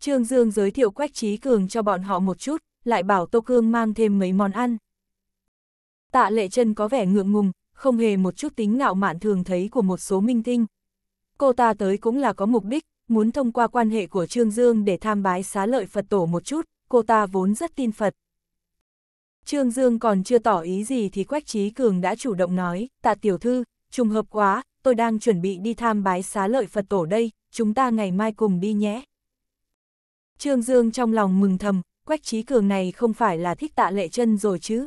Trương Dương giới thiệu Quách Trí Cường cho bọn họ một chút, lại bảo Tô Cương mang thêm mấy món ăn. Tạ lệ chân có vẻ ngượng ngùng, không hề một chút tính ngạo mạn thường thấy của một số minh tinh. Cô ta tới cũng là có mục đích, muốn thông qua quan hệ của Trương Dương để tham bái xá lợi Phật tổ một chút, cô ta vốn rất tin Phật. Trương Dương còn chưa tỏ ý gì thì Quách Trí Cường đã chủ động nói, tạ tiểu thư, trùng hợp quá, tôi đang chuẩn bị đi tham bái xá lợi Phật tổ đây, chúng ta ngày mai cùng đi nhé. Trương Dương trong lòng mừng thầm, Quách Trí Cường này không phải là thích tạ lệ chân rồi chứ.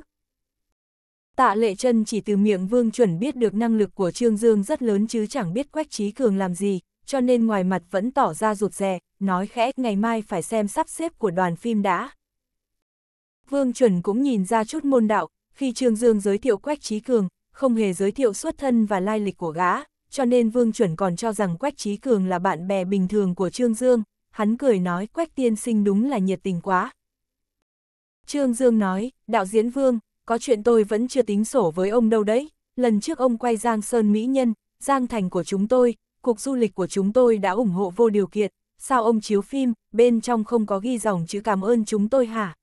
Tạ lệ chân chỉ từ miệng vương chuẩn biết được năng lực của Trương Dương rất lớn chứ chẳng biết Quách Trí Cường làm gì, cho nên ngoài mặt vẫn tỏ ra rụt rè, nói khẽ ngày mai phải xem sắp xếp của đoàn phim đã. Vương Chuẩn cũng nhìn ra chút môn đạo, khi Trương Dương giới thiệu Quách Trí Cường, không hề giới thiệu xuất thân và lai lịch của gã, cho nên Vương Chuẩn còn cho rằng Quách Trí Cường là bạn bè bình thường của Trương Dương, hắn cười nói Quách Tiên Sinh đúng là nhiệt tình quá. Trương Dương nói, đạo diễn Vương, có chuyện tôi vẫn chưa tính sổ với ông đâu đấy, lần trước ông quay Giang Sơn Mỹ Nhân, Giang Thành của chúng tôi, cục du lịch của chúng tôi đã ủng hộ vô điều kiện, sao ông chiếu phim, bên trong không có ghi dòng chữ cảm ơn chúng tôi hả?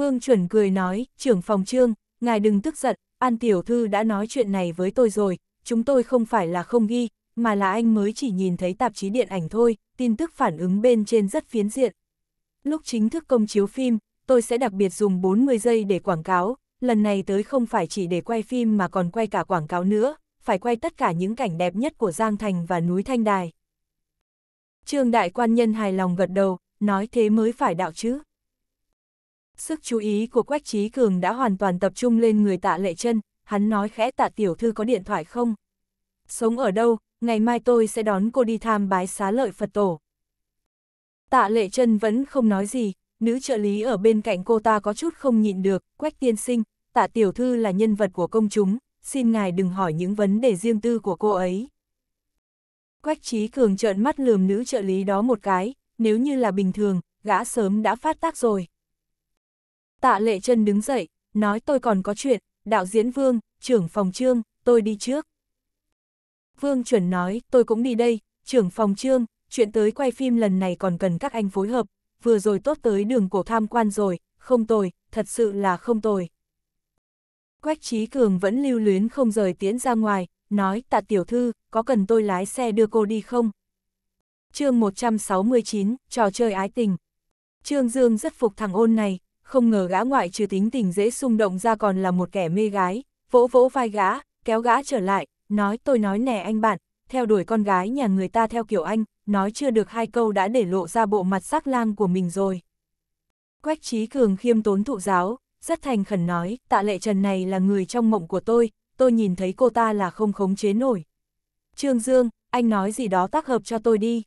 Vương chuẩn cười nói, trưởng phòng trương, ngài đừng tức giận, An Tiểu Thư đã nói chuyện này với tôi rồi, chúng tôi không phải là không ghi, mà là anh mới chỉ nhìn thấy tạp chí điện ảnh thôi, tin tức phản ứng bên trên rất phiến diện. Lúc chính thức công chiếu phim, tôi sẽ đặc biệt dùng 40 giây để quảng cáo, lần này tới không phải chỉ để quay phim mà còn quay cả quảng cáo nữa, phải quay tất cả những cảnh đẹp nhất của Giang Thành và núi Thanh Đài. Trương Đại Quan Nhân hài lòng gật đầu, nói thế mới phải đạo chứ. Sức chú ý của Quách Trí Cường đã hoàn toàn tập trung lên người tạ lệ chân, hắn nói khẽ tạ tiểu thư có điện thoại không? Sống ở đâu, ngày mai tôi sẽ đón cô đi tham bái xá lợi Phật tổ. Tạ lệ chân vẫn không nói gì, nữ trợ lý ở bên cạnh cô ta có chút không nhịn được, Quách tiên sinh, tạ tiểu thư là nhân vật của công chúng, xin ngài đừng hỏi những vấn đề riêng tư của cô ấy. Quách trí cường trợn mắt lườm nữ trợ lý đó một cái, nếu như là bình thường, gã sớm đã phát tác rồi. Tạ lệ chân đứng dậy, nói tôi còn có chuyện, đạo diễn Vương, trưởng phòng trương, tôi đi trước. Vương chuẩn nói, tôi cũng đi đây, trưởng phòng trương, chuyện tới quay phim lần này còn cần các anh phối hợp, vừa rồi tốt tới đường cổ tham quan rồi, không tồi, thật sự là không tồi. Quách Trí Cường vẫn lưu luyến không rời tiến ra ngoài, nói tạ tiểu thư, có cần tôi lái xe đưa cô đi không? chương 169, trò chơi ái tình. Trương Dương rất phục thằng ôn này, không ngờ gã ngoại trừ tính tình dễ xung động ra còn là một kẻ mê gái, vỗ vỗ vai gã, kéo gã trở lại, nói tôi nói nè anh bạn, theo đuổi con gái nhà người ta theo kiểu anh, nói chưa được hai câu đã để lộ ra bộ mặt sắc lang của mình rồi. Quách trí cường khiêm tốn thụ giáo, rất thành khẩn nói, tạ lệ trần này là người trong mộng của tôi, tôi nhìn thấy cô ta là không khống chế nổi. Trương Dương, anh nói gì đó tác hợp cho tôi đi.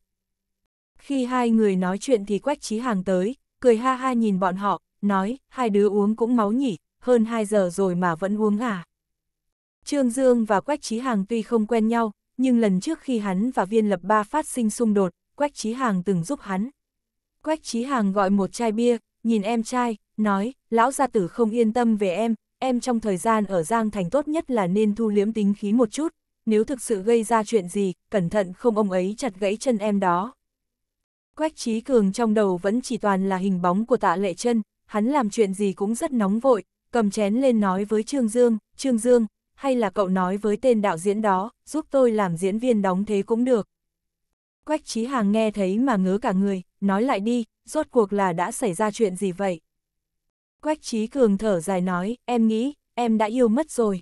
Khi hai người nói chuyện thì Quách Trí Hàng tới, cười ha ha nhìn bọn họ, nói, hai đứa uống cũng máu nhỉ, hơn 2 giờ rồi mà vẫn uống à. Trương Dương và Quách Chí Hàng tuy không quen nhau, nhưng lần trước khi hắn và viên lập ba phát sinh xung đột, Quách Chí Hàng từng giúp hắn. Quách Chí Hàng gọi một chai bia, nhìn em trai, nói, lão gia tử không yên tâm về em, em trong thời gian ở Giang Thành tốt nhất là nên thu liếm tính khí một chút, nếu thực sự gây ra chuyện gì, cẩn thận không ông ấy chặt gãy chân em đó. Quách Chí Cường trong đầu vẫn chỉ toàn là hình bóng của tạ lệ chân, hắn làm chuyện gì cũng rất nóng vội, cầm chén lên nói với Trương Dương, Trương Dương, hay là cậu nói với tên đạo diễn đó, giúp tôi làm diễn viên đóng thế cũng được. Quách Chí Hàng nghe thấy mà ngớ cả người, nói lại đi, rốt cuộc là đã xảy ra chuyện gì vậy? Quách Chí Cường thở dài nói, em nghĩ, em đã yêu mất rồi.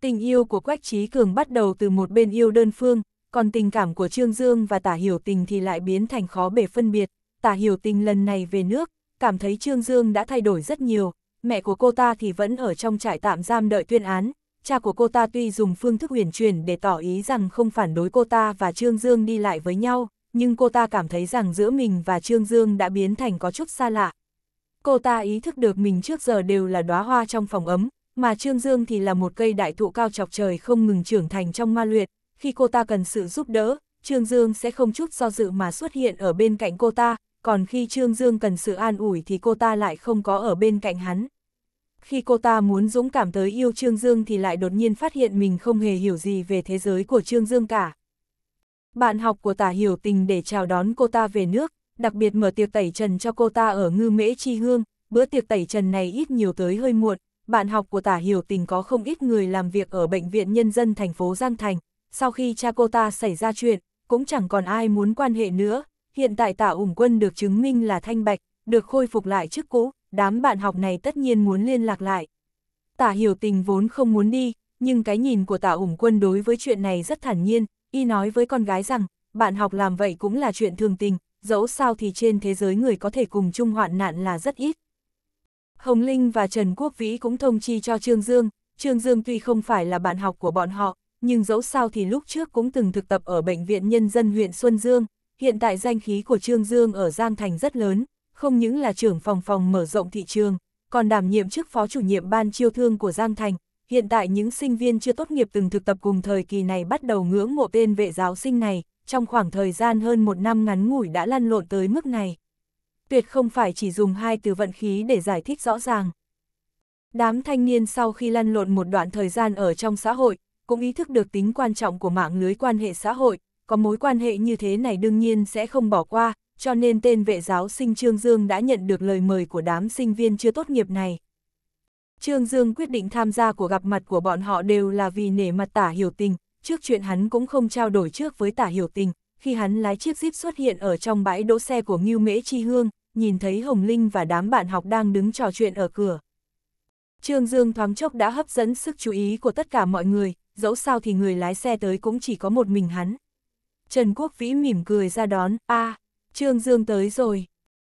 Tình yêu của Quách Chí Cường bắt đầu từ một bên yêu đơn phương, còn tình cảm của Trương Dương và Tả Hiểu Tình thì lại biến thành khó bể phân biệt. Tả Hiểu Tình lần này về nước, cảm thấy Trương Dương đã thay đổi rất nhiều, mẹ của cô ta thì vẫn ở trong trại tạm giam đợi tuyên án, cha của cô ta tuy dùng phương thức huyền truyền để tỏ ý rằng không phản đối cô ta và Trương Dương đi lại với nhau, nhưng cô ta cảm thấy rằng giữa mình và Trương Dương đã biến thành có chút xa lạ. Cô ta ý thức được mình trước giờ đều là đóa hoa trong phòng ấm, mà Trương Dương thì là một cây đại thụ cao chọc trời không ngừng trưởng thành trong ma luyện, khi cô ta cần sự giúp đỡ, Trương Dương sẽ không chút do dự mà xuất hiện ở bên cạnh cô ta, còn khi Trương Dương cần sự an ủi thì cô ta lại không có ở bên cạnh hắn. Khi cô ta muốn dũng cảm tới yêu Trương Dương thì lại đột nhiên phát hiện mình không hề hiểu gì về thế giới của Trương Dương cả. Bạn học của tả hiểu tình để chào đón cô ta về nước, đặc biệt mở tiệc tẩy trần cho cô ta ở ngư mễ chi hương, bữa tiệc tẩy trần này ít nhiều tới hơi muộn, bạn học của tả hiểu tình có không ít người làm việc ở Bệnh viện Nhân dân thành phố Giang Thành, sau khi cha cô ta xảy ra chuyện, cũng chẳng còn ai muốn quan hệ nữa, hiện tại tạ ủng quân được chứng minh là thanh bạch, được khôi phục lại trước cũ, đám bạn học này tất nhiên muốn liên lạc lại. Tạ hiểu tình vốn không muốn đi, nhưng cái nhìn của tạ ủng quân đối với chuyện này rất thản nhiên, y nói với con gái rằng, bạn học làm vậy cũng là chuyện thường tình, dẫu sao thì trên thế giới người có thể cùng chung hoạn nạn là rất ít. Hồng Linh và Trần Quốc Vĩ cũng thông chi cho Trương Dương, Trương Dương tuy không phải là bạn học của bọn họ, nhưng dẫu sao thì lúc trước cũng từng thực tập ở Bệnh viện Nhân dân huyện Xuân Dương. Hiện tại danh khí của Trương Dương ở Giang Thành rất lớn, không những là trưởng phòng phòng mở rộng thị trường, còn đảm nhiệm chức phó chủ nhiệm ban chiêu thương của Giang Thành. Hiện tại những sinh viên chưa tốt nghiệp từng thực tập cùng thời kỳ này bắt đầu ngưỡng mộ tên vệ giáo sinh này, trong khoảng thời gian hơn một năm ngắn ngủi đã lăn lộn tới mức này. Tuyệt không phải chỉ dùng hai từ vận khí để giải thích rõ ràng. Đám thanh niên sau khi lăn lộn một đoạn thời gian ở trong xã hội, cũng ý thức được tính quan trọng của mạng lưới quan hệ xã hội, có mối quan hệ như thế này đương nhiên sẽ không bỏ qua, cho nên tên vệ giáo sinh Trương Dương đã nhận được lời mời của đám sinh viên chưa tốt nghiệp này. Trương Dương quyết định tham gia của gặp mặt của bọn họ đều là vì nể mặt tả hiểu tình, trước chuyện hắn cũng không trao đổi trước với tả hiểu tình, khi hắn lái chiếc jeep xuất hiện ở trong bãi đỗ xe của Ngưu Mễ Chi Hương, nhìn thấy Hồng Linh và đám bạn học đang đứng trò chuyện ở cửa. Trương Dương thoáng chốc đã hấp dẫn sức chú ý của tất cả mọi người, dẫu sao thì người lái xe tới cũng chỉ có một mình hắn. Trần Quốc Vĩ mỉm cười ra đón, a à, Trương Dương tới rồi.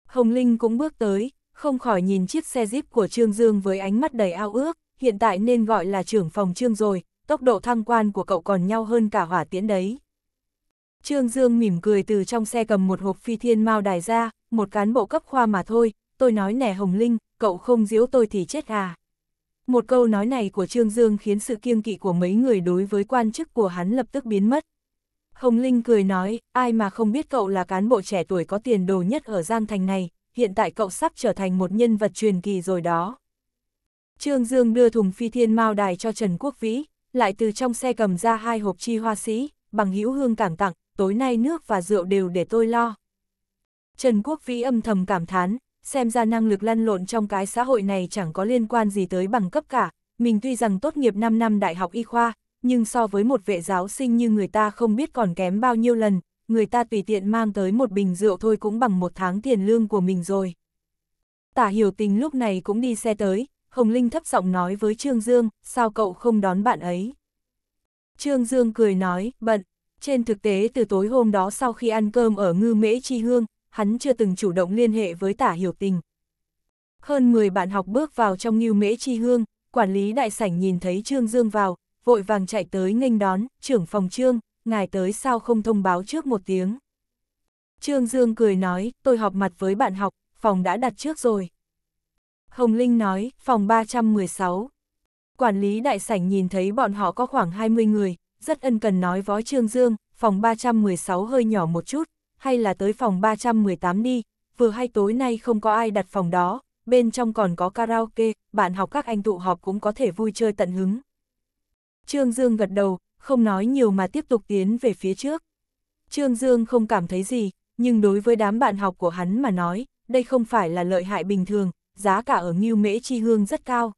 Hồng Linh cũng bước tới, không khỏi nhìn chiếc xe jeep của Trương Dương với ánh mắt đầy ao ước, hiện tại nên gọi là trưởng phòng Trương rồi, tốc độ thăng quan của cậu còn nhau hơn cả hỏa tiễn đấy. Trương Dương mỉm cười từ trong xe cầm một hộp phi thiên mao đài ra, một cán bộ cấp khoa mà thôi, tôi nói nè Hồng Linh, cậu không giễu tôi thì chết à. Một câu nói này của Trương Dương khiến sự kiêng kỵ của mấy người đối với quan chức của hắn lập tức biến mất. Hồng Linh cười nói, ai mà không biết cậu là cán bộ trẻ tuổi có tiền đồ nhất ở Giang Thành này, hiện tại cậu sắp trở thành một nhân vật truyền kỳ rồi đó. Trương Dương đưa thùng phi thiên mao đài cho Trần Quốc Vĩ, lại từ trong xe cầm ra hai hộp chi hoa sĩ, bằng hữu hương cảm tặng, tối nay nước và rượu đều để tôi lo. Trần Quốc Vĩ âm thầm cảm thán, xem ra năng lực lăn lộn trong cái xã hội này chẳng có liên quan gì tới bằng cấp cả, mình tuy rằng tốt nghiệp 5 năm đại học y khoa, nhưng so với một vệ giáo sinh như người ta không biết còn kém bao nhiêu lần, người ta tùy tiện mang tới một bình rượu thôi cũng bằng một tháng tiền lương của mình rồi. Tả hiểu tình lúc này cũng đi xe tới, Hồng Linh thấp giọng nói với Trương Dương, sao cậu không đón bạn ấy? Trương Dương cười nói, bận. Trên thực tế từ tối hôm đó sau khi ăn cơm ở ngư mễ chi hương, hắn chưa từng chủ động liên hệ với tả hiểu tình. Hơn 10 bạn học bước vào trong ngư mễ chi hương, quản lý đại sảnh nhìn thấy Trương Dương vào, vội vàng chạy tới nghênh đón, trưởng phòng trương, ngài tới sao không thông báo trước một tiếng. Trương Dương cười nói, tôi họp mặt với bạn học, phòng đã đặt trước rồi. Hồng Linh nói, phòng 316. Quản lý đại sảnh nhìn thấy bọn họ có khoảng 20 người, rất ân cần nói với Trương Dương, phòng 316 hơi nhỏ một chút, hay là tới phòng 318 đi, vừa hay tối nay không có ai đặt phòng đó, bên trong còn có karaoke, bạn học các anh tụ họp cũng có thể vui chơi tận hứng. Trương Dương gật đầu, không nói nhiều mà tiếp tục tiến về phía trước. Trương Dương không cảm thấy gì, nhưng đối với đám bạn học của hắn mà nói, đây không phải là lợi hại bình thường, giá cả ở Ngưu Mễ Chi Hương rất cao.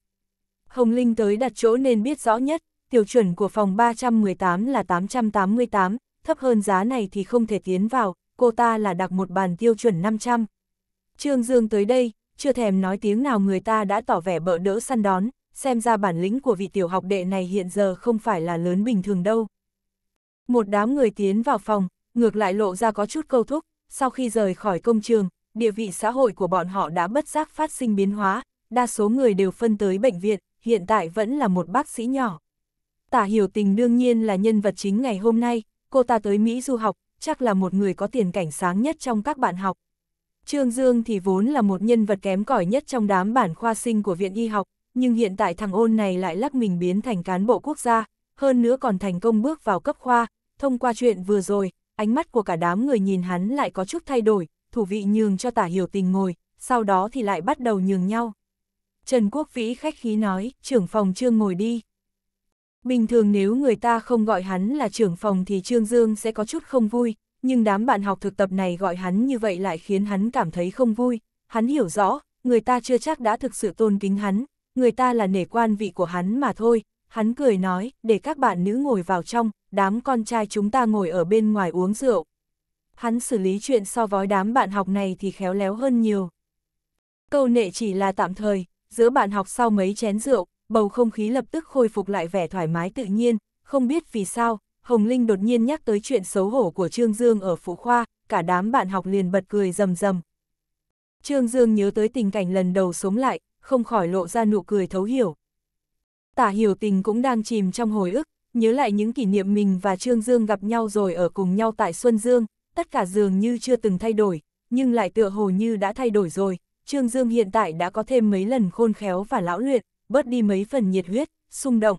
Hồng Linh tới đặt chỗ nên biết rõ nhất, tiêu chuẩn của phòng 318 là 888, thấp hơn giá này thì không thể tiến vào, cô ta là đặt một bàn tiêu chuẩn 500. Trương Dương tới đây, chưa thèm nói tiếng nào người ta đã tỏ vẻ bợ đỡ săn đón, xem ra bản lĩnh của vị tiểu học đệ này hiện giờ không phải là lớn bình thường đâu. Một đám người tiến vào phòng, ngược lại lộ ra có chút câu thúc, sau khi rời khỏi công trường, địa vị xã hội của bọn họ đã bất giác phát sinh biến hóa, đa số người đều phân tới bệnh viện, hiện tại vẫn là một bác sĩ nhỏ. Tả hiểu tình đương nhiên là nhân vật chính ngày hôm nay, cô ta tới Mỹ du học, chắc là một người có tiền cảnh sáng nhất trong các bạn học. Trương Dương thì vốn là một nhân vật kém cỏi nhất trong đám bản khoa sinh của Viện Y học, nhưng hiện tại thằng ôn này lại lắc mình biến thành cán bộ quốc gia, hơn nữa còn thành công bước vào cấp khoa, thông qua chuyện vừa rồi, ánh mắt của cả đám người nhìn hắn lại có chút thay đổi, thủ vị nhường cho tả hiểu tình ngồi, sau đó thì lại bắt đầu nhường nhau. Trần Quốc Vĩ khách khí nói, trưởng phòng trương ngồi đi. Bình thường nếu người ta không gọi hắn là trưởng phòng thì Trương Dương sẽ có chút không vui, nhưng đám bạn học thực tập này gọi hắn như vậy lại khiến hắn cảm thấy không vui. Hắn hiểu rõ, người ta chưa chắc đã thực sự tôn kính hắn, người ta là nể quan vị của hắn mà thôi, hắn cười nói, để các bạn nữ ngồi vào trong, đám con trai chúng ta ngồi ở bên ngoài uống rượu. Hắn xử lý chuyện so với đám bạn học này thì khéo léo hơn nhiều. Câu nệ chỉ là tạm thời, giữa bạn học sau mấy chén rượu, bầu không khí lập tức khôi phục lại vẻ thoải mái tự nhiên, không biết vì sao, Hồng Linh đột nhiên nhắc tới chuyện xấu hổ của Trương Dương ở Phụ Khoa, cả đám bạn học liền bật cười rầm rầm. Trương Dương nhớ tới tình cảnh lần đầu sống lại, không khỏi lộ ra nụ cười thấu hiểu. Tả hiểu tình cũng đang chìm trong hồi ức, nhớ lại những kỷ niệm mình và Trương Dương gặp nhau rồi ở cùng nhau tại Xuân Dương, tất cả dường như chưa từng thay đổi, nhưng lại tựa hồ như đã thay đổi rồi, Trương Dương hiện tại đã có thêm mấy lần khôn khéo và lão luyện, bớt đi mấy phần nhiệt huyết, xung động.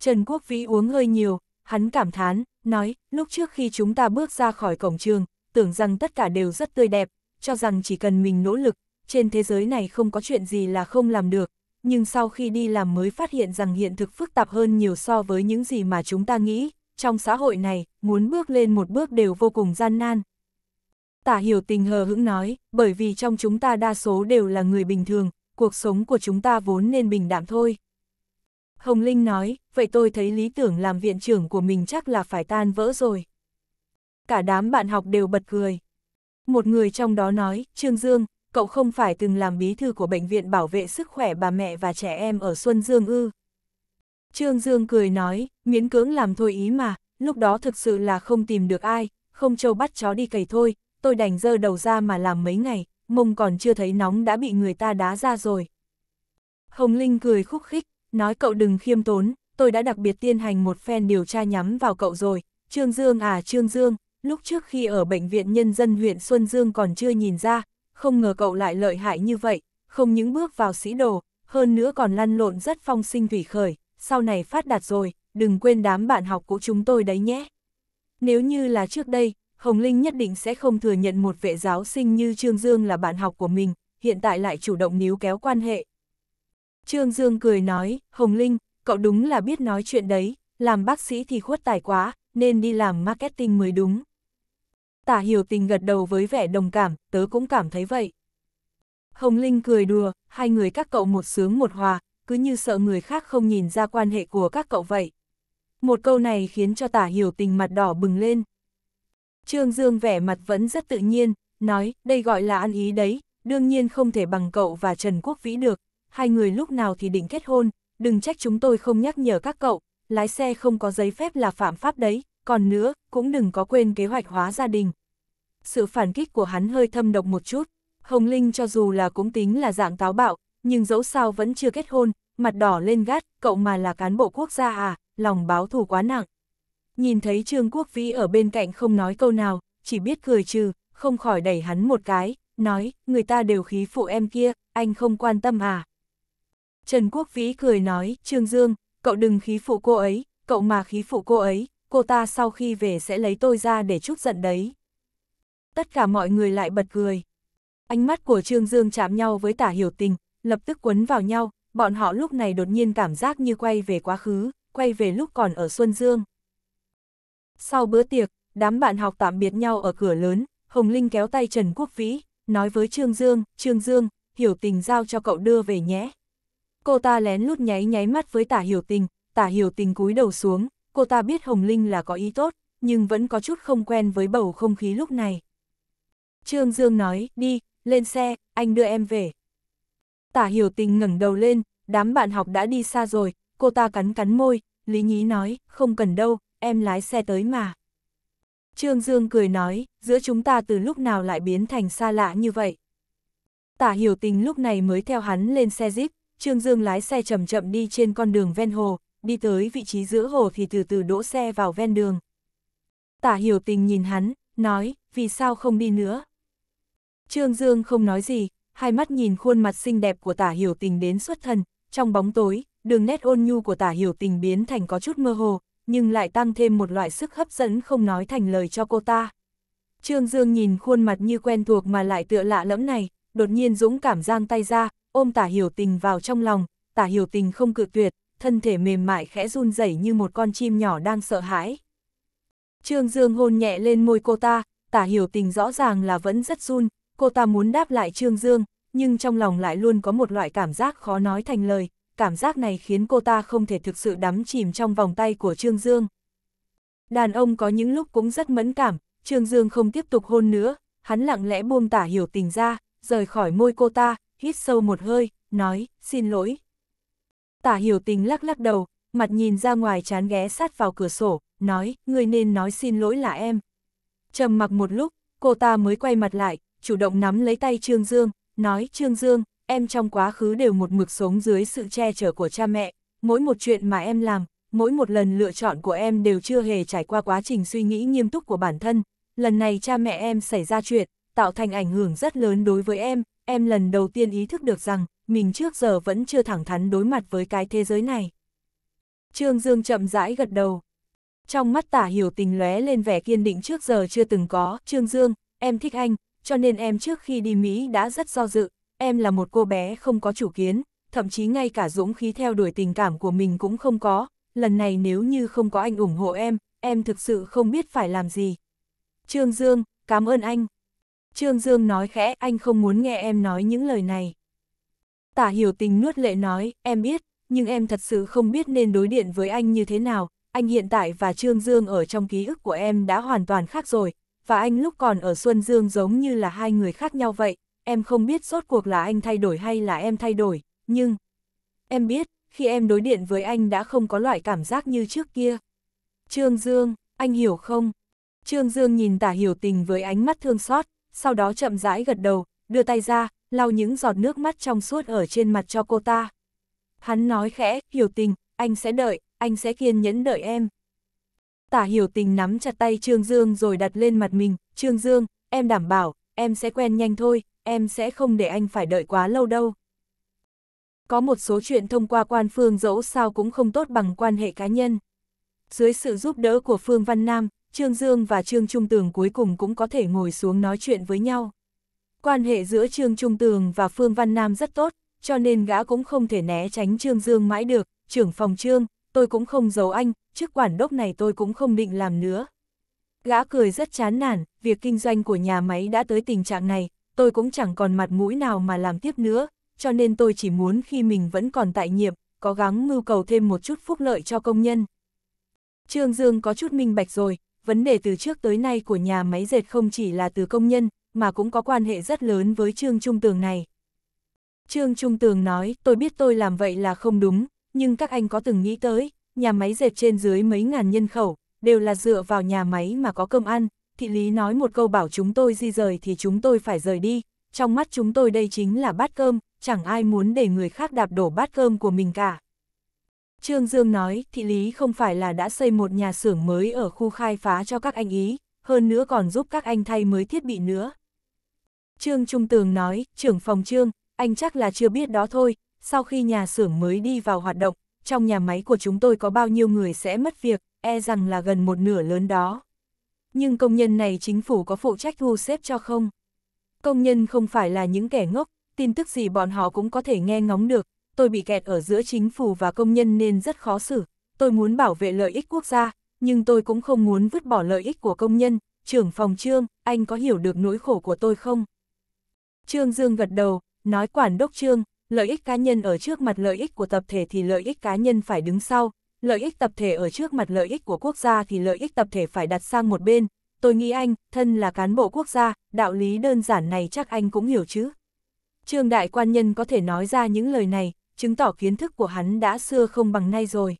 Trần Quốc Vĩ uống hơi nhiều, hắn cảm thán, nói, lúc trước khi chúng ta bước ra khỏi cổng trường, tưởng rằng tất cả đều rất tươi đẹp, cho rằng chỉ cần mình nỗ lực, trên thế giới này không có chuyện gì là không làm được, nhưng sau khi đi làm mới phát hiện rằng hiện thực phức tạp hơn nhiều so với những gì mà chúng ta nghĩ, trong xã hội này, muốn bước lên một bước đều vô cùng gian nan. Tả hiểu tình hờ hững nói, bởi vì trong chúng ta đa số đều là người bình thường, cuộc sống của chúng ta vốn nên bình đạm thôi. Hồng Linh nói, vậy tôi thấy lý tưởng làm viện trưởng của mình chắc là phải tan vỡ rồi. Cả đám bạn học đều bật cười. Một người trong đó nói, Trương Dương, cậu không phải từng làm bí thư của Bệnh viện Bảo vệ Sức khỏe bà mẹ và trẻ em ở Xuân Dương ư. Trương Dương cười nói, miễn cưỡng làm thôi ý mà, lúc đó thực sự là không tìm được ai, không trâu bắt chó đi cầy thôi, tôi đành dơ đầu ra mà làm mấy ngày, mông còn chưa thấy nóng đã bị người ta đá ra rồi. Hồng Linh cười khúc khích, nói cậu đừng khiêm tốn, tôi đã đặc biệt tiên hành một phen điều tra nhắm vào cậu rồi, Trương Dương à Trương Dương, lúc trước khi ở Bệnh viện Nhân dân huyện Xuân Dương còn chưa nhìn ra, không ngờ cậu lại lợi hại như vậy, không những bước vào sĩ đồ, hơn nữa còn lăn lộn rất phong sinh thủy khởi, sau này phát đạt rồi, đừng quên đám bạn học của chúng tôi đấy nhé. Nếu như là trước đây, Hồng Linh nhất định sẽ không thừa nhận một vệ giáo sinh như Trương Dương là bạn học của mình, hiện tại lại chủ động níu kéo quan hệ. Trương Dương cười nói, Hồng Linh, cậu đúng là biết nói chuyện đấy, làm bác sĩ thì khuất tài quá, nên đi làm marketing mới đúng. Tả hiểu tình gật đầu với vẻ đồng cảm, tớ cũng cảm thấy vậy. Hồng Linh cười đùa, hai người các cậu một sướng một hòa, cứ như sợ người khác không nhìn ra quan hệ của các cậu vậy. Một câu này khiến cho tả hiểu tình mặt đỏ bừng lên. Trương Dương vẻ mặt vẫn rất tự nhiên, nói, đây gọi là ăn ý đấy, đương nhiên không thể bằng cậu và Trần Quốc Vĩ được, hai người lúc nào thì định kết hôn, đừng trách chúng tôi không nhắc nhở các cậu, lái xe không có giấy phép là phạm pháp đấy, còn nữa, cũng đừng có quên kế hoạch hóa gia đình sự phản kích của hắn hơi thâm độc một chút. Hồng Linh cho dù là cũng tính là dạng táo bạo, nhưng dẫu sao vẫn chưa kết hôn, mặt đỏ lên gắt, cậu mà là cán bộ quốc gia à, lòng báo thù quá nặng. Nhìn thấy Trương Quốc Vĩ ở bên cạnh không nói câu nào, chỉ biết cười trừ, không khỏi đẩy hắn một cái, nói, người ta đều khí phụ em kia, anh không quan tâm à. Trần Quốc Vĩ cười nói, Trương Dương, cậu đừng khí phụ cô ấy, cậu mà khí phụ cô ấy, cô ta sau khi về sẽ lấy tôi ra để chút giận đấy tất cả mọi người lại bật cười. Ánh mắt của Trương Dương chạm nhau với tả hiểu tình, lập tức quấn vào nhau, bọn họ lúc này đột nhiên cảm giác như quay về quá khứ, quay về lúc còn ở Xuân Dương. Sau bữa tiệc, đám bạn học tạm biệt nhau ở cửa lớn, Hồng Linh kéo tay Trần Quốc Vĩ, nói với Trương Dương, Trương Dương, hiểu tình giao cho cậu đưa về nhé. Cô ta lén lút nháy nháy mắt với tả hiểu tình, tả hiểu tình cúi đầu xuống, cô ta biết Hồng Linh là có ý tốt, nhưng vẫn có chút không quen với bầu không khí lúc này. Trương Dương nói, đi, lên xe, anh đưa em về. Tả hiểu tình ngẩng đầu lên, đám bạn học đã đi xa rồi, cô ta cắn cắn môi, Lý Nhí nói, không cần đâu, em lái xe tới mà. Trương Dương cười nói, giữa chúng ta từ lúc nào lại biến thành xa lạ như vậy. Tả hiểu tình lúc này mới theo hắn lên xe jeep, Trương Dương lái xe chậm chậm đi trên con đường ven hồ, đi tới vị trí giữa hồ thì từ từ đỗ xe vào ven đường. Tả hiểu tình nhìn hắn, nói, vì sao không đi nữa, Trương Dương không nói gì, hai mắt nhìn khuôn mặt xinh đẹp của tả hiểu tình đến xuất thần, trong bóng tối, đường nét ôn nhu của tả hiểu tình biến thành có chút mơ hồ, nhưng lại tăng thêm một loại sức hấp dẫn không nói thành lời cho cô ta. Trương Dương nhìn khuôn mặt như quen thuộc mà lại tựa lạ lẫm này, đột nhiên dũng cảm giang tay ra, ôm tả hiểu tình vào trong lòng, tả hiểu tình không cự tuyệt, thân thể mềm mại khẽ run rẩy như một con chim nhỏ đang sợ hãi. Trương Dương hôn nhẹ lên môi cô ta, tả hiểu tình rõ ràng là vẫn rất run, Cô ta muốn đáp lại Trương Dương, nhưng trong lòng lại luôn có một loại cảm giác khó nói thành lời, cảm giác này khiến cô ta không thể thực sự đắm chìm trong vòng tay của Trương Dương. Đàn ông có những lúc cũng rất mẫn cảm, Trương Dương không tiếp tục hôn nữa, hắn lặng lẽ buông tả hiểu tình ra, rời khỏi môi cô ta, hít sâu một hơi, nói, xin lỗi. Tả hiểu tình lắc lắc đầu, mặt nhìn ra ngoài chán ghé sát vào cửa sổ, nói, người nên nói xin lỗi là em. trầm mặc một lúc, cô ta mới quay mặt lại, chủ động nắm lấy tay Trương Dương, nói Trương Dương, em trong quá khứ đều một mực sống dưới sự che chở của cha mẹ, mỗi một chuyện mà em làm, mỗi một lần lựa chọn của em đều chưa hề trải qua quá trình suy nghĩ nghiêm túc của bản thân, lần này cha mẹ em xảy ra chuyện, tạo thành ảnh hưởng rất lớn đối với em, em lần đầu tiên ý thức được rằng, mình trước giờ vẫn chưa thẳng thắn đối mặt với cái thế giới này. Trương Dương chậm rãi gật đầu. Trong mắt tả hiểu tình lóe lên vẻ kiên định trước giờ chưa từng có, Trương Dương, em thích anh, cho nên em trước khi đi Mỹ đã rất do dự, em là một cô bé không có chủ kiến, thậm chí ngay cả dũng khí theo đuổi tình cảm của mình cũng không có, lần này nếu như không có anh ủng hộ em, em thực sự không biết phải làm gì. Trương Dương, cảm ơn anh. Trương Dương nói khẽ, anh không muốn nghe em nói những lời này. Tả hiểu tình nuốt lệ nói, em biết, nhưng em thật sự không biết nên đối điện với anh như thế nào, anh hiện tại và Trương Dương ở trong ký ức của em đã hoàn toàn khác rồi, và anh lúc còn ở Xuân Dương giống như là hai người khác nhau vậy, em không biết rốt cuộc là anh thay đổi hay là em thay đổi, nhưng... Em biết, khi em đối điện với anh đã không có loại cảm giác như trước kia. Trương Dương, anh hiểu không? Trương Dương nhìn tả hiểu tình với ánh mắt thương xót, sau đó chậm rãi gật đầu, đưa tay ra, lau những giọt nước mắt trong suốt ở trên mặt cho cô ta. Hắn nói khẽ, hiểu tình, anh sẽ đợi, anh sẽ kiên nhẫn đợi em tả hiểu tình nắm chặt tay Trương Dương rồi đặt lên mặt mình, Trương Dương, em đảm bảo, em sẽ quen nhanh thôi, em sẽ không để anh phải đợi quá lâu đâu. Có một số chuyện thông qua quan phương dẫu sao cũng không tốt bằng quan hệ cá nhân. Dưới sự giúp đỡ của Phương Văn Nam, Trương Dương và Trương Trung Tường cuối cùng cũng có thể ngồi xuống nói chuyện với nhau. Quan hệ giữa Trương Trung Tường và Phương Văn Nam rất tốt, cho nên gã cũng không thể né tránh Trương Dương mãi được, trưởng phòng Trương, tôi cũng không giấu anh, chức quản đốc này tôi cũng không định làm nữa. Gã cười rất chán nản, việc kinh doanh của nhà máy đã tới tình trạng này, tôi cũng chẳng còn mặt mũi nào mà làm tiếp nữa, cho nên tôi chỉ muốn khi mình vẫn còn tại nhiệm, có gắng mưu cầu thêm một chút phúc lợi cho công nhân. Trương Dương có chút minh bạch rồi, vấn đề từ trước tới nay của nhà máy dệt không chỉ là từ công nhân, mà cũng có quan hệ rất lớn với Trương Trung Tường này. Trương Trung Tường nói, tôi biết tôi làm vậy là không đúng, nhưng các anh có từng nghĩ tới, nhà máy dệt trên dưới mấy ngàn nhân khẩu, đều là dựa vào nhà máy mà có cơm ăn, thị lý nói một câu bảo chúng tôi di rời thì chúng tôi phải rời đi, trong mắt chúng tôi đây chính là bát cơm, chẳng ai muốn để người khác đạp đổ bát cơm của mình cả. Trương Dương nói, thị lý không phải là đã xây một nhà xưởng mới ở khu khai phá cho các anh ý, hơn nữa còn giúp các anh thay mới thiết bị nữa. Trương Trung Tường nói, trưởng phòng Trương, anh chắc là chưa biết đó thôi, sau khi nhà xưởng mới đi vào hoạt động, trong nhà máy của chúng tôi có bao nhiêu người sẽ mất việc, e rằng là gần một nửa lớn đó. Nhưng công nhân này chính phủ có phụ trách thu xếp cho không? Công nhân không phải là những kẻ ngốc, tin tức gì bọn họ cũng có thể nghe ngóng được. Tôi bị kẹt ở giữa chính phủ và công nhân nên rất khó xử. Tôi muốn bảo vệ lợi ích quốc gia, nhưng tôi cũng không muốn vứt bỏ lợi ích của công nhân. Trưởng phòng Trương, anh có hiểu được nỗi khổ của tôi không? Trương Dương gật đầu, nói quản đốc Trương, lợi ích cá nhân ở trước mặt lợi ích của tập thể thì lợi ích cá nhân phải đứng sau, lợi ích tập thể ở trước mặt lợi ích của quốc gia thì lợi ích tập thể phải đặt sang một bên. Tôi nghĩ anh, thân là cán bộ quốc gia, đạo lý đơn giản này chắc anh cũng hiểu chứ. Trương đại quan nhân có thể nói ra những lời này, chứng tỏ kiến thức của hắn đã xưa không bằng nay rồi.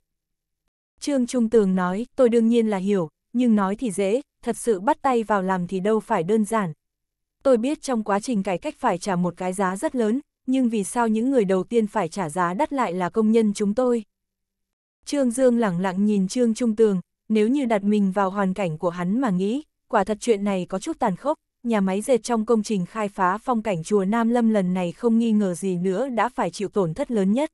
Trương Trung Tường nói, tôi đương nhiên là hiểu, nhưng nói thì dễ, thật sự bắt tay vào làm thì đâu phải đơn giản. Tôi biết trong quá trình cải cách phải trả một cái giá rất lớn, nhưng vì sao những người đầu tiên phải trả giá đắt lại là công nhân chúng tôi? Trương Dương lẳng lặng nhìn Trương Trung Tường, nếu như đặt mình vào hoàn cảnh của hắn mà nghĩ, quả thật chuyện này có chút tàn khốc, nhà máy dệt trong công trình khai phá phong cảnh chùa Nam Lâm lần này không nghi ngờ gì nữa đã phải chịu tổn thất lớn nhất.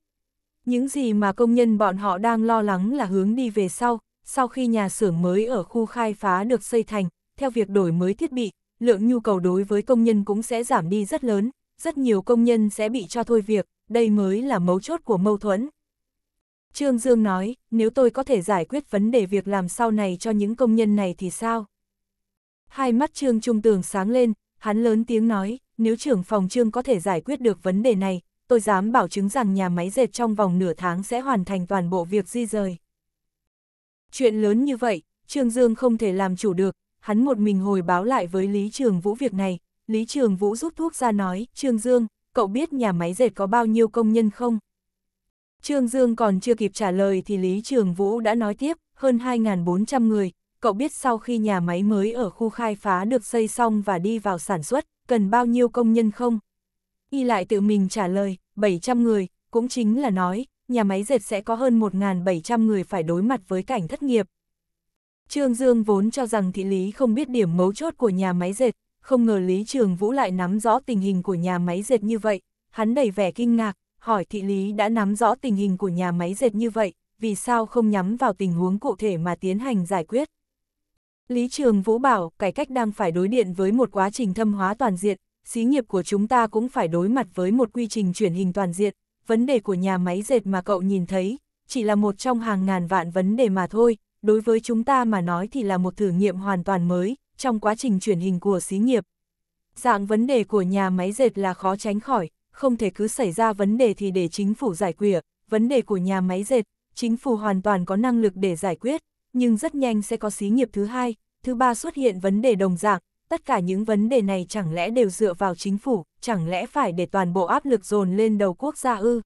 Những gì mà công nhân bọn họ đang lo lắng là hướng đi về sau, sau khi nhà xưởng mới ở khu khai phá được xây thành, theo việc đổi mới thiết bị, lượng nhu cầu đối với công nhân cũng sẽ giảm đi rất lớn, rất nhiều công nhân sẽ bị cho thôi việc, đây mới là mấu chốt của mâu thuẫn. Trương Dương nói, nếu tôi có thể giải quyết vấn đề việc làm sau này cho những công nhân này thì sao? Hai mắt Trương Trung Tường sáng lên, hắn lớn tiếng nói, nếu trưởng phòng Trương có thể giải quyết được vấn đề này, tôi dám bảo chứng rằng nhà máy dệt trong vòng nửa tháng sẽ hoàn thành toàn bộ việc di rời. Chuyện lớn như vậy, Trương Dương không thể làm chủ được, hắn một mình hồi báo lại với Lý Trường Vũ việc này, Lý Trường Vũ rút thuốc ra nói, Trương Dương, cậu biết nhà máy dệt có bao nhiêu công nhân không? Trương Dương còn chưa kịp trả lời thì Lý Trường Vũ đã nói tiếp, hơn 2.400 người, cậu biết sau khi nhà máy mới ở khu khai phá được xây xong và đi vào sản xuất, cần bao nhiêu công nhân không? Y lại tự mình trả lời, 700 người, cũng chính là nói, nhà máy dệt sẽ có hơn 1.700 người phải đối mặt với cảnh thất nghiệp. Trương Dương vốn cho rằng thị lý không biết điểm mấu chốt của nhà máy dệt, không ngờ Lý Trường Vũ lại nắm rõ tình hình của nhà máy dệt như vậy, hắn đầy vẻ kinh ngạc, hỏi thị lý đã nắm rõ tình hình của nhà máy dệt như vậy, vì sao không nhắm vào tình huống cụ thể mà tiến hành giải quyết. Lý Trường Vũ bảo, cải cách đang phải đối điện với một quá trình thâm hóa toàn diện, xí nghiệp của chúng ta cũng phải đối mặt với một quy trình chuyển hình toàn diện, vấn đề của nhà máy dệt mà cậu nhìn thấy, chỉ là một trong hàng ngàn vạn vấn đề mà thôi, đối với chúng ta mà nói thì là một thử nghiệm hoàn toàn mới, trong quá trình chuyển hình của xí nghiệp. Dạng vấn đề của nhà máy dệt là khó tránh khỏi, không thể cứ xảy ra vấn đề thì để chính phủ giải quyết, vấn đề của nhà máy dệt, chính phủ hoàn toàn có năng lực để giải quyết, nhưng rất nhanh sẽ có xí nghiệp thứ hai, thứ ba xuất hiện vấn đề đồng dạng, tất cả những vấn đề này chẳng lẽ đều dựa vào chính phủ, chẳng lẽ phải để toàn bộ áp lực dồn lên đầu quốc gia ư?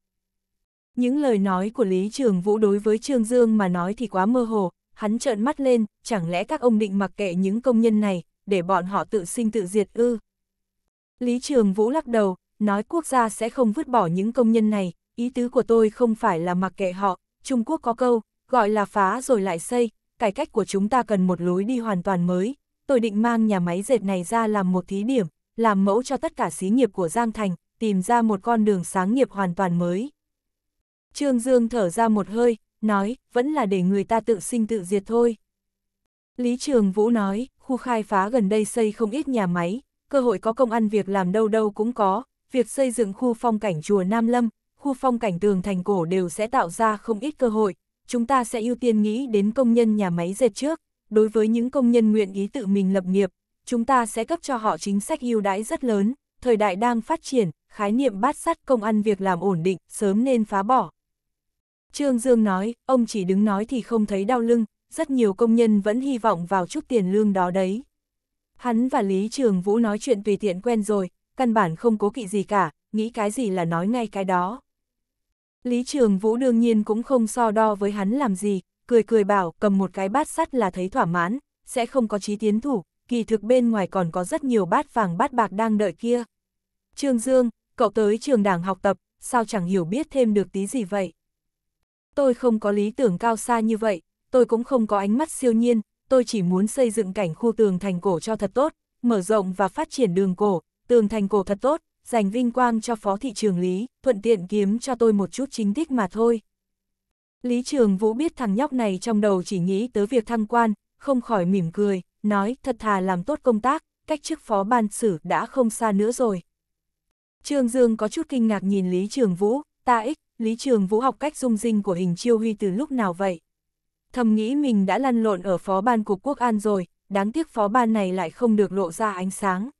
Những lời nói của Lý Trường Vũ đối với Trương Dương mà nói thì quá mơ hồ, hắn trợn mắt lên, chẳng lẽ các ông định mặc kệ những công nhân này, để bọn họ tự sinh tự diệt ư? Lý Trường Vũ lắc đầu, nói quốc gia sẽ không vứt bỏ những công nhân này, ý tứ của tôi không phải là mặc kệ họ, Trung Quốc có câu, gọi là phá rồi lại xây, cải cách của chúng ta cần một lối đi hoàn toàn mới, tôi định mang nhà máy dệt này ra làm một thí điểm, làm mẫu cho tất cả xí nghiệp của Giang Thành, tìm ra một con đường sáng nghiệp hoàn toàn mới. Trương Dương thở ra một hơi, nói, vẫn là để người ta tự sinh tự diệt thôi. Lý Trường Vũ nói, khu khai phá gần đây xây không ít nhà máy, cơ hội có công ăn việc làm đâu đâu cũng có, việc xây dựng khu phong cảnh chùa Nam Lâm, khu phong cảnh tường thành cổ đều sẽ tạo ra không ít cơ hội, chúng ta sẽ ưu tiên nghĩ đến công nhân nhà máy dệt trước, đối với những công nhân nguyện ý tự mình lập nghiệp, chúng ta sẽ cấp cho họ chính sách ưu đãi rất lớn, thời đại đang phát triển, khái niệm bát sắt công ăn việc làm ổn định, sớm nên phá bỏ. Trương Dương nói, ông chỉ đứng nói thì không thấy đau lưng, rất nhiều công nhân vẫn hy vọng vào chút tiền lương đó đấy. Hắn và Lý Trường Vũ nói chuyện tùy tiện quen rồi, căn bản không cố kỵ gì cả, nghĩ cái gì là nói ngay cái đó. Lý Trường Vũ đương nhiên cũng không so đo với hắn làm gì, cười cười bảo cầm một cái bát sắt là thấy thỏa mãn, sẽ không có chí tiến thủ, kỳ thực bên ngoài còn có rất nhiều bát vàng bát bạc đang đợi kia. Trương Dương, cậu tới trường đảng học tập, sao chẳng hiểu biết thêm được tí gì vậy? tôi không có lý tưởng cao xa như vậy, tôi cũng không có ánh mắt siêu nhiên, tôi chỉ muốn xây dựng cảnh khu tường thành cổ cho thật tốt, mở rộng và phát triển đường cổ, tường thành cổ thật tốt, dành vinh quang cho phó thị trường Lý, thuận tiện kiếm cho tôi một chút chính tích mà thôi. Lý Trường Vũ biết thằng nhóc này trong đầu chỉ nghĩ tới việc thăng quan, không khỏi mỉm cười, nói thật thà làm tốt công tác, cách chức phó ban xử đã không xa nữa rồi. Trương Dương có chút kinh ngạc nhìn Lý Trường Vũ, ta ích, Lý Trường Vũ học cách dung dinh của hình chiêu huy từ lúc nào vậy? Thầm nghĩ mình đã lăn lộn ở phó ban cục quốc an rồi, đáng tiếc phó ban này lại không được lộ ra ánh sáng.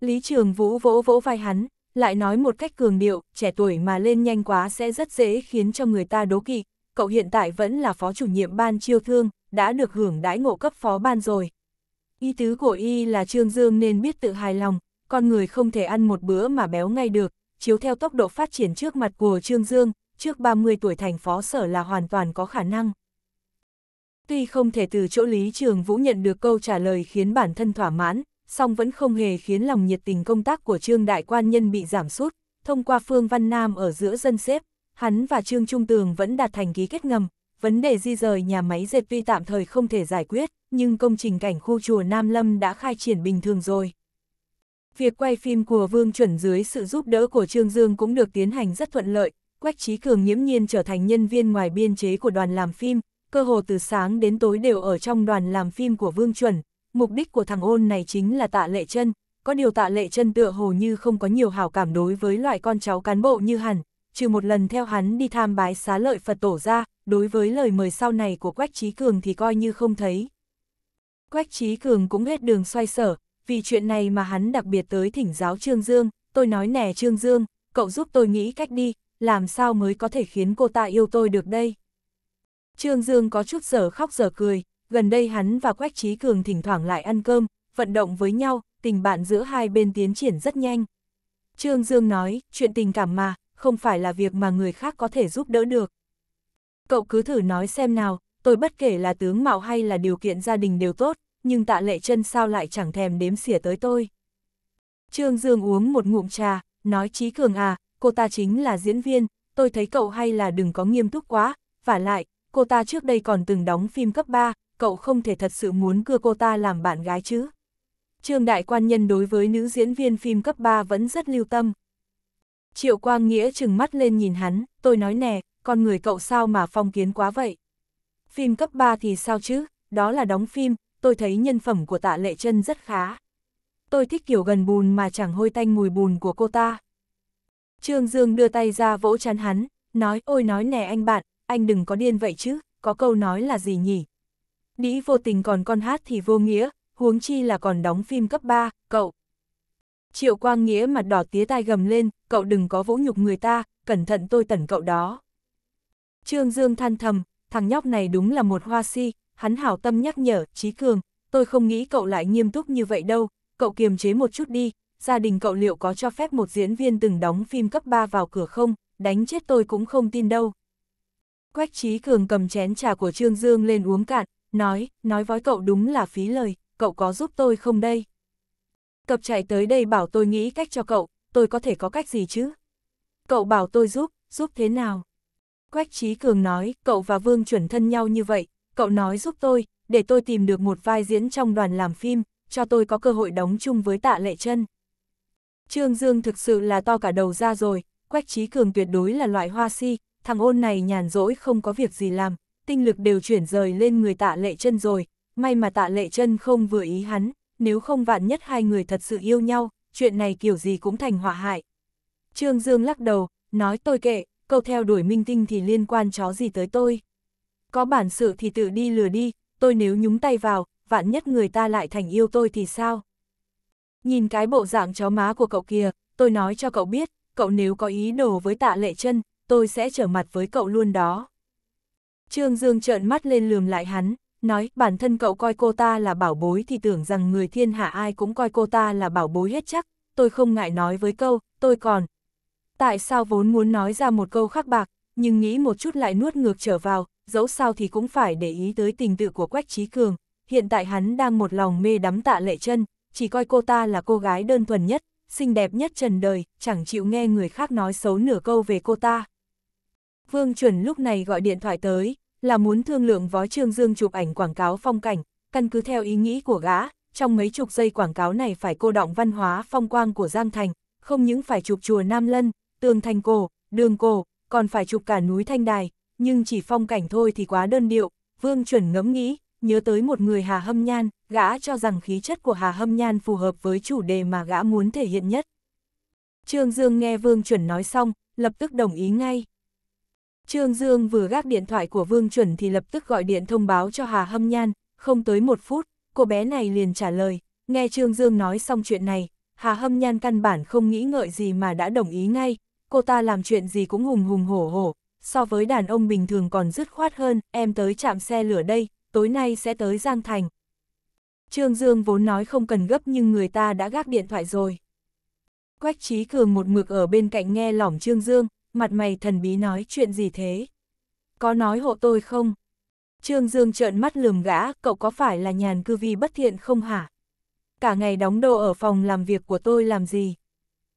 Lý Trường Vũ vỗ vỗ vai hắn, lại nói một cách cường điệu, trẻ tuổi mà lên nhanh quá sẽ rất dễ khiến cho người ta đố kỵ. Cậu hiện tại vẫn là phó chủ nhiệm ban chiêu thương, đã được hưởng đãi ngộ cấp phó ban rồi. Ý tứ của y là Trương Dương nên biết tự hài lòng, con người không thể ăn một bữa mà béo ngay được, chiếu theo tốc độ phát triển trước mặt của Trương Dương, trước 30 tuổi thành phó sở là hoàn toàn có khả năng. Tuy không thể từ chỗ Lý Trường Vũ nhận được câu trả lời khiến bản thân thỏa mãn, song vẫn không hề khiến lòng nhiệt tình công tác của Trương Đại Quan Nhân bị giảm sút, thông qua Phương Văn Nam ở giữa dân xếp, hắn và Trương Trung Tường vẫn đạt thành ký kết ngầm, vấn đề di rời nhà máy dệt vi tạm thời không thể giải quyết, nhưng công trình cảnh khu chùa Nam Lâm đã khai triển bình thường rồi. Việc quay phim của Vương Chuẩn dưới sự giúp đỡ của Trương Dương cũng được tiến hành rất thuận lợi, Quách Trí Cường nhiễm nhiên trở thành nhân viên ngoài biên chế của đoàn làm phim, cơ hồ từ sáng đến tối đều ở trong đoàn làm phim của Vương Chuẩn. Mục đích của thằng ôn này chính là tạ lệ chân, có điều tạ lệ chân tựa hồ như không có nhiều hảo cảm đối với loại con cháu cán bộ như hẳn, trừ một lần theo hắn đi tham bái xá lợi Phật tổ ra, đối với lời mời sau này của Quách Trí Cường thì coi như không thấy. Quách Trí Cường cũng hết đường xoay sở, vì chuyện này mà hắn đặc biệt tới thỉnh giáo Trương Dương, tôi nói nè Trương Dương, cậu giúp tôi nghĩ cách đi, làm sao mới có thể khiến cô ta yêu tôi được đây. Trương Dương có chút giờ khóc giờ cười, gần đây hắn và Quách Trí Cường thỉnh thoảng lại ăn cơm, vận động với nhau, tình bạn giữa hai bên tiến triển rất nhanh. Trương Dương nói, chuyện tình cảm mà, không phải là việc mà người khác có thể giúp đỡ được. Cậu cứ thử nói xem nào, tôi bất kể là tướng mạo hay là điều kiện gia đình đều tốt, nhưng tạ lệ chân sao lại chẳng thèm đếm xỉa tới tôi. Trương Dương uống một ngụm trà, nói Trí Cường à, cô ta chính là diễn viên, tôi thấy cậu hay là đừng có nghiêm túc quá, và lại, cô ta trước đây còn từng đóng phim cấp 3, cậu không thể thật sự muốn cưa cô ta làm bạn gái chứ. Trương Đại Quan Nhân đối với nữ diễn viên phim cấp 3 vẫn rất lưu tâm. Triệu Quang Nghĩa trừng mắt lên nhìn hắn, tôi nói nè, con người cậu sao mà phong kiến quá vậy? Phim cấp 3 thì sao chứ, đó là đóng phim, tôi thấy nhân phẩm của tạ lệ chân rất khá. Tôi thích kiểu gần bùn mà chẳng hôi tanh mùi bùn của cô ta. Trương Dương đưa tay ra vỗ chán hắn, nói ôi nói nè anh bạn, anh đừng có điên vậy chứ, có câu nói là gì nhỉ? Đĩ vô tình còn con hát thì vô nghĩa, huống chi là còn đóng phim cấp 3, cậu. Triệu Quang Nghĩa mặt đỏ tía tai gầm lên, cậu đừng có vỗ nhục người ta, cẩn thận tôi tẩn cậu đó. Trương Dương than thầm, thằng nhóc này đúng là một hoa si, hắn hảo tâm nhắc nhở, Trí Cường, tôi không nghĩ cậu lại nghiêm túc như vậy đâu, cậu kiềm chế một chút đi, gia đình cậu liệu có cho phép một diễn viên từng đóng phim cấp 3 vào cửa không, đánh chết tôi cũng không tin đâu. Quách Trí Cường cầm chén trà của Trương Dương lên uống cạn, nói, nói với cậu đúng là phí lời, cậu có giúp tôi không đây? Cập chạy tới đây bảo tôi nghĩ cách cho cậu, tôi có thể có cách gì chứ? Cậu bảo tôi giúp, giúp thế nào? Quách Trí Cường nói, cậu và Vương chuẩn thân nhau như vậy, cậu nói giúp tôi, để tôi tìm được một vai diễn trong đoàn làm phim, cho tôi có cơ hội đóng chung với tạ lệ chân. Trương Dương thực sự là to cả đầu ra rồi, Quách Trí Cường tuyệt đối là loại hoa si, thằng ôn này nhàn rỗi không có việc gì làm, tinh lực đều chuyển rời lên người tạ lệ chân rồi, may mà tạ lệ chân không vừa ý hắn, nếu không vạn nhất hai người thật sự yêu nhau, chuyện này kiểu gì cũng thành họa hại. Trương Dương lắc đầu, nói tôi kệ, câu theo đuổi minh tinh thì liên quan chó gì tới tôi. Có bản sự thì tự đi lừa đi, tôi nếu nhúng tay vào, vạn nhất người ta lại thành yêu tôi thì sao? Nhìn cái bộ dạng chó má của cậu kia, tôi nói cho cậu biết, cậu nếu có ý đồ với tạ lệ chân, tôi sẽ trở mặt với cậu luôn đó. Trương Dương trợn mắt lên lườm lại hắn, nói bản thân cậu coi cô ta là bảo bối thì tưởng rằng người thiên hạ ai cũng coi cô ta là bảo bối hết chắc, tôi không ngại nói với câu, tôi còn. Tại sao vốn muốn nói ra một câu khắc bạc, nhưng nghĩ một chút lại nuốt ngược trở vào, dẫu sao thì cũng phải để ý tới tình tự của Quách Trí Cường, hiện tại hắn đang một lòng mê đắm tạ lệ chân, chỉ coi cô ta là cô gái đơn thuần nhất, xinh đẹp nhất trần đời, chẳng chịu nghe người khác nói xấu nửa câu về cô ta. Vương Chuẩn lúc này gọi điện thoại tới, là muốn thương lượng vói Trương Dương chụp ảnh quảng cáo phong cảnh, căn cứ theo ý nghĩ của gã, trong mấy chục giây quảng cáo này phải cô động văn hóa phong quang của Giang Thành, không những phải chụp chùa Nam Lân, tường thành cổ, đường cổ, còn phải chụp cả núi Thanh Đài, nhưng chỉ phong cảnh thôi thì quá đơn điệu, Vương Chuẩn ngẫm nghĩ, nhớ tới một người Hà Hâm Nhan, gã cho rằng khí chất của Hà Hâm Nhan phù hợp với chủ đề mà gã muốn thể hiện nhất. Trương Dương nghe Vương Chuẩn nói xong, lập tức đồng ý ngay. Trương Dương vừa gác điện thoại của Vương Chuẩn thì lập tức gọi điện thông báo cho Hà Hâm Nhan, không tới một phút, cô bé này liền trả lời, nghe Trương Dương nói xong chuyện này, Hà Hâm Nhan căn bản không nghĩ ngợi gì mà đã đồng ý ngay, cô ta làm chuyện gì cũng hùng hùng hổ hổ, so với đàn ông bình thường còn dứt khoát hơn, em tới chạm xe lửa đây, tối nay sẽ tới Giang Thành. Trương Dương vốn nói không cần gấp nhưng người ta đã gác điện thoại rồi. Quách Chí Cường một mực ở bên cạnh nghe lỏng Trương Dương, mặt mày thần bí nói chuyện gì thế? Có nói hộ tôi không? Trương Dương trợn mắt lườm gã, cậu có phải là nhàn cư vi bất thiện không hả? Cả ngày đóng đồ ở phòng làm việc của tôi làm gì?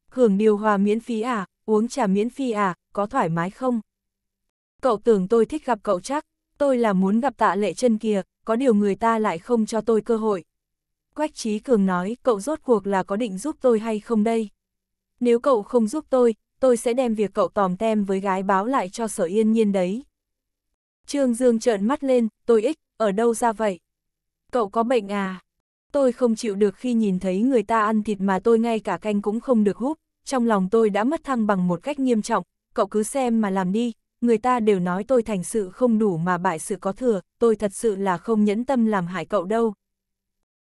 Hưởng điều hòa miễn phí à, uống trà miễn phí à, có thoải mái không? Cậu tưởng tôi thích gặp cậu chắc, tôi là muốn gặp tạ lệ chân kia, có điều người ta lại không cho tôi cơ hội. Quách Trí Cường nói, cậu rốt cuộc là có định giúp tôi hay không đây? Nếu cậu không giúp tôi, tôi sẽ đem việc cậu tòm tem với gái báo lại cho sở yên nhiên đấy. Trương Dương trợn mắt lên, tôi ích, ở đâu ra vậy? Cậu có bệnh à? Tôi không chịu được khi nhìn thấy người ta ăn thịt mà tôi ngay cả canh cũng không được hút, trong lòng tôi đã mất thăng bằng một cách nghiêm trọng, cậu cứ xem mà làm đi, người ta đều nói tôi thành sự không đủ mà bại sự có thừa, tôi thật sự là không nhẫn tâm làm hại cậu đâu.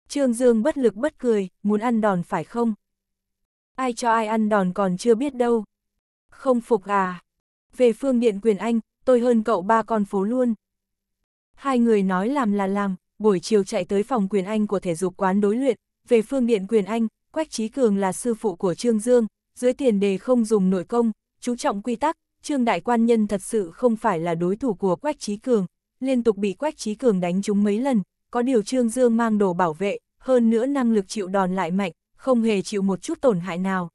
Trương Dương bất lực bất cười, muốn ăn đòn phải không? Ai cho ai ăn đòn còn chưa biết đâu. Không phục à? Về phương điện quyền anh, tôi hơn cậu ba con phố luôn. Hai người nói làm là làm, buổi chiều chạy tới phòng quyền anh của thể dục quán đối luyện, về phương điện quyền anh, Quách Trí Cường là sư phụ của Trương Dương, dưới tiền đề không dùng nội công, chú trọng quy tắc, Trương Đại Quan Nhân thật sự không phải là đối thủ của Quách Trí Cường, liên tục bị Quách Trí Cường đánh trúng mấy lần, có điều Trương Dương mang đồ bảo vệ, hơn nữa năng lực chịu đòn lại mạnh, không hề chịu một chút tổn hại nào.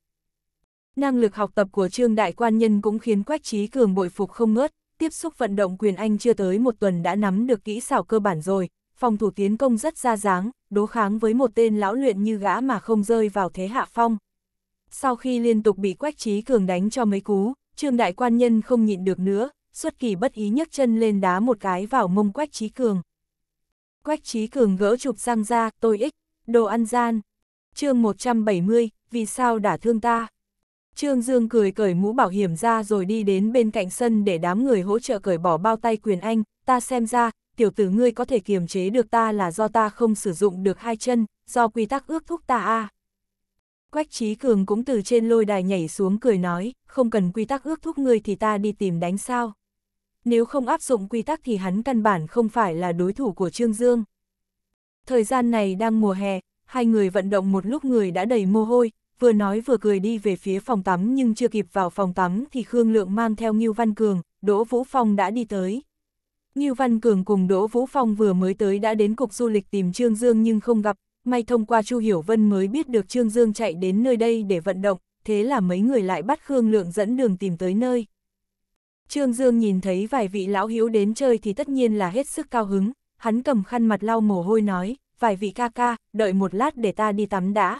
Năng lực học tập của Trương Đại Quan Nhân cũng khiến Quách Trí Cường bội phục không ngớt, tiếp xúc vận động quyền Anh chưa tới một tuần đã nắm được kỹ xảo cơ bản rồi, phòng thủ tiến công rất ra dáng, đối kháng với một tên lão luyện như gã mà không rơi vào thế hạ phong. Sau khi liên tục bị Quách Trí Cường đánh cho mấy cú, Trương đại quan nhân không nhịn được nữa, xuất kỳ bất ý nhấc chân lên đá một cái vào mông Quách Trí Cường. Quách Trí Cường gỡ chụp răng ra, tôi ích, đồ ăn gian. chương 170, vì sao đã thương ta? Trương Dương cười cởi mũ bảo hiểm ra rồi đi đến bên cạnh sân để đám người hỗ trợ cởi bỏ bao tay quyền anh, ta xem ra, tiểu tử ngươi có thể kiềm chế được ta là do ta không sử dụng được hai chân, do quy tắc ước thúc ta a à. Quách Chí Cường cũng từ trên lôi đài nhảy xuống cười nói, không cần quy tắc ước thúc ngươi thì ta đi tìm đánh sao. Nếu không áp dụng quy tắc thì hắn căn bản không phải là đối thủ của Trương Dương. Thời gian này đang mùa hè, hai người vận động một lúc người đã đầy mồ hôi, vừa nói vừa cười đi về phía phòng tắm nhưng chưa kịp vào phòng tắm thì Khương Lượng mang theo Ngưu Văn Cường, Đỗ Vũ Phong đã đi tới. Ngưu Văn Cường cùng Đỗ Vũ Phong vừa mới tới đã đến cục du lịch tìm Trương Dương nhưng không gặp, may thông qua Chu Hiểu Vân mới biết được Trương Dương chạy đến nơi đây để vận động, thế là mấy người lại bắt Khương Lượng dẫn đường tìm tới nơi. Trương Dương nhìn thấy vài vị lão hiếu đến chơi thì tất nhiên là hết sức cao hứng, hắn cầm khăn mặt lau mồ hôi nói, vài vị ca ca, đợi một lát để ta đi tắm đã.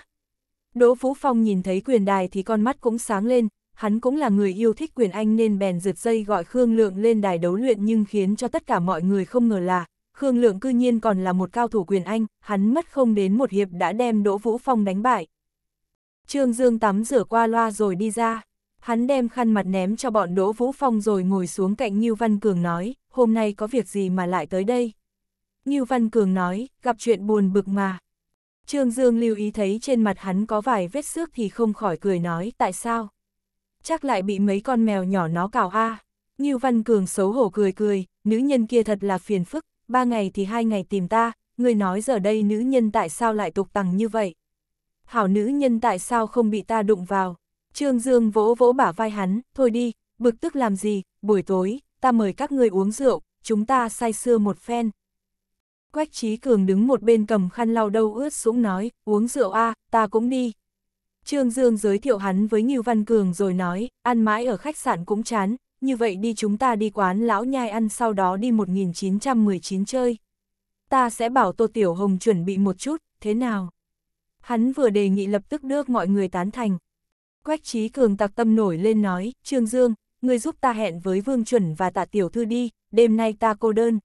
Đỗ Phú Phong nhìn thấy quyền đài thì con mắt cũng sáng lên, hắn cũng là người yêu thích quyền anh nên bèn rượt dây gọi Khương Lượng lên đài đấu luyện nhưng khiến cho tất cả mọi người không ngờ là Khương Lượng cư nhiên còn là một cao thủ quyền anh, hắn mất không đến một hiệp đã đem Đỗ Vũ Phong đánh bại. Trương Dương tắm rửa qua loa rồi đi ra, hắn đem khăn mặt ném cho bọn Đỗ Vũ Phong rồi ngồi xuống cạnh Ngưu Văn Cường nói, hôm nay có việc gì mà lại tới đây? Ngưu Văn Cường nói, gặp chuyện buồn bực mà. Trương Dương lưu ý thấy trên mặt hắn có vài vết xước thì không khỏi cười nói, tại sao? Chắc lại bị mấy con mèo nhỏ nó cào a. À. Văn Cường xấu hổ cười cười, nữ nhân kia thật là phiền phức, ba ngày thì hai ngày tìm ta, người nói giờ đây nữ nhân tại sao lại tục tằng như vậy? Hảo nữ nhân tại sao không bị ta đụng vào? Trương Dương vỗ vỗ bả vai hắn, thôi đi, bực tức làm gì, buổi tối, ta mời các người uống rượu, chúng ta say sưa một phen. Quách Trí Cường đứng một bên cầm khăn lau đâu ướt sũng nói, uống rượu a ta cũng đi. Trương Dương giới thiệu hắn với Ngưu Văn Cường rồi nói, ăn mãi ở khách sạn cũng chán, như vậy đi chúng ta đi quán lão nhai ăn sau đó đi 1919 chơi. Ta sẽ bảo Tô Tiểu Hồng chuẩn bị một chút, thế nào? Hắn vừa đề nghị lập tức được mọi người tán thành. Quách trí cường tặc tâm nổi lên nói, Trương Dương, người giúp ta hẹn với Vương Chuẩn và tạ tiểu thư đi, đêm nay ta cô đơn.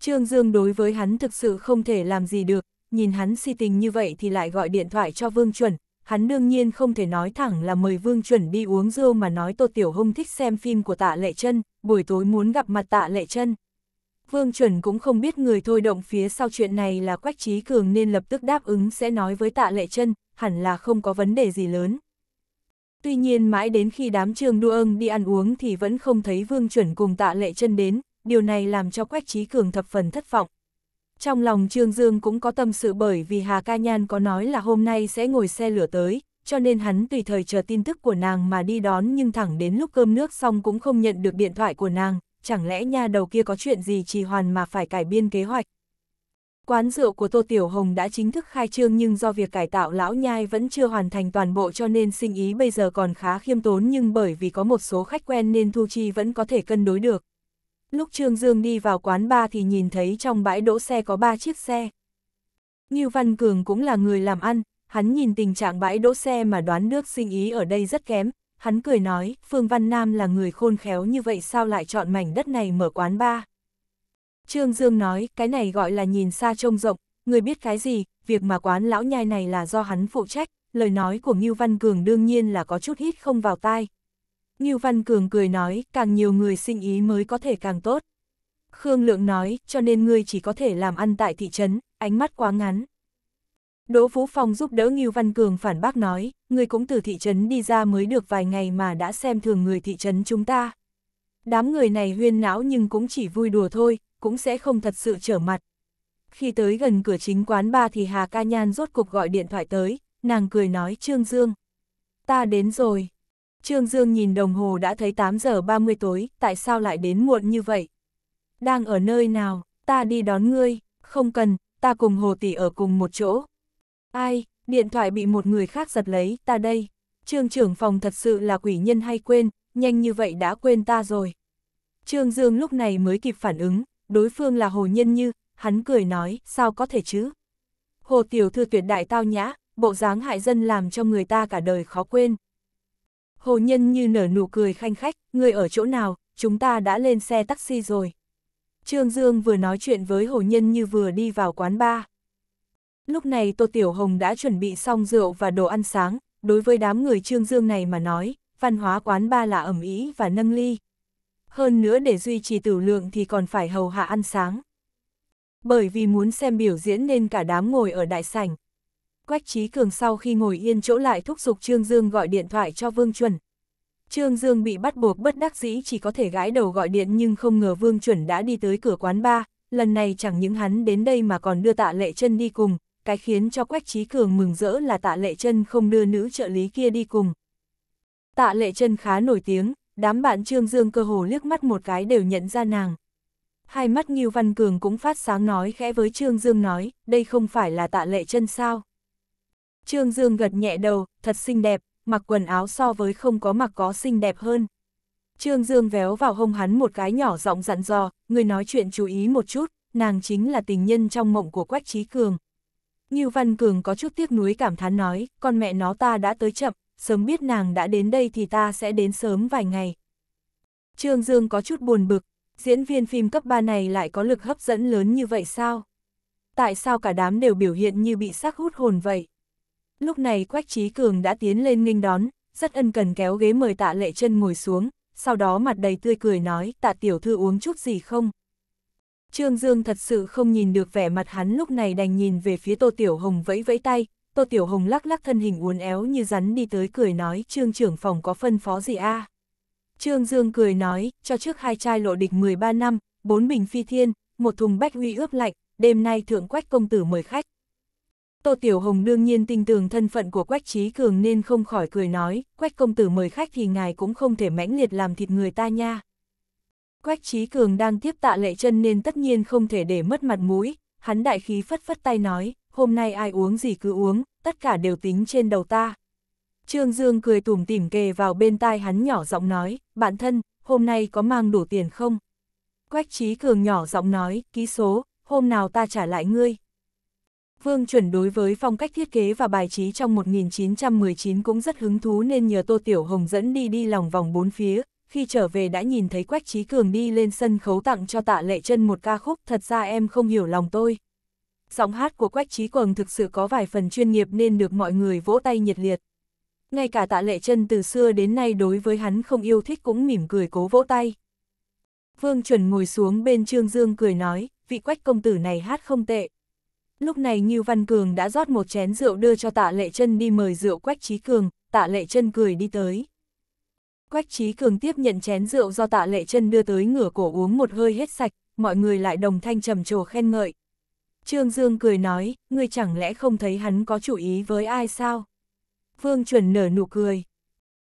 Trương Dương đối với hắn thực sự không thể làm gì được, nhìn hắn si tình như vậy thì lại gọi điện thoại cho Vương Chuẩn, hắn đương nhiên không thể nói thẳng là mời Vương chuẩn đi uống rượu mà nói Tô Tiểu Hung thích xem phim của Tạ Lệ Chân, buổi tối muốn gặp mặt Tạ Lệ Chân. Vương chuẩn cũng không biết người thôi động phía sau chuyện này là Quách Trí Cường nên lập tức đáp ứng sẽ nói với Tạ Lệ Chân, hẳn là không có vấn đề gì lớn. Tuy nhiên mãi đến khi đám Trương Đua Ưng đi ăn uống thì vẫn không thấy Vương chuẩn cùng Tạ Lệ Chân đến, điều này làm cho Quách Trí Cường thập phần thất vọng. Trong lòng Trương Dương cũng có tâm sự bởi vì Hà Ca Nhan có nói là hôm nay sẽ ngồi xe lửa tới, cho nên hắn tùy thời chờ tin tức của nàng mà đi đón nhưng thẳng đến lúc cơm nước xong cũng không nhận được điện thoại của nàng, chẳng lẽ nha đầu kia có chuyện gì trì hoàn mà phải cải biên kế hoạch. Quán rượu của Tô Tiểu Hồng đã chính thức khai trương nhưng do việc cải tạo lão nhai vẫn chưa hoàn thành toàn bộ cho nên sinh ý bây giờ còn khá khiêm tốn nhưng bởi vì có một số khách quen nên Thu Chi vẫn có thể cân đối được. Lúc Trương Dương đi vào quán ba thì nhìn thấy trong bãi đỗ xe có ba chiếc xe. Ngưu Văn Cường cũng là người làm ăn, hắn nhìn tình trạng bãi đỗ xe mà đoán nước sinh ý ở đây rất kém. Hắn cười nói, Phương Văn Nam là người khôn khéo như vậy sao lại chọn mảnh đất này mở quán ba. Trương Dương nói, cái này gọi là nhìn xa trông rộng, người biết cái gì, việc mà quán lão nhai này là do hắn phụ trách, lời nói của Ngưu Văn Cường đương nhiên là có chút hít không vào tai, Ngưu Văn Cường cười nói, càng nhiều người sinh ý mới có thể càng tốt. Khương Lượng nói, cho nên ngươi chỉ có thể làm ăn tại thị trấn, ánh mắt quá ngắn. Đỗ Phú Phong giúp đỡ Ngưu Văn Cường phản bác nói, ngươi cũng từ thị trấn đi ra mới được vài ngày mà đã xem thường người thị trấn chúng ta. Đám người này huyên não nhưng cũng chỉ vui đùa thôi, cũng sẽ không thật sự trở mặt. Khi tới gần cửa chính quán ba thì Hà Ca Nhan rốt cục gọi điện thoại tới, nàng cười nói Trương Dương. Ta đến rồi, Trương Dương nhìn đồng hồ đã thấy 8 giờ 30 tối, tại sao lại đến muộn như vậy? Đang ở nơi nào, ta đi đón ngươi, không cần, ta cùng Hồ Tỷ ở cùng một chỗ. Ai, điện thoại bị một người khác giật lấy, ta đây. Trương trưởng phòng thật sự là quỷ nhân hay quên, nhanh như vậy đã quên ta rồi. Trương Dương lúc này mới kịp phản ứng, đối phương là Hồ Nhân Như, hắn cười nói, sao có thể chứ? Hồ Tiểu Thư tuyệt đại tao nhã, bộ dáng hại dân làm cho người ta cả đời khó quên. Hồ Nhân như nở nụ cười khanh khách, người ở chỗ nào, chúng ta đã lên xe taxi rồi. Trương Dương vừa nói chuyện với Hồ Nhân như vừa đi vào quán bar. Lúc này Tô Tiểu Hồng đã chuẩn bị xong rượu và đồ ăn sáng, đối với đám người Trương Dương này mà nói, văn hóa quán bar là ẩm ý và nâng ly. Hơn nữa để duy trì tử lượng thì còn phải hầu hạ ăn sáng. Bởi vì muốn xem biểu diễn nên cả đám ngồi ở đại sảnh, Quách Trí Cường sau khi ngồi yên chỗ lại thúc giục Trương Dương gọi điện thoại cho Vương Chuẩn. Trương Dương bị bắt buộc bất đắc dĩ chỉ có thể gãi đầu gọi điện nhưng không ngờ Vương Chuẩn đã đi tới cửa quán ba, lần này chẳng những hắn đến đây mà còn đưa tạ lệ chân đi cùng, cái khiến cho Quách Trí Cường mừng rỡ là tạ lệ chân không đưa nữ trợ lý kia đi cùng. Tạ lệ chân khá nổi tiếng, đám bạn Trương Dương cơ hồ liếc mắt một cái đều nhận ra nàng. Hai mắt Nghiêu Văn Cường cũng phát sáng nói khẽ với Trương Dương nói, đây không phải là tạ lệ chân sao. Trương Dương gật nhẹ đầu, thật xinh đẹp, mặc quần áo so với không có mặc có xinh đẹp hơn. Trương Dương véo vào hông hắn một cái nhỏ giọng dặn dò, người nói chuyện chú ý một chút, nàng chính là tình nhân trong mộng của Quách Trí Cường. Ngưu Văn Cường có chút tiếc nuối cảm thán nói, con mẹ nó ta đã tới chậm, sớm biết nàng đã đến đây thì ta sẽ đến sớm vài ngày. Trương Dương có chút buồn bực, diễn viên phim cấp 3 này lại có lực hấp dẫn lớn như vậy sao? Tại sao cả đám đều biểu hiện như bị sắc hút hồn vậy? Lúc này Quách Trí Cường đã tiến lên nghênh đón, rất ân cần kéo ghế mời tạ lệ chân ngồi xuống, sau đó mặt đầy tươi cười nói tạ tiểu thư uống chút gì không. Trương Dương thật sự không nhìn được vẻ mặt hắn lúc này đành nhìn về phía Tô Tiểu Hồng vẫy vẫy tay, Tô Tiểu Hồng lắc lắc thân hình uốn éo như rắn đi tới cười nói Trương trưởng phòng có phân phó gì a Trương Dương cười nói, cho trước hai chai lộ địch 13 năm, bốn bình phi thiên, một thùng bách huy ướp lạnh, đêm nay thượng quách công tử mời khách. Tô Tiểu Hồng đương nhiên tin tưởng thân phận của Quách Trí Cường nên không khỏi cười nói, Quách công tử mời khách thì ngài cũng không thể mãnh liệt làm thịt người ta nha. Quách Trí Cường đang tiếp tạ lệ chân nên tất nhiên không thể để mất mặt mũi, hắn đại khí phất phất tay nói, hôm nay ai uống gì cứ uống, tất cả đều tính trên đầu ta. Trương Dương cười tủm tỉm kề vào bên tai hắn nhỏ giọng nói, bạn thân, hôm nay có mang đủ tiền không? Quách Trí Cường nhỏ giọng nói, ký số, hôm nào ta trả lại ngươi. Vương chuẩn đối với phong cách thiết kế và bài trí trong 1919 cũng rất hứng thú nên nhờ Tô Tiểu Hồng dẫn đi đi lòng vòng bốn phía, khi trở về đã nhìn thấy Quách Trí Cường đi lên sân khấu tặng cho tạ lệ chân một ca khúc thật ra em không hiểu lòng tôi. Giọng hát của Quách Trí Cường thực sự có vài phần chuyên nghiệp nên được mọi người vỗ tay nhiệt liệt. Ngay cả tạ lệ chân từ xưa đến nay đối với hắn không yêu thích cũng mỉm cười cố vỗ tay. Vương chuẩn ngồi xuống bên Trương Dương cười nói, vị Quách công tử này hát không tệ, Lúc này Ngưu Văn Cường đã rót một chén rượu đưa cho tạ lệ chân đi mời rượu Quách Trí Cường, tạ lệ chân cười đi tới. Quách Trí Cường tiếp nhận chén rượu do tạ lệ chân đưa tới ngửa cổ uống một hơi hết sạch, mọi người lại đồng thanh trầm trồ khen ngợi. Trương Dương cười nói, ngươi chẳng lẽ không thấy hắn có chủ ý với ai sao? Vương chuẩn nở nụ cười.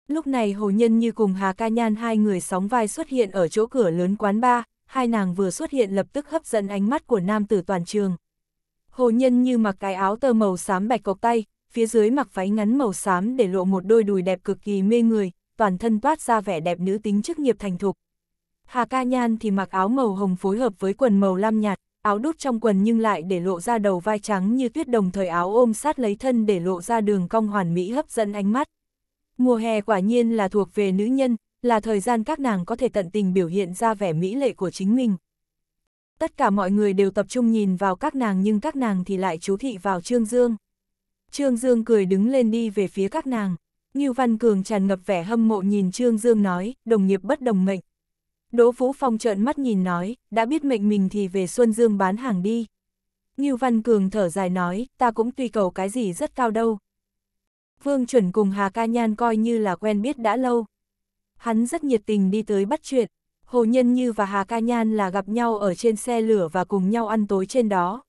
Lúc này Hồ Nhân như cùng Hà Ca Nhan hai người sóng vai xuất hiện ở chỗ cửa lớn quán ba, hai nàng vừa xuất hiện lập tức hấp dẫn ánh mắt của nam tử toàn trường. Hồ Nhân như mặc cái áo tơ màu xám bạch cộc tay, phía dưới mặc váy ngắn màu xám để lộ một đôi đùi đẹp cực kỳ mê người, toàn thân toát ra vẻ đẹp nữ tính chức nghiệp thành thục. Hà Ca Nhan thì mặc áo màu hồng phối hợp với quần màu lam nhạt, áo đút trong quần nhưng lại để lộ ra đầu vai trắng như tuyết đồng thời áo ôm sát lấy thân để lộ ra đường cong hoàn mỹ hấp dẫn ánh mắt. Mùa hè quả nhiên là thuộc về nữ nhân, là thời gian các nàng có thể tận tình biểu hiện ra vẻ mỹ lệ của chính mình. Tất cả mọi người đều tập trung nhìn vào các nàng nhưng các nàng thì lại chú thị vào Trương Dương. Trương Dương cười đứng lên đi về phía các nàng. Ngưu Văn Cường tràn ngập vẻ hâm mộ nhìn Trương Dương nói, đồng nghiệp bất đồng mệnh. Đỗ Vũ Phong trợn mắt nhìn nói, đã biết mệnh mình thì về Xuân Dương bán hàng đi. Ngưu Văn Cường thở dài nói, ta cũng tùy cầu cái gì rất cao đâu. Vương chuẩn cùng Hà Ca Nhan coi như là quen biết đã lâu. Hắn rất nhiệt tình đi tới bắt chuyện, Hồ Nhân Như và Hà Ca Nhan là gặp nhau ở trên xe lửa và cùng nhau ăn tối trên đó.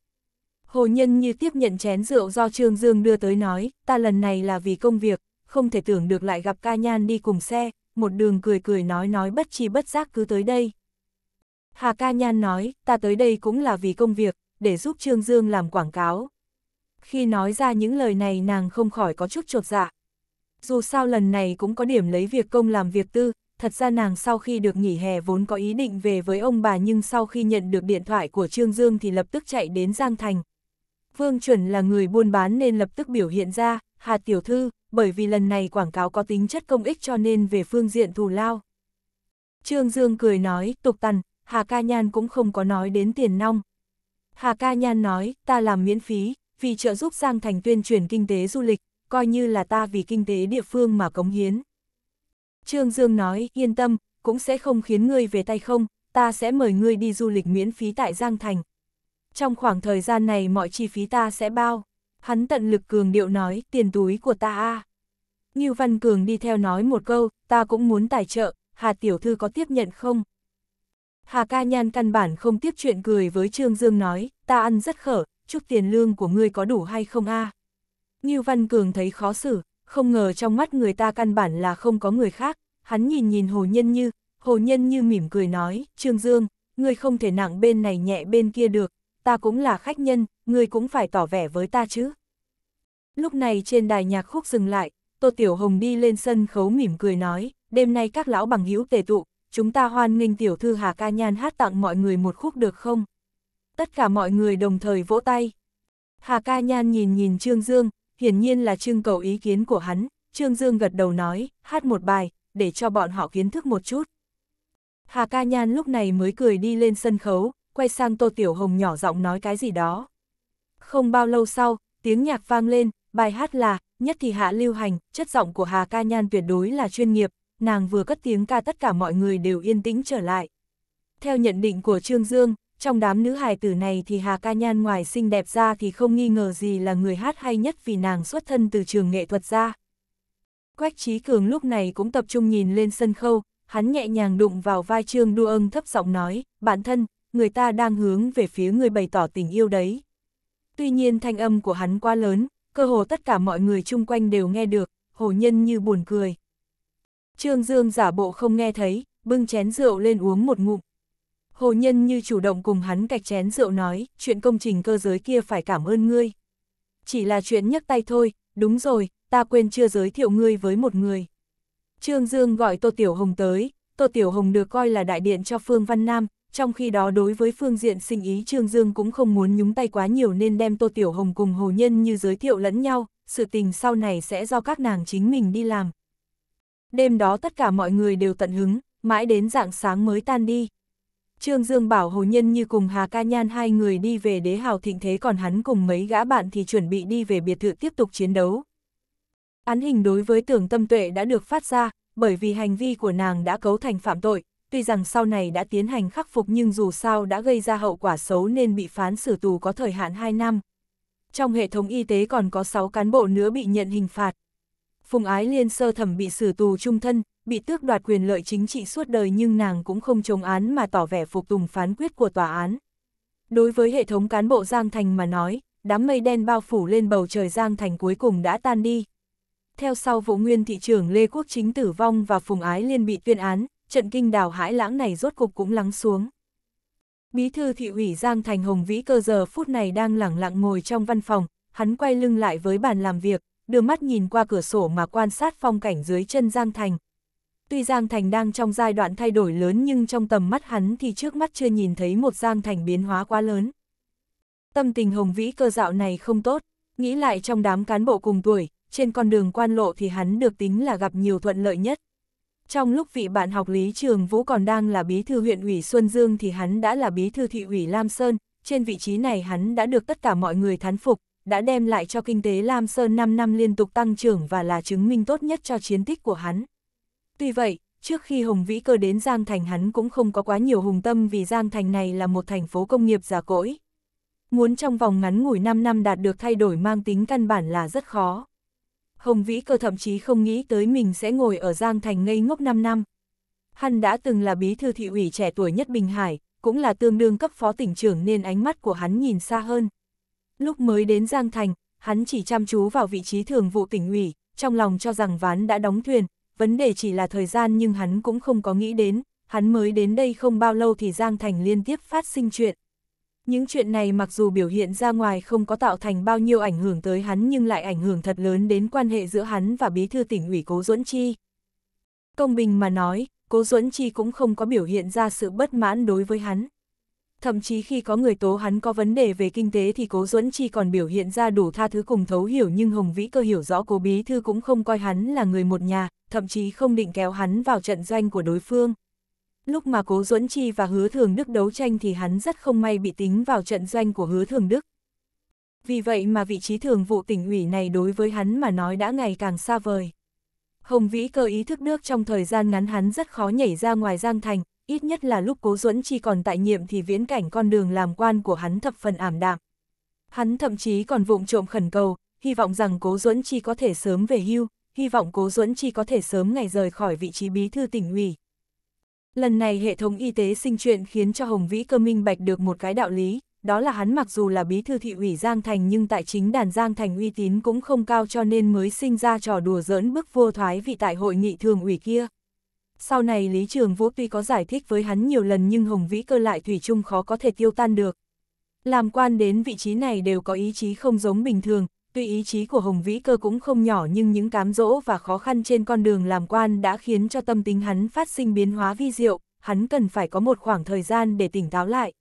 Hồ Nhân Như tiếp nhận chén rượu do Trương Dương đưa tới nói, ta lần này là vì công việc, không thể tưởng được lại gặp Ca Nhan đi cùng xe, một đường cười cười nói nói bất chi bất giác cứ tới đây. Hà Ca Nhan nói, ta tới đây cũng là vì công việc, để giúp Trương Dương làm quảng cáo. Khi nói ra những lời này nàng không khỏi có chút trột dạ. Dù sao lần này cũng có điểm lấy việc công làm việc tư, thật ra nàng sau khi được nghỉ hè vốn có ý định về với ông bà nhưng sau khi nhận được điện thoại của Trương Dương thì lập tức chạy đến Giang Thành. Vương Chuẩn là người buôn bán nên lập tức biểu hiện ra, hà tiểu thư, bởi vì lần này quảng cáo có tính chất công ích cho nên về phương diện thù lao. Trương Dương cười nói, tục tằn, Hà Ca Nhan cũng không có nói đến tiền nong. Hà Ca Nhan nói, ta làm miễn phí, vì trợ giúp Giang Thành tuyên truyền kinh tế du lịch, coi như là ta vì kinh tế địa phương mà cống hiến. Trương Dương nói, yên tâm, cũng sẽ không khiến ngươi về tay không, ta sẽ mời ngươi đi du lịch miễn phí tại Giang Thành. Trong khoảng thời gian này mọi chi phí ta sẽ bao. Hắn tận lực cường điệu nói, tiền túi của ta a. À. Ngưu Văn Cường đi theo nói một câu, ta cũng muốn tài trợ, Hà Tiểu Thư có tiếp nhận không? Hà Ca Nhan căn bản không tiếp chuyện cười với Trương Dương nói, ta ăn rất khở, chút tiền lương của ngươi có đủ hay không a? À? Ngưu Văn Cường thấy khó xử, không ngờ trong mắt người ta căn bản là không có người khác, hắn nhìn nhìn Hồ Nhân Như, Hồ Nhân Như mỉm cười nói, Trương Dương, ngươi không thể nặng bên này nhẹ bên kia được, ta cũng là khách nhân, ngươi cũng phải tỏ vẻ với ta chứ. Lúc này trên đài nhạc khúc dừng lại, Tô Tiểu Hồng đi lên sân khấu mỉm cười nói, đêm nay các lão bằng hữu tề tụ, chúng ta hoan nghênh tiểu thư Hà Ca Nhan hát tặng mọi người một khúc được không? Tất cả mọi người đồng thời vỗ tay. Hà Ca Nhan nhìn nhìn Trương Dương, hiển nhiên là trưng cầu ý kiến của hắn, Trương Dương gật đầu nói, hát một bài, để cho bọn họ kiến thức một chút. Hà Ca Nhan lúc này mới cười đi lên sân khấu, quay sang Tô Tiểu Hồng nhỏ giọng nói cái gì đó. Không bao lâu sau, tiếng nhạc vang lên, bài hát là, nhất thì hạ lưu hành, chất giọng của Hà Ca Nhan tuyệt đối là chuyên nghiệp, nàng vừa cất tiếng ca tất cả mọi người đều yên tĩnh trở lại. Theo nhận định của Trương Dương, trong đám nữ hài tử này thì Hà Ca Nhan ngoài xinh đẹp ra thì không nghi ngờ gì là người hát hay nhất vì nàng xuất thân từ trường nghệ thuật ra. Quách Trí Cường lúc này cũng tập trung nhìn lên sân khâu, hắn nhẹ nhàng đụng vào vai Trương Đu Ân thấp giọng nói, bản thân, người ta đang hướng về phía người bày tỏ tình yêu đấy. Tuy nhiên thanh âm của hắn quá lớn, cơ hồ tất cả mọi người chung quanh đều nghe được, hồ nhân như buồn cười. Trương Dương giả bộ không nghe thấy, bưng chén rượu lên uống một ngụm, Hồ Nhân như chủ động cùng hắn cạch chén rượu nói, chuyện công trình cơ giới kia phải cảm ơn ngươi. Chỉ là chuyện nhấc tay thôi, đúng rồi, ta quên chưa giới thiệu ngươi với một người. Trương Dương gọi Tô Tiểu Hồng tới, Tô Tiểu Hồng được coi là đại điện cho Phương Văn Nam, trong khi đó đối với phương diện sinh ý Trương Dương cũng không muốn nhúng tay quá nhiều nên đem Tô Tiểu Hồng cùng Hồ Nhân như giới thiệu lẫn nhau, sự tình sau này sẽ do các nàng chính mình đi làm. Đêm đó tất cả mọi người đều tận hứng, mãi đến dạng sáng mới tan đi. Trương Dương bảo Hồ Nhân như cùng Hà Ca Nhan hai người đi về đế hào thịnh thế còn hắn cùng mấy gã bạn thì chuẩn bị đi về biệt thự tiếp tục chiến đấu. Án hình đối với tưởng tâm tuệ đã được phát ra, bởi vì hành vi của nàng đã cấu thành phạm tội, tuy rằng sau này đã tiến hành khắc phục nhưng dù sao đã gây ra hậu quả xấu nên bị phán xử tù có thời hạn 2 năm. Trong hệ thống y tế còn có 6 cán bộ nữa bị nhận hình phạt. Phùng Ái Liên sơ thẩm bị xử tù trung thân, bị tước đoạt quyền lợi chính trị suốt đời nhưng nàng cũng không chống án mà tỏ vẻ phục tùng phán quyết của tòa án. Đối với hệ thống cán bộ Giang Thành mà nói, đám mây đen bao phủ lên bầu trời Giang Thành cuối cùng đã tan đi. Theo sau vụ nguyên thị trưởng Lê Quốc Chính tử vong và Phùng Ái Liên bị tuyên án, trận kinh đào hãi lãng này rốt cục cũng lắng xuống. Bí thư thị ủy Giang Thành Hồng Vĩ cơ giờ phút này đang lẳng lặng ngồi trong văn phòng, hắn quay lưng lại với bàn làm việc, đưa mắt nhìn qua cửa sổ mà quan sát phong cảnh dưới chân Giang Thành, Tuy Giang Thành đang trong giai đoạn thay đổi lớn nhưng trong tầm mắt hắn thì trước mắt chưa nhìn thấy một Giang Thành biến hóa quá lớn. Tâm tình Hồng Vĩ cơ dạo này không tốt, nghĩ lại trong đám cán bộ cùng tuổi, trên con đường quan lộ thì hắn được tính là gặp nhiều thuận lợi nhất. Trong lúc vị bạn học Lý Trường Vũ còn đang là bí thư huyện ủy Xuân Dương thì hắn đã là bí thư thị ủy Lam Sơn, trên vị trí này hắn đã được tất cả mọi người thán phục, đã đem lại cho kinh tế Lam Sơn 5 năm liên tục tăng trưởng và là chứng minh tốt nhất cho chiến tích của hắn. Tuy vậy, trước khi Hồng Vĩ Cơ đến Giang Thành hắn cũng không có quá nhiều hùng tâm vì Giang Thành này là một thành phố công nghiệp già cỗi. Muốn trong vòng ngắn ngủi 5 năm đạt được thay đổi mang tính căn bản là rất khó. Hồng Vĩ Cơ thậm chí không nghĩ tới mình sẽ ngồi ở Giang Thành ngây ngốc 5 năm. Hắn đã từng là bí thư thị ủy trẻ tuổi nhất Bình Hải, cũng là tương đương cấp phó tỉnh trưởng nên ánh mắt của hắn nhìn xa hơn. Lúc mới đến Giang Thành, hắn chỉ chăm chú vào vị trí thường vụ tỉnh ủy, trong lòng cho rằng ván đã đóng thuyền, vấn đề chỉ là thời gian nhưng hắn cũng không có nghĩ đến, hắn mới đến đây không bao lâu thì Giang Thành liên tiếp phát sinh chuyện. Những chuyện này mặc dù biểu hiện ra ngoài không có tạo thành bao nhiêu ảnh hưởng tới hắn nhưng lại ảnh hưởng thật lớn đến quan hệ giữa hắn và bí thư tỉnh ủy Cố Duẫn Chi. Công bình mà nói, Cố Duẫn Chi cũng không có biểu hiện ra sự bất mãn đối với hắn. Thậm chí khi có người tố hắn có vấn đề về kinh tế thì Cố Duẫn Chi còn biểu hiện ra đủ tha thứ cùng thấu hiểu nhưng Hồng Vĩ cơ hiểu rõ Cố Bí Thư cũng không coi hắn là người một nhà, thậm chí không định kéo hắn vào trận doanh của đối phương. Lúc mà Cố Duẫn Chi và Hứa Thường Đức đấu tranh thì hắn rất không may bị tính vào trận doanh của Hứa Thường Đức. Vì vậy mà vị trí thường vụ tỉnh ủy này đối với hắn mà nói đã ngày càng xa vời. Hồng Vĩ cơ ý thức nước trong thời gian ngắn hắn rất khó nhảy ra ngoài Giang Thành, ít nhất là lúc Cố Duẫn Chi còn tại nhiệm thì viễn cảnh con đường làm quan của hắn thập phần ảm đạm. Hắn thậm chí còn vụng trộm khẩn cầu, hy vọng rằng Cố Duẫn Chi có thể sớm về hưu hy vọng Cố Duẫn Chi có thể sớm ngày rời khỏi vị trí bí thư tỉnh ủy. Lần này hệ thống y tế sinh chuyện khiến cho Hồng Vĩ cơ minh bạch được một cái đạo lý, đó là hắn mặc dù là bí thư thị ủy Giang Thành nhưng tại chính đàn Giang Thành uy tín cũng không cao cho nên mới sinh ra trò đùa dỡn bức vua thoái vị tại hội nghị thường ủy kia. Sau này Lý Trường Vũ tuy có giải thích với hắn nhiều lần nhưng Hồng Vĩ cơ lại thủy chung khó có thể tiêu tan được. Làm quan đến vị trí này đều có ý chí không giống bình thường, Tuy ý chí của Hồng Vĩ Cơ cũng không nhỏ nhưng những cám dỗ và khó khăn trên con đường làm quan đã khiến cho tâm tính hắn phát sinh biến hóa vi diệu, hắn cần phải có một khoảng thời gian để tỉnh táo lại.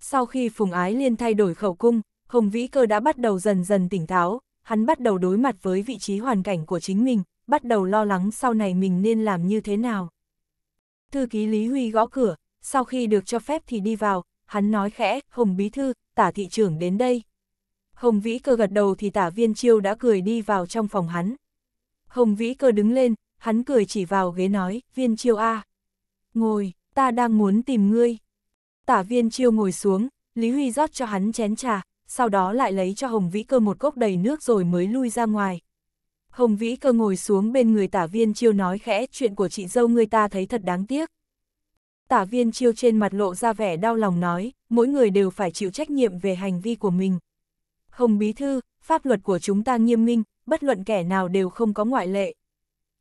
Sau khi Phùng Ái Liên thay đổi khẩu cung, Hồng Vĩ Cơ đã bắt đầu dần dần tỉnh táo, hắn bắt đầu đối mặt với vị trí hoàn cảnh của chính mình, bắt đầu lo lắng sau này mình nên làm như thế nào. Thư ký Lý Huy gõ cửa, sau khi được cho phép thì đi vào, hắn nói khẽ, Hồng Bí Thư, tả thị trưởng đến đây. Hồng Vĩ Cơ gật đầu thì tả viên chiêu đã cười đi vào trong phòng hắn. Hồng Vĩ Cơ đứng lên, hắn cười chỉ vào ghế nói, viên chiêu A. Ngồi, ta đang muốn tìm ngươi. Tả viên chiêu ngồi xuống, Lý Huy rót cho hắn chén trà, sau đó lại lấy cho Hồng Vĩ Cơ một cốc đầy nước rồi mới lui ra ngoài. Hồng Vĩ Cơ ngồi xuống bên người tả viên chiêu nói khẽ chuyện của chị dâu người ta thấy thật đáng tiếc. Tả viên chiêu trên mặt lộ ra vẻ đau lòng nói, mỗi người đều phải chịu trách nhiệm về hành vi của mình, Hồng Bí Thư, pháp luật của chúng ta nghiêm minh, bất luận kẻ nào đều không có ngoại lệ.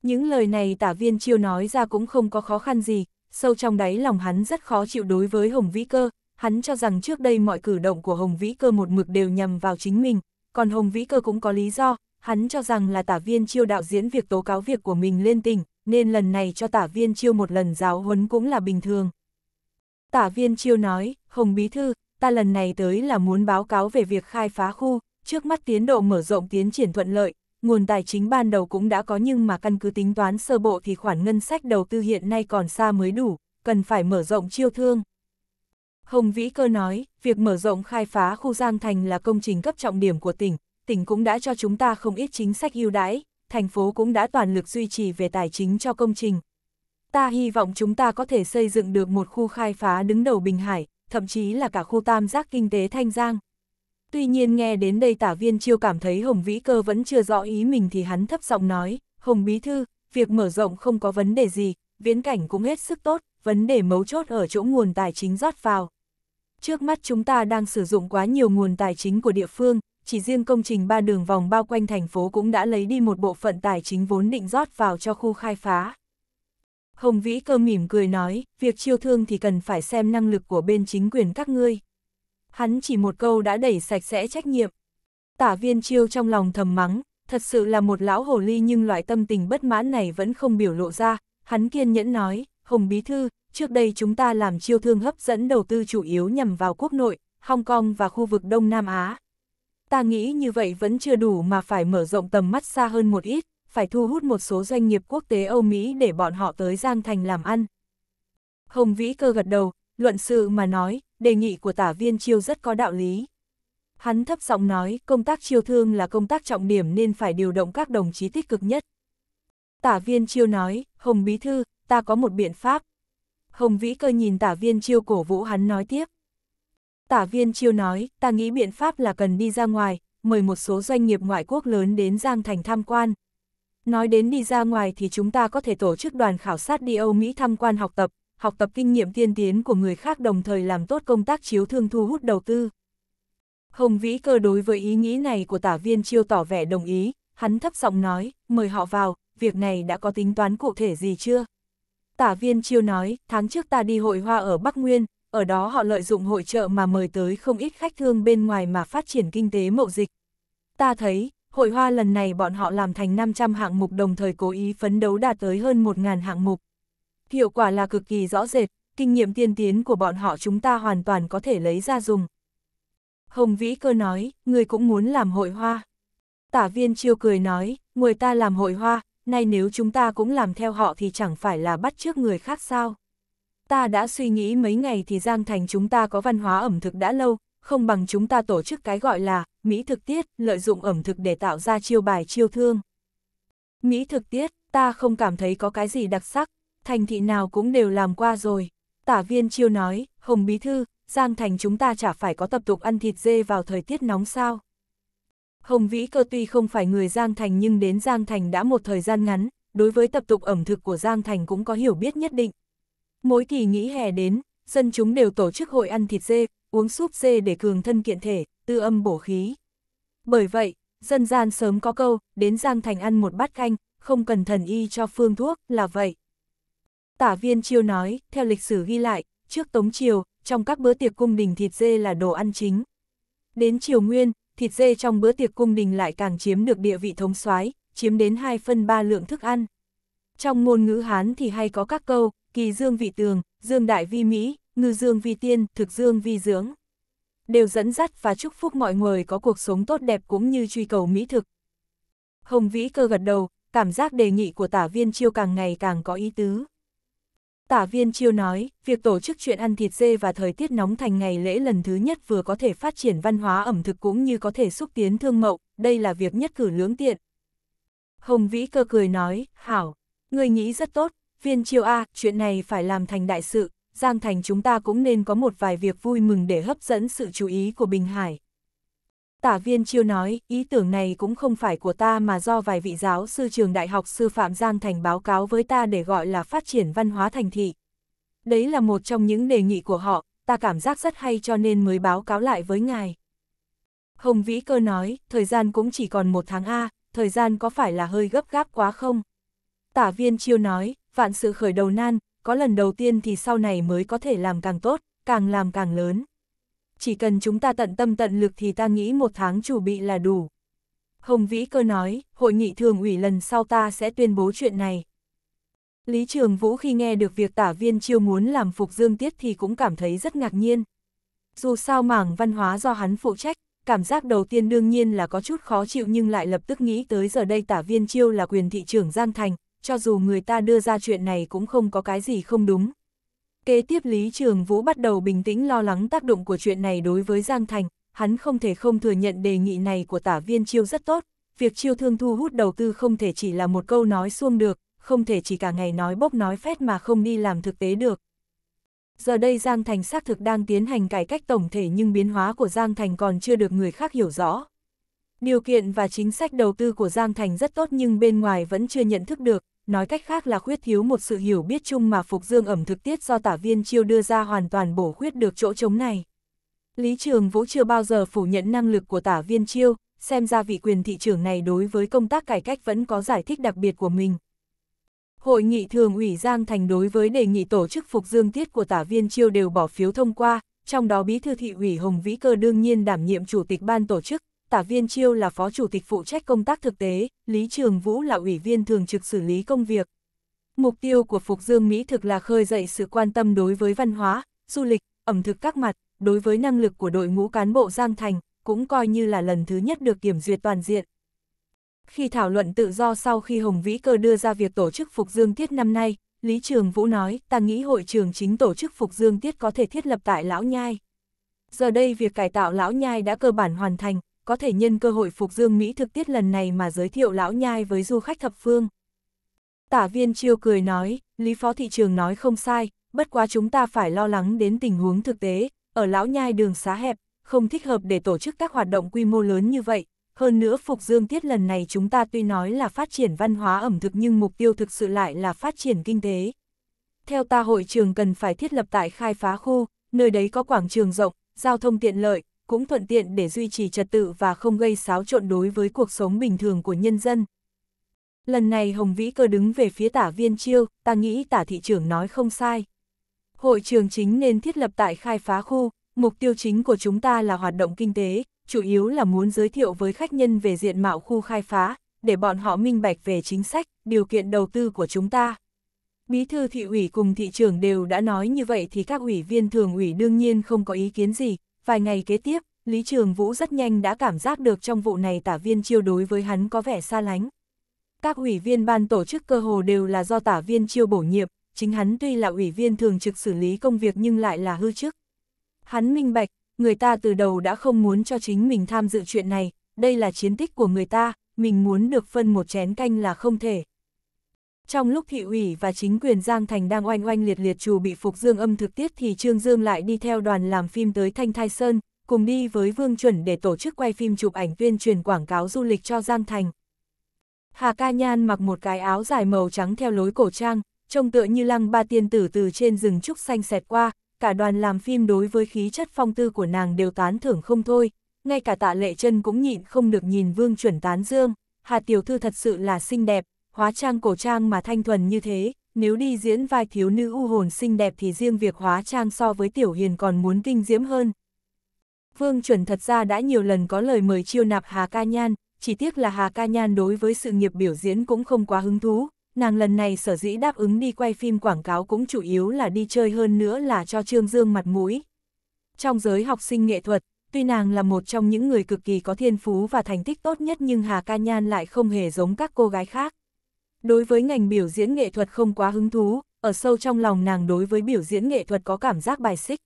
Những lời này tả viên chiêu nói ra cũng không có khó khăn gì, sâu trong đáy lòng hắn rất khó chịu đối với Hồng Vĩ Cơ, hắn cho rằng trước đây mọi cử động của Hồng Vĩ Cơ một mực đều nhằm vào chính mình, còn Hồng Vĩ Cơ cũng có lý do, hắn cho rằng là tả viên chiêu đạo diễn việc tố cáo việc của mình lên tỉnh, nên lần này cho tả viên chiêu một lần giáo huấn cũng là bình thường. Tả viên chiêu nói, Hồng Bí Thư, ta lần này tới là muốn báo cáo về việc khai phá khu, trước mắt tiến độ mở rộng tiến triển thuận lợi, nguồn tài chính ban đầu cũng đã có nhưng mà căn cứ tính toán sơ bộ thì khoản ngân sách đầu tư hiện nay còn xa mới đủ, cần phải mở rộng chiêu thương. Hồng Vĩ Cơ nói, việc mở rộng khai phá khu Giang Thành là công trình cấp trọng điểm của tỉnh, tỉnh cũng đã cho chúng ta không ít chính sách ưu đãi, thành phố cũng đã toàn lực duy trì về tài chính cho công trình. Ta hy vọng chúng ta có thể xây dựng được một khu khai phá đứng đầu Bình Hải, thậm chí là cả khu tam giác kinh tế Thanh Giang. Tuy nhiên nghe đến đây tả viên chiêu cảm thấy Hồng Vĩ Cơ vẫn chưa rõ ý mình thì hắn thấp giọng nói, Hồng Bí Thư, việc mở rộng không có vấn đề gì, viễn cảnh cũng hết sức tốt, vấn đề mấu chốt ở chỗ nguồn tài chính rót vào. Trước mắt chúng ta đang sử dụng quá nhiều nguồn tài chính của địa phương, chỉ riêng công trình ba đường vòng bao quanh thành phố cũng đã lấy đi một bộ phận tài chính vốn định rót vào cho khu khai phá. Hồng Vĩ cơ mỉm cười nói, việc chiêu thương thì cần phải xem năng lực của bên chính quyền các ngươi. Hắn chỉ một câu đã đẩy sạch sẽ trách nhiệm. Tả viên chiêu trong lòng thầm mắng, thật sự là một lão hồ ly nhưng loại tâm tình bất mãn này vẫn không biểu lộ ra. Hắn kiên nhẫn nói, Hồng Bí Thư, trước đây chúng ta làm chiêu thương hấp dẫn đầu tư chủ yếu nhằm vào quốc nội, Hong Kong và khu vực Đông Nam Á. Ta nghĩ như vậy vẫn chưa đủ mà phải mở rộng tầm mắt xa hơn một ít phải thu hút một số doanh nghiệp quốc tế Âu Mỹ để bọn họ tới Giang Thành làm ăn. Hồng Vĩ cơ gật đầu, luận sự mà nói, đề nghị của tả viên chiêu rất có đạo lý. Hắn thấp giọng nói, công tác chiêu thương là công tác trọng điểm nên phải điều động các đồng chí tích cực nhất. Tả viên chiêu nói, Hồng Bí Thư, ta có một biện pháp. Hồng Vĩ cơ nhìn tả viên chiêu cổ vũ hắn nói tiếp. Tả viên chiêu nói, ta nghĩ biện pháp là cần đi ra ngoài, mời một số doanh nghiệp ngoại quốc lớn đến Giang Thành tham quan, Nói đến đi ra ngoài thì chúng ta có thể tổ chức đoàn khảo sát đi Âu Mỹ tham quan học tập, học tập kinh nghiệm tiên tiến của người khác đồng thời làm tốt công tác chiếu thương thu hút đầu tư. Hồng Vĩ Cơ đối với ý nghĩ này của tả viên chiêu tỏ vẻ đồng ý, hắn thấp giọng nói, mời họ vào, việc này đã có tính toán cụ thể gì chưa? Tả viên chiêu nói, tháng trước ta đi hội hoa ở Bắc Nguyên, ở đó họ lợi dụng hội trợ mà mời tới không ít khách thương bên ngoài mà phát triển kinh tế mậu dịch. Ta thấy, hội hoa lần này bọn họ làm thành 500 hạng mục đồng thời cố ý phấn đấu đạt tới hơn 1.000 hạng mục. Hiệu quả là cực kỳ rõ rệt, kinh nghiệm tiên tiến của bọn họ chúng ta hoàn toàn có thể lấy ra dùng. Hồng Vĩ Cơ nói, người cũng muốn làm hội hoa. Tả viên chiêu cười nói, người ta làm hội hoa, nay nếu chúng ta cũng làm theo họ thì chẳng phải là bắt chước người khác sao. Ta đã suy nghĩ mấy ngày thì Giang Thành chúng ta có văn hóa ẩm thực đã lâu, không bằng chúng ta tổ chức cái gọi là Mỹ thực tiết, lợi dụng ẩm thực để tạo ra chiêu bài chiêu thương. Mỹ thực tiết, ta không cảm thấy có cái gì đặc sắc, thành thị nào cũng đều làm qua rồi. Tả viên chiêu nói, Hồng Bí Thư, Giang Thành chúng ta chả phải có tập tục ăn thịt dê vào thời tiết nóng sao. Hồng Vĩ Cơ tuy không phải người Giang Thành nhưng đến Giang Thành đã một thời gian ngắn, đối với tập tục ẩm thực của Giang Thành cũng có hiểu biết nhất định. Mỗi kỳ nghỉ hè đến, dân chúng đều tổ chức hội ăn thịt dê, uống súp dê để cường thân kiện thể, tư âm bổ khí. Bởi vậy, dân gian sớm có câu, đến Giang Thành ăn một bát canh, không cần thần y cho phương thuốc, là vậy. Tả viên chiêu nói, theo lịch sử ghi lại, trước Tống Triều, trong các bữa tiệc cung đình thịt dê là đồ ăn chính. Đến Triều Nguyên, thịt dê trong bữa tiệc cung đình lại càng chiếm được địa vị thống soái chiếm đến 2 phần 3 lượng thức ăn. Trong ngôn ngữ Hán thì hay có các câu, kỳ dương vị tường, dương đại vi Mỹ, ngư dương vi tiên, thực dương vi dưỡng. Đều dẫn dắt và chúc phúc mọi người có cuộc sống tốt đẹp cũng như truy cầu mỹ thực. Hồng Vĩ cơ gật đầu, cảm giác đề nghị của tả viên chiêu càng ngày càng có ý tứ. Tả viên chiêu nói, việc tổ chức chuyện ăn thịt dê và thời tiết nóng thành ngày lễ lần thứ nhất vừa có thể phát triển văn hóa ẩm thực cũng như có thể xúc tiến thương mậu, đây là việc nhất cử lưỡng tiện. Hồng Vĩ cơ cười nói, hảo, người nghĩ rất tốt, viên chiêu A, chuyện này phải làm thành đại sự, Giang Thành chúng ta cũng nên có một vài việc vui mừng để hấp dẫn sự chú ý của Bình Hải. Tả viên chiêu nói, ý tưởng này cũng không phải của ta mà do vài vị giáo sư trường đại học sư phạm Giang Thành báo cáo với ta để gọi là phát triển văn hóa thành thị. Đấy là một trong những đề nghị của họ, ta cảm giác rất hay cho nên mới báo cáo lại với ngài. Hồng Vĩ Cơ nói, thời gian cũng chỉ còn một tháng A, thời gian có phải là hơi gấp gáp quá không? Tả viên chiêu nói, vạn sự khởi đầu nan, có lần đầu tiên thì sau này mới có thể làm càng tốt, càng làm càng lớn. Chỉ cần chúng ta tận tâm tận lực thì ta nghĩ một tháng chủ bị là đủ. Hồng Vĩ Cơ nói, hội nghị thường ủy lần sau ta sẽ tuyên bố chuyện này. Lý Trường Vũ khi nghe được việc tả viên chiêu muốn làm phục dương tiết thì cũng cảm thấy rất ngạc nhiên. Dù sao mảng văn hóa do hắn phụ trách, cảm giác đầu tiên đương nhiên là có chút khó chịu nhưng lại lập tức nghĩ tới giờ đây tả viên chiêu là quyền thị trưởng Giang Thành, cho dù người ta đưa ra chuyện này cũng không có cái gì không đúng. Kế tiếp Lý Trường Vũ bắt đầu bình tĩnh lo lắng tác động của chuyện này đối với Giang Thành, hắn không thể không thừa nhận đề nghị này của tả viên chiêu rất tốt, việc chiêu thương thu hút đầu tư không thể chỉ là một câu nói xuông được, không thể chỉ cả ngày nói bốc nói phét mà không đi làm thực tế được. Giờ đây Giang Thành xác thực đang tiến hành cải cách tổng thể nhưng biến hóa của Giang Thành còn chưa được người khác hiểu rõ. Điều kiện và chính sách đầu tư của Giang Thành rất tốt nhưng bên ngoài vẫn chưa nhận thức được, nói cách khác là khuyết thiếu một sự hiểu biết chung mà Phục Dương ẩm thực tiết do tả viên chiêu đưa ra hoàn toàn bổ khuyết được chỗ trống này. Lý Trường Vũ chưa bao giờ phủ nhận năng lực của tả viên chiêu, xem ra vị quyền thị trưởng này đối với công tác cải cách vẫn có giải thích đặc biệt của mình. Hội nghị thường ủy Giang Thành đối với đề nghị tổ chức Phục Dương tiết của tả viên chiêu đều bỏ phiếu thông qua, trong đó bí thư thị ủy Hồng Vĩ Cơ đương nhiên đảm nhiệm chủ tịch ban tổ chức, Tả Viên Chiêu là phó chủ tịch phụ trách công tác thực tế, Lý Trường Vũ là ủy viên thường trực xử lý công việc. Mục tiêu của Phục Dương Mỹ thực là khơi dậy sự quan tâm đối với văn hóa, du lịch, ẩm thực các mặt, đối với năng lực của đội ngũ cán bộ Giang Thành, cũng coi như là lần thứ nhất được kiểm duyệt toàn diện. Khi thảo luận tự do sau khi Hồng Vĩ Cơ đưa ra việc tổ chức Phục Dương Tiết năm nay, Lý Trường Vũ nói, ta nghĩ hội trường chính tổ chức Phục Dương Tiết có thể thiết lập tại Lão Nhai. Giờ đây việc cải tạo Lão Nhai đã cơ bản hoàn thành, có thể nhân cơ hội phục dương Mỹ thực tiết lần này mà giới thiệu lão nhai với du khách thập phương. Tả viên chiêu cười nói, Lý Phó Thị trường nói không sai, bất quá chúng ta phải lo lắng đến tình huống thực tế, ở lão nhai đường xá hẹp, không thích hợp để tổ chức các hoạt động quy mô lớn như vậy. Hơn nữa Phục Dương Tiết lần này chúng ta tuy nói là phát triển văn hóa ẩm thực nhưng mục tiêu thực sự lại là phát triển kinh tế. Theo ta hội trường cần phải thiết lập tại khai phá khu, nơi đấy có quảng trường rộng, giao thông tiện lợi, cũng thuận tiện để duy trì trật tự và không gây xáo trộn đối với cuộc sống bình thường của nhân dân. Lần này Hồng Vĩ cơ đứng về phía tả viên chiêu, ta nghĩ tả thị trưởng nói không sai. Hội trường chính nên thiết lập tại khai phá khu, mục tiêu chính của chúng ta là hoạt động kinh tế, chủ yếu là muốn giới thiệu với khách nhân về diện mạo khu khai phá, để bọn họ minh bạch về chính sách, điều kiện đầu tư của chúng ta. Bí thư thị ủy cùng thị trưởng đều đã nói như vậy thì các ủy viên thường ủy đương nhiên không có ý kiến gì, vài ngày kế tiếp, Lý Trường Vũ rất nhanh đã cảm giác được trong vụ này tả viên chiêu đối với hắn có vẻ xa lánh. Các ủy viên ban tổ chức cơ hồ đều là do tả viên chiêu bổ nhiệm, chính hắn tuy là ủy viên thường trực xử lý công việc nhưng lại là hư chức. Hắn minh bạch, người ta từ đầu đã không muốn cho chính mình tham dự chuyện này, đây là chiến tích của người ta, mình muốn được phân một chén canh là không thể. Trong lúc thị ủy và chính quyền Giang Thành đang oanh oanh liệt liệt chủ bị phục dương âm thực tiết thì Trương Dương lại đi theo đoàn làm phim tới Thanh Thai Sơn, cùng đi với Vương Chuẩn để tổ chức quay phim chụp ảnh tuyên truyền quảng cáo du lịch cho Giang Thành. Hà Ca Nhan mặc một cái áo dài màu trắng theo lối cổ trang, trông tựa như lăng ba tiên tử từ trên rừng trúc xanh xẹt qua, cả đoàn làm phim đối với khí chất phong tư của nàng đều tán thưởng không thôi, ngay cả tạ lệ chân cũng nhịn không được nhìn Vương Chuẩn tán dương, Hà Tiểu Thư thật sự là xinh đẹp, hóa trang cổ trang mà thanh thuần như thế, nếu đi diễn vai thiếu nữ u hồn xinh đẹp thì riêng việc hóa trang so với Tiểu Hiền còn muốn kinh diễm hơn. Vương chuẩn thật ra đã nhiều lần có lời mời chiêu nạp Hà Ca Nhan, chỉ tiếc là Hà Ca Nhan đối với sự nghiệp biểu diễn cũng không quá hứng thú, nàng lần này sở dĩ đáp ứng đi quay phim quảng cáo cũng chủ yếu là đi chơi hơn nữa là cho Trương Dương mặt mũi. Trong giới học sinh nghệ thuật, tuy nàng là một trong những người cực kỳ có thiên phú và thành tích tốt nhất nhưng Hà Ca Nhan lại không hề giống các cô gái khác đối với ngành biểu diễn nghệ thuật không quá hứng thú, ở sâu trong lòng nàng đối với biểu diễn nghệ thuật có cảm giác bài xích.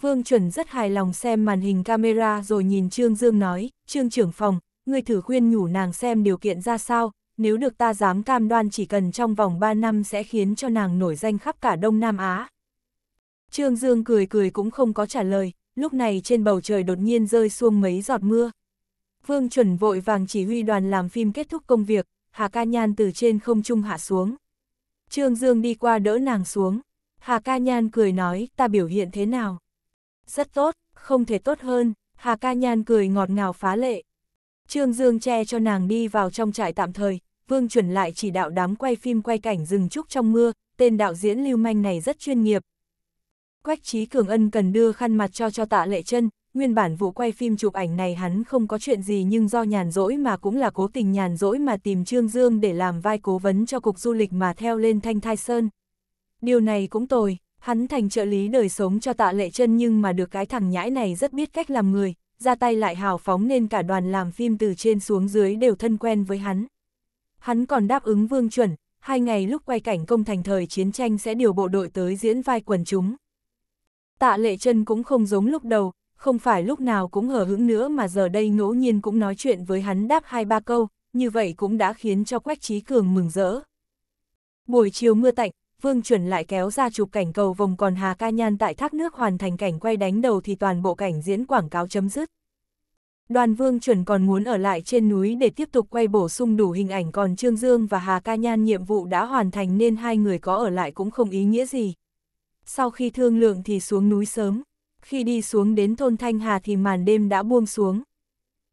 Vương Chuẩn rất hài lòng xem màn hình camera rồi nhìn Trương Dương nói, Trương trưởng phòng, người thử khuyên nhủ nàng xem điều kiện ra sao, nếu được ta dám cam đoan chỉ cần trong vòng 3 năm sẽ khiến cho nàng nổi danh khắp cả Đông Nam Á. Trương Dương cười cười cũng không có trả lời, lúc này trên bầu trời đột nhiên rơi xuông mấy giọt mưa. Vương Chuẩn vội vàng chỉ huy đoàn làm phim kết thúc công việc, Hà Ca Nhan từ trên không trung hạ xuống. Trương Dương đi qua đỡ nàng xuống. Hà Ca Nhan cười nói, ta biểu hiện thế nào? Rất tốt, không thể tốt hơn, Hà Ca Nhan cười ngọt ngào phá lệ. Trương Dương che cho nàng đi vào trong trại tạm thời, Vương chuẩn lại chỉ đạo đám quay phim quay cảnh rừng trúc trong mưa, tên đạo diễn lưu manh này rất chuyên nghiệp. Quách Chí Cường Ân cần đưa khăn mặt cho cho tạ lệ chân, nguyên bản vụ quay phim chụp ảnh này hắn không có chuyện gì nhưng do nhàn rỗi mà cũng là cố tình nhàn rỗi mà tìm Trương Dương để làm vai cố vấn cho cục du lịch mà theo lên Thanh Thai Sơn. Điều này cũng tồi, hắn thành trợ lý đời sống cho tạ lệ chân nhưng mà được cái thằng nhãi này rất biết cách làm người, ra tay lại hào phóng nên cả đoàn làm phim từ trên xuống dưới đều thân quen với hắn. Hắn còn đáp ứng vương chuẩn, hai ngày lúc quay cảnh công thành thời chiến tranh sẽ điều bộ đội tới diễn vai quần chúng. Tạ lệ chân cũng không giống lúc đầu, không phải lúc nào cũng hờ hững nữa mà giờ đây ngẫu nhiên cũng nói chuyện với hắn đáp hai ba câu, như vậy cũng đã khiến cho Quách Trí Cường mừng rỡ. Buổi chiều mưa tạnh, Vương Chuẩn lại kéo ra chụp cảnh cầu vòng còn Hà Ca Nhan tại thác nước hoàn thành cảnh quay đánh đầu thì toàn bộ cảnh diễn quảng cáo chấm dứt. Đoàn Vương Chuẩn còn muốn ở lại trên núi để tiếp tục quay bổ sung đủ hình ảnh còn Trương Dương và Hà Ca Nhan nhiệm vụ đã hoàn thành nên hai người có ở lại cũng không ý nghĩa gì. Sau khi thương lượng thì xuống núi sớm, khi đi xuống đến thôn Thanh Hà thì màn đêm đã buông xuống.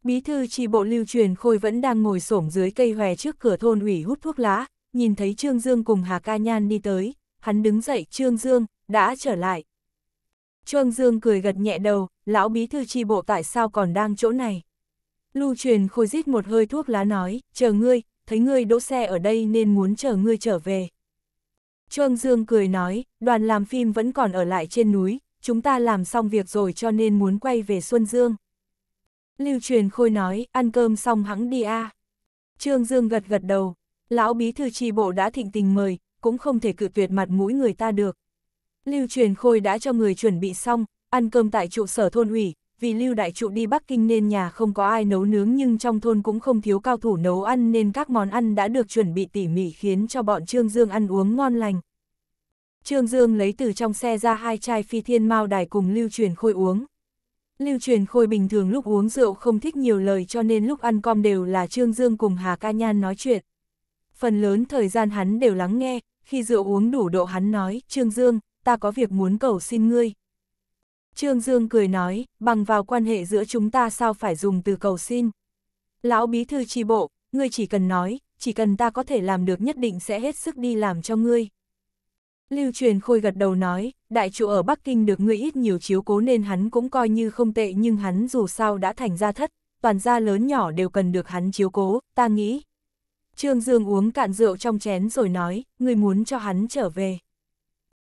Bí thư tri bộ lưu truyền Khôi vẫn đang ngồi xổm dưới cây hòe trước cửa thôn ủy hút thuốc lá, nhìn thấy Trương Dương cùng Hà Ca Nhan đi tới, hắn đứng dậy Trương Dương, đã trở lại. Trương Dương cười gật nhẹ đầu, lão bí thư tri bộ tại sao còn đang chỗ này. Lưu truyền Khôi rít một hơi thuốc lá nói, chờ ngươi, thấy ngươi đỗ xe ở đây nên muốn chờ ngươi trở về. Trương Dương cười nói, đoàn làm phim vẫn còn ở lại trên núi, chúng ta làm xong việc rồi cho nên muốn quay về Xuân Dương. Lưu truyền khôi nói, ăn cơm xong hẵng đi a. À. Trương Dương gật gật đầu, lão bí thư tri bộ đã thịnh tình mời, cũng không thể cự tuyệt mặt mũi người ta được. Lưu truyền khôi đã cho người chuẩn bị xong, ăn cơm tại trụ sở thôn ủy, vì Lưu đại trụ đi Bắc Kinh nên nhà không có ai nấu nướng nhưng trong thôn cũng không thiếu cao thủ nấu ăn nên các món ăn đã được chuẩn bị tỉ mỉ khiến cho bọn Trương Dương ăn uống ngon lành. Trương Dương lấy từ trong xe ra hai chai phi thiên mao đài cùng lưu truyền khôi uống. Lưu truyền khôi bình thường lúc uống rượu không thích nhiều lời cho nên lúc ăn com đều là Trương Dương cùng Hà Ca Nhan nói chuyện. Phần lớn thời gian hắn đều lắng nghe, khi rượu uống đủ độ hắn nói, Trương Dương, ta có việc muốn cầu xin ngươi. Trương Dương cười nói, bằng vào quan hệ giữa chúng ta sao phải dùng từ cầu xin. Lão bí thư tri bộ, ngươi chỉ cần nói, chỉ cần ta có thể làm được nhất định sẽ hết sức đi làm cho ngươi. Lưu truyền khôi gật đầu nói, đại trụ ở Bắc Kinh được ngươi ít nhiều chiếu cố nên hắn cũng coi như không tệ nhưng hắn dù sao đã thành gia thất, toàn gia lớn nhỏ đều cần được hắn chiếu cố, ta nghĩ. Trương Dương uống cạn rượu trong chén rồi nói, ngươi muốn cho hắn trở về.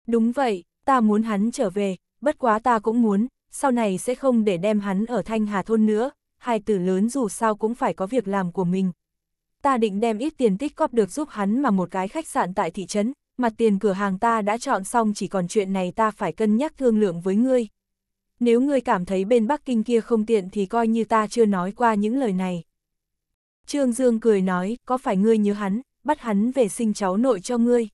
Đúng vậy, ta muốn hắn trở về, bất quá ta cũng muốn, sau này sẽ không để đem hắn ở Thanh Hà Thôn nữa, hai tử lớn dù sao cũng phải có việc làm của mình. Ta định đem ít tiền tích góp được giúp hắn mà một cái khách sạn tại thị trấn, mặt tiền cửa hàng ta đã chọn xong chỉ còn chuyện này ta phải cân nhắc thương lượng với ngươi. Nếu ngươi cảm thấy bên Bắc Kinh kia không tiện thì coi như ta chưa nói qua những lời này. Trương Dương cười nói, có phải ngươi nhớ hắn, bắt hắn về sinh cháu nội cho ngươi.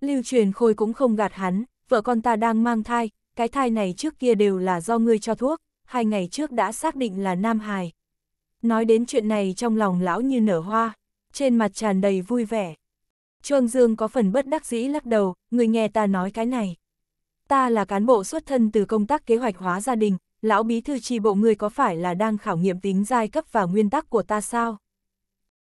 Lưu truyền khôi cũng không gạt hắn, vợ con ta đang mang thai, cái thai này trước kia đều là do ngươi cho thuốc, hai ngày trước đã xác định là Nam Hải. Nói đến chuyện này trong lòng lão như nở hoa, trên mặt tràn đầy vui vẻ. Trương Dương có phần bất đắc dĩ lắc đầu, người nghe ta nói cái này. Ta là cán bộ xuất thân từ công tác kế hoạch hóa gia đình, lão bí thư tri bộ người có phải là đang khảo nghiệm tính giai cấp và nguyên tắc của ta sao?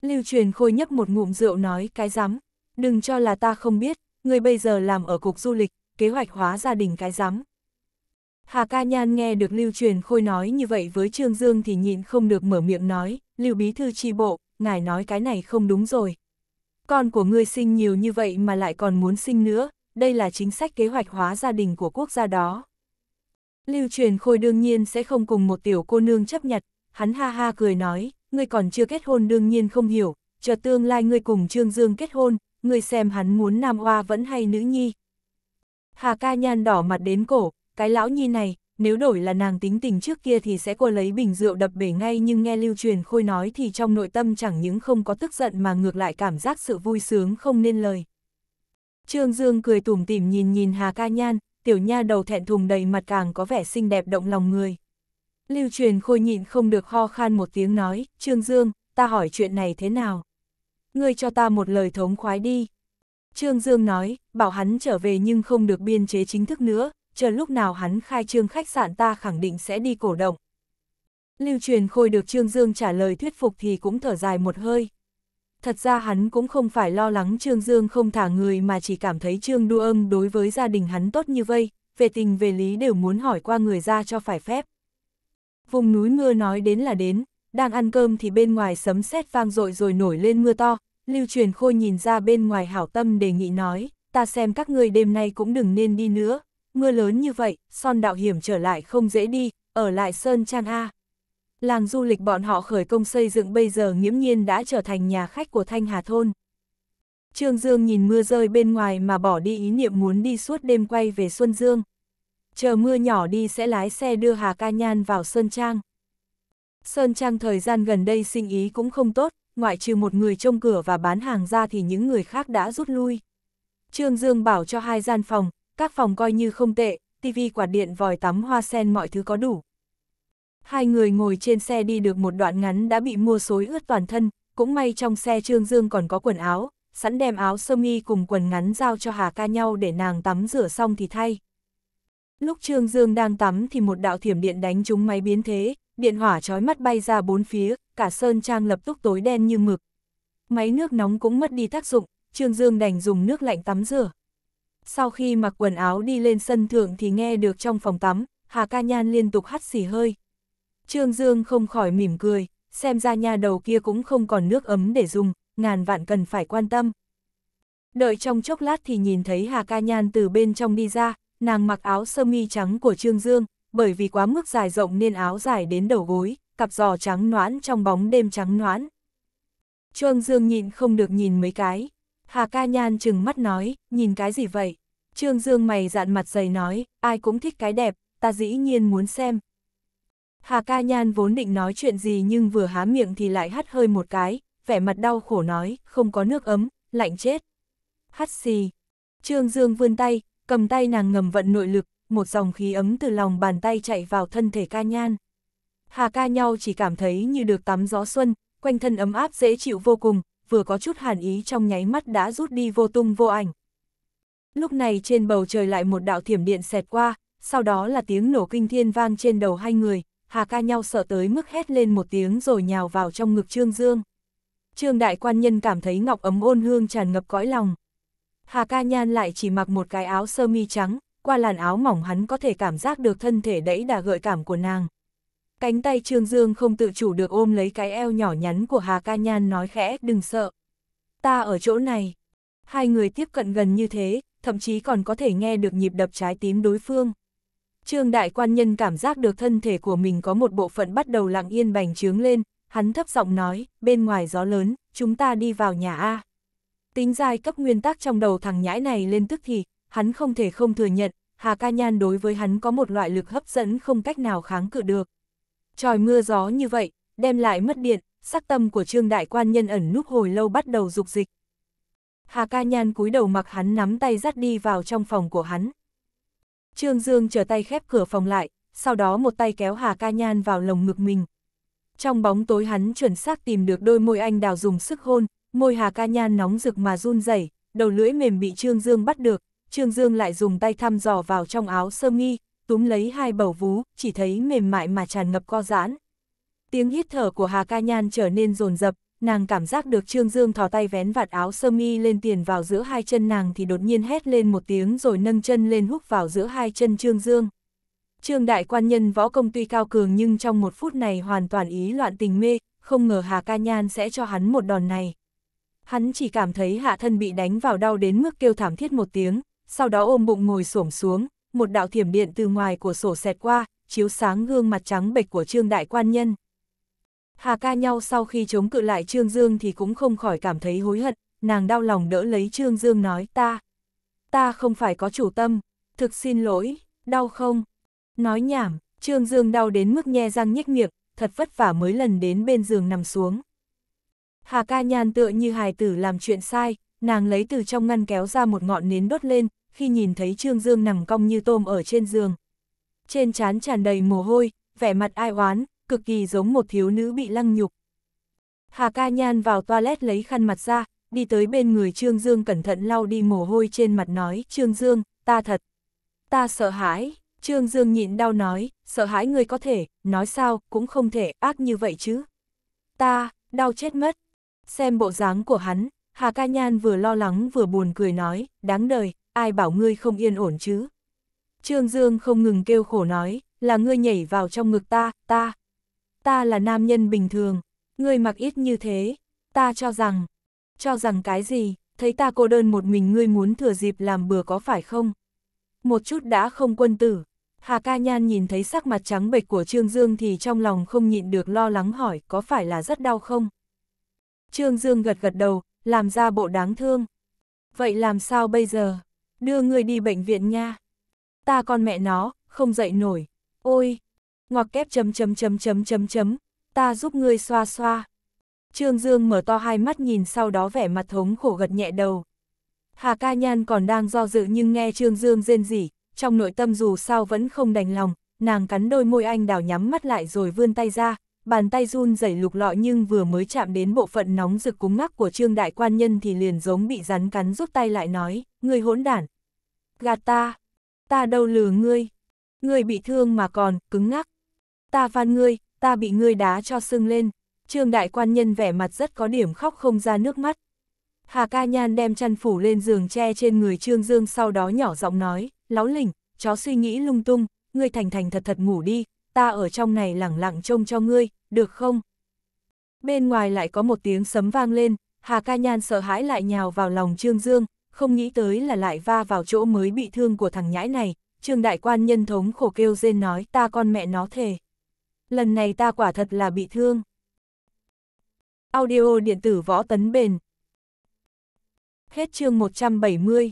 Lưu truyền khôi nhấp một ngụm rượu nói cái rắm, đừng cho là ta không biết, người bây giờ làm ở cục du lịch, kế hoạch hóa gia đình cái rắm. Hà Ca Nhan nghe được Lưu Truyền Khôi nói như vậy với Trương Dương thì nhịn không được mở miệng nói, Lưu Bí Thư tri bộ, ngài nói cái này không đúng rồi. Con của ngươi sinh nhiều như vậy mà lại còn muốn sinh nữa, đây là chính sách kế hoạch hóa gia đình của quốc gia đó. Lưu truyền khôi đương nhiên sẽ không cùng một tiểu cô nương chấp nhặt, hắn ha ha cười nói, ngươi còn chưa kết hôn đương nhiên không hiểu, chờ tương lai ngươi cùng Trương Dương kết hôn, ngươi xem hắn muốn nam hoa vẫn hay nữ nhi. Hà ca nhan đỏ mặt đến cổ, cái lão nhi này, nếu đổi là nàng tính tình trước kia thì sẽ cô lấy bình rượu đập bể ngay nhưng nghe lưu truyền khôi nói thì trong nội tâm chẳng những không có tức giận mà ngược lại cảm giác sự vui sướng không nên lời. Trương Dương cười tủm tỉm nhìn nhìn Hà Ca Nhan, tiểu nha đầu thẹn thùng đầy mặt càng có vẻ xinh đẹp động lòng người. Lưu truyền khôi nhịn không được ho khan một tiếng nói, Trương Dương, ta hỏi chuyện này thế nào? Ngươi cho ta một lời thống khoái đi. Trương Dương nói, bảo hắn trở về nhưng không được biên chế chính thức nữa, chờ lúc nào hắn khai trương khách sạn ta khẳng định sẽ đi cổ động. Lưu truyền khôi được Trương Dương trả lời thuyết phục thì cũng thở dài một hơi. Thật ra hắn cũng không phải lo lắng Trương Dương không thả người mà chỉ cảm thấy Trương Đu Âm đối với gia đình hắn tốt như vây, về tình về lý đều muốn hỏi qua người ra cho phải phép. Vùng núi mưa nói đến là đến, đang ăn cơm thì bên ngoài sấm sét vang dội rồi nổi lên mưa to, Lưu truyền khôi nhìn ra bên ngoài hảo tâm đề nghị nói, ta xem các ngươi đêm nay cũng đừng nên đi nữa, mưa lớn như vậy, son đạo hiểm trở lại không dễ đi, ở lại Sơn Trang A. Làng du lịch bọn họ khởi công xây dựng bây giờ nghiễm nhiên đã trở thành nhà khách của Thanh Hà Thôn. Trương Dương nhìn mưa rơi bên ngoài mà bỏ đi ý niệm muốn đi suốt đêm quay về Xuân Dương. Chờ mưa nhỏ đi sẽ lái xe đưa Hà Ca Nhan vào Sơn Trang. Sơn Trang thời gian gần đây sinh ý cũng không tốt, ngoại trừ một người trông cửa và bán hàng ra thì những người khác đã rút lui. Trương Dương bảo cho hai gian phòng, các phòng coi như không tệ, tivi quạt điện vòi tắm hoa sen mọi thứ có đủ. Hai người ngồi trên xe đi được một đoạn ngắn đã bị mua xối ướt toàn thân, cũng may trong xe Trương Dương còn có quần áo, sẵn đem áo sơ mi cùng quần ngắn giao cho Hà ca nhau để nàng tắm rửa xong thì thay. Lúc Trương Dương đang tắm thì một đạo thiểm điện đánh trúng máy biến thế, điện hỏa trói mắt bay ra bốn phía, cả sơn trang lập tức tối đen như mực. Máy nước nóng cũng mất đi tác dụng, Trương Dương đành dùng nước lạnh tắm rửa. Sau khi mặc quần áo đi lên sân thượng thì nghe được trong phòng tắm, Hà Ca Nhan liên tục hắt xì hơi. Trương Dương không khỏi mỉm cười, xem ra nhà đầu kia cũng không còn nước ấm để dùng, ngàn vạn cần phải quan tâm. Đợi trong chốc lát thì nhìn thấy Hà Ca Nhan từ bên trong đi ra, nàng mặc áo sơ mi trắng của Trương Dương, bởi vì quá mức dài rộng nên áo dài đến đầu gối, cặp giò trắng noãn trong bóng đêm trắng noãn. Trương Dương nhịn không được nhìn mấy cái, Hà ca nhan chừng mắt nói, nhìn cái gì vậy? Trương Dương mày dạn mặt dày nói, ai cũng thích cái đẹp, ta dĩ nhiên muốn xem. Hà ca nhan vốn định nói chuyện gì nhưng vừa há miệng thì lại hắt hơi một cái, vẻ mặt đau khổ nói, không có nước ấm, lạnh chết. Hắt xì. Trương Dương vươn tay, cầm tay nàng ngầm vận nội lực, một dòng khí ấm từ lòng bàn tay chạy vào thân thể ca nhan. Hà ca nhau chỉ cảm thấy như được tắm gió xuân, quanh thân ấm áp dễ chịu vô cùng, vừa có chút hàn ý trong nháy mắt đã rút đi vô tung vô ảnh. Lúc này trên bầu trời lại một đạo thiểm điện xẹt qua, sau đó là tiếng nổ kinh thiên vang trên đầu hai người, Hà ca nhau sợ tới mức hét lên một tiếng rồi nhào vào trong ngực Trương Dương. Trương đại quan nhân cảm thấy ngọc ấm ôn hương tràn ngập cõi lòng. Hà ca nhan lại chỉ mặc một cái áo sơ mi trắng, qua làn áo mỏng hắn có thể cảm giác được thân thể đẫy đà gợi cảm của nàng, Cánh tay Trương Dương không tự chủ được ôm lấy cái eo nhỏ nhắn của Hà Ca Nhan nói khẽ, đừng sợ. Ta ở chỗ này. Hai người tiếp cận gần như thế, thậm chí còn có thể nghe được nhịp đập trái tim đối phương. Trương đại quan nhân cảm giác được thân thể của mình có một bộ phận bắt đầu lặng yên bành trướng lên, hắn thấp giọng nói, bên ngoài gió lớn, chúng ta đi vào nhà A. Tính giai cấp nguyên tắc trong đầu thằng nhãi này lên tức thì, hắn không thể không thừa nhận, Hà Ca Nhan đối với hắn có một loại lực hấp dẫn không cách nào kháng cự được. Tròi mưa gió như vậy, đem lại mất điện, sắc tâm của trương đại quan nhân ẩn núp hồi lâu bắt đầu dục dịch. Hà ca nhan cúi đầu mặc hắn nắm tay dắt đi vào trong phòng của hắn. Trương Dương trở tay khép cửa phòng lại, sau đó một tay kéo Hà ca nhan vào lồng ngực mình. Trong bóng tối hắn chuẩn xác tìm được đôi môi anh đào dùng sức hôn, môi Hà ca nhan nóng rực mà run rẩy, đầu lưỡi mềm bị Trương Dương bắt được, Trương Dương lại dùng tay thăm dò vào trong áo sơ mi, túm lấy hai bầu vú, chỉ thấy mềm mại mà tràn ngập co giãn. Tiếng hít thở của Hà Ca Nhan trở nên rồn rập, nàng cảm giác được Trương Dương thò tay vén vạt áo sơ mi lên tiền vào giữa hai chân nàng thì đột nhiên hét lên một tiếng rồi nâng chân lên húc vào giữa hai chân Trương Dương. Trương đại quan nhân võ công tuy cao cường nhưng trong một phút này hoàn toàn ý loạn tình mê, không ngờ Hà Ca Nhan sẽ cho hắn một đòn này. Hắn chỉ cảm thấy hạ thân bị đánh vào đau đến mức kêu thảm thiết một tiếng, sau đó ôm bụng ngồi xổm xuống, một đạo thiểm điện từ ngoài của sổ xẹt qua, chiếu sáng gương mặt trắng bệch của Trương Đại Quan Nhân. Hà ca nhau sau khi chống cự lại Trương Dương thì cũng không khỏi cảm thấy hối hận, nàng đau lòng đỡ lấy Trương Dương nói ta. Ta không phải có chủ tâm, thực xin lỗi, đau không? Nói nhảm, Trương Dương đau đến mức nhe răng nhếch miệng, thật vất vả mới lần đến bên giường nằm xuống. Hà ca nhàn tựa như hài tử làm chuyện sai, nàng lấy từ trong ngăn kéo ra một ngọn nến đốt lên, khi nhìn thấy Trương Dương nằm cong như tôm ở trên giường. Trên trán tràn đầy mồ hôi, vẻ mặt ai oán, cực kỳ giống một thiếu nữ bị lăng nhục. Hà ca nhan vào toilet lấy khăn mặt ra, đi tới bên người Trương Dương cẩn thận lau đi mồ hôi trên mặt nói, Trương Dương, ta thật, ta sợ hãi, Trương Dương nhịn đau nói, sợ hãi người có thể, nói sao, cũng không thể, ác như vậy chứ. Ta, đau chết mất. Xem bộ dáng của hắn, Hà Ca Nhan vừa lo lắng vừa buồn cười nói, đáng đời, ai bảo ngươi không yên ổn chứ. Trương Dương không ngừng kêu khổ nói, là ngươi nhảy vào trong ngực ta, ta. Ta là nam nhân bình thường, ngươi mặc ít như thế, ta cho rằng, cho rằng cái gì, thấy ta cô đơn một mình ngươi muốn thừa dịp làm bừa có phải không? Một chút đã không quân tử, Hà Ca Nhan nhìn thấy sắc mặt trắng bệch của Trương Dương thì trong lòng không nhịn được lo lắng hỏi có phải là rất đau không? Trương Dương gật gật đầu, làm ra bộ đáng thương. Vậy làm sao bây giờ? Đưa người đi bệnh viện nha. Ta con mẹ nó, không dậy nổi. Ôi, ngoặc kép chấm chấm chấm chấm chấm chấm, ta giúp ngươi xoa xoa. Trương Dương mở to hai mắt nhìn sau đó vẻ mặt thống khổ gật nhẹ đầu. Hà ca nhan còn đang do dự nhưng nghe Trương Dương rên rỉ, trong nội tâm dù sao vẫn không đành lòng, nàng cắn đôi môi anh đào nhắm mắt lại rồi vươn tay ra, bàn tay run rẩy lục lọi nhưng vừa mới chạm đến bộ phận nóng rực cúng ngắc của trương đại quan nhân thì liền giống bị rắn cắn rút tay lại nói, ngươi hỗn đản. Gạt ta, ta đâu lừa ngươi, ngươi bị thương mà còn, cứng ngắc. Ta van ngươi, ta bị ngươi đá cho sưng lên. Trương đại quan nhân vẻ mặt rất có điểm khóc không ra nước mắt. Hà ca nhan đem chăn phủ lên giường che trên người Trương Dương sau đó nhỏ giọng nói, láo lỉnh, chó suy nghĩ lung tung, ngươi thành thành thật thật ngủ đi, ta ở trong này lẳng lặng trông cho ngươi, được không? Bên ngoài lại có một tiếng sấm vang lên, Hà Ca Nhan sợ hãi lại nhào vào lòng Trương Dương, không nghĩ tới là lại va vào chỗ mới bị thương của thằng nhãi này, Trương Đại Quan nhân thống khổ kêu rên nói ta con mẹ nó thề. Lần này ta quả thật là bị thương. Audio điện tử võ tấn bền. Hết chương 170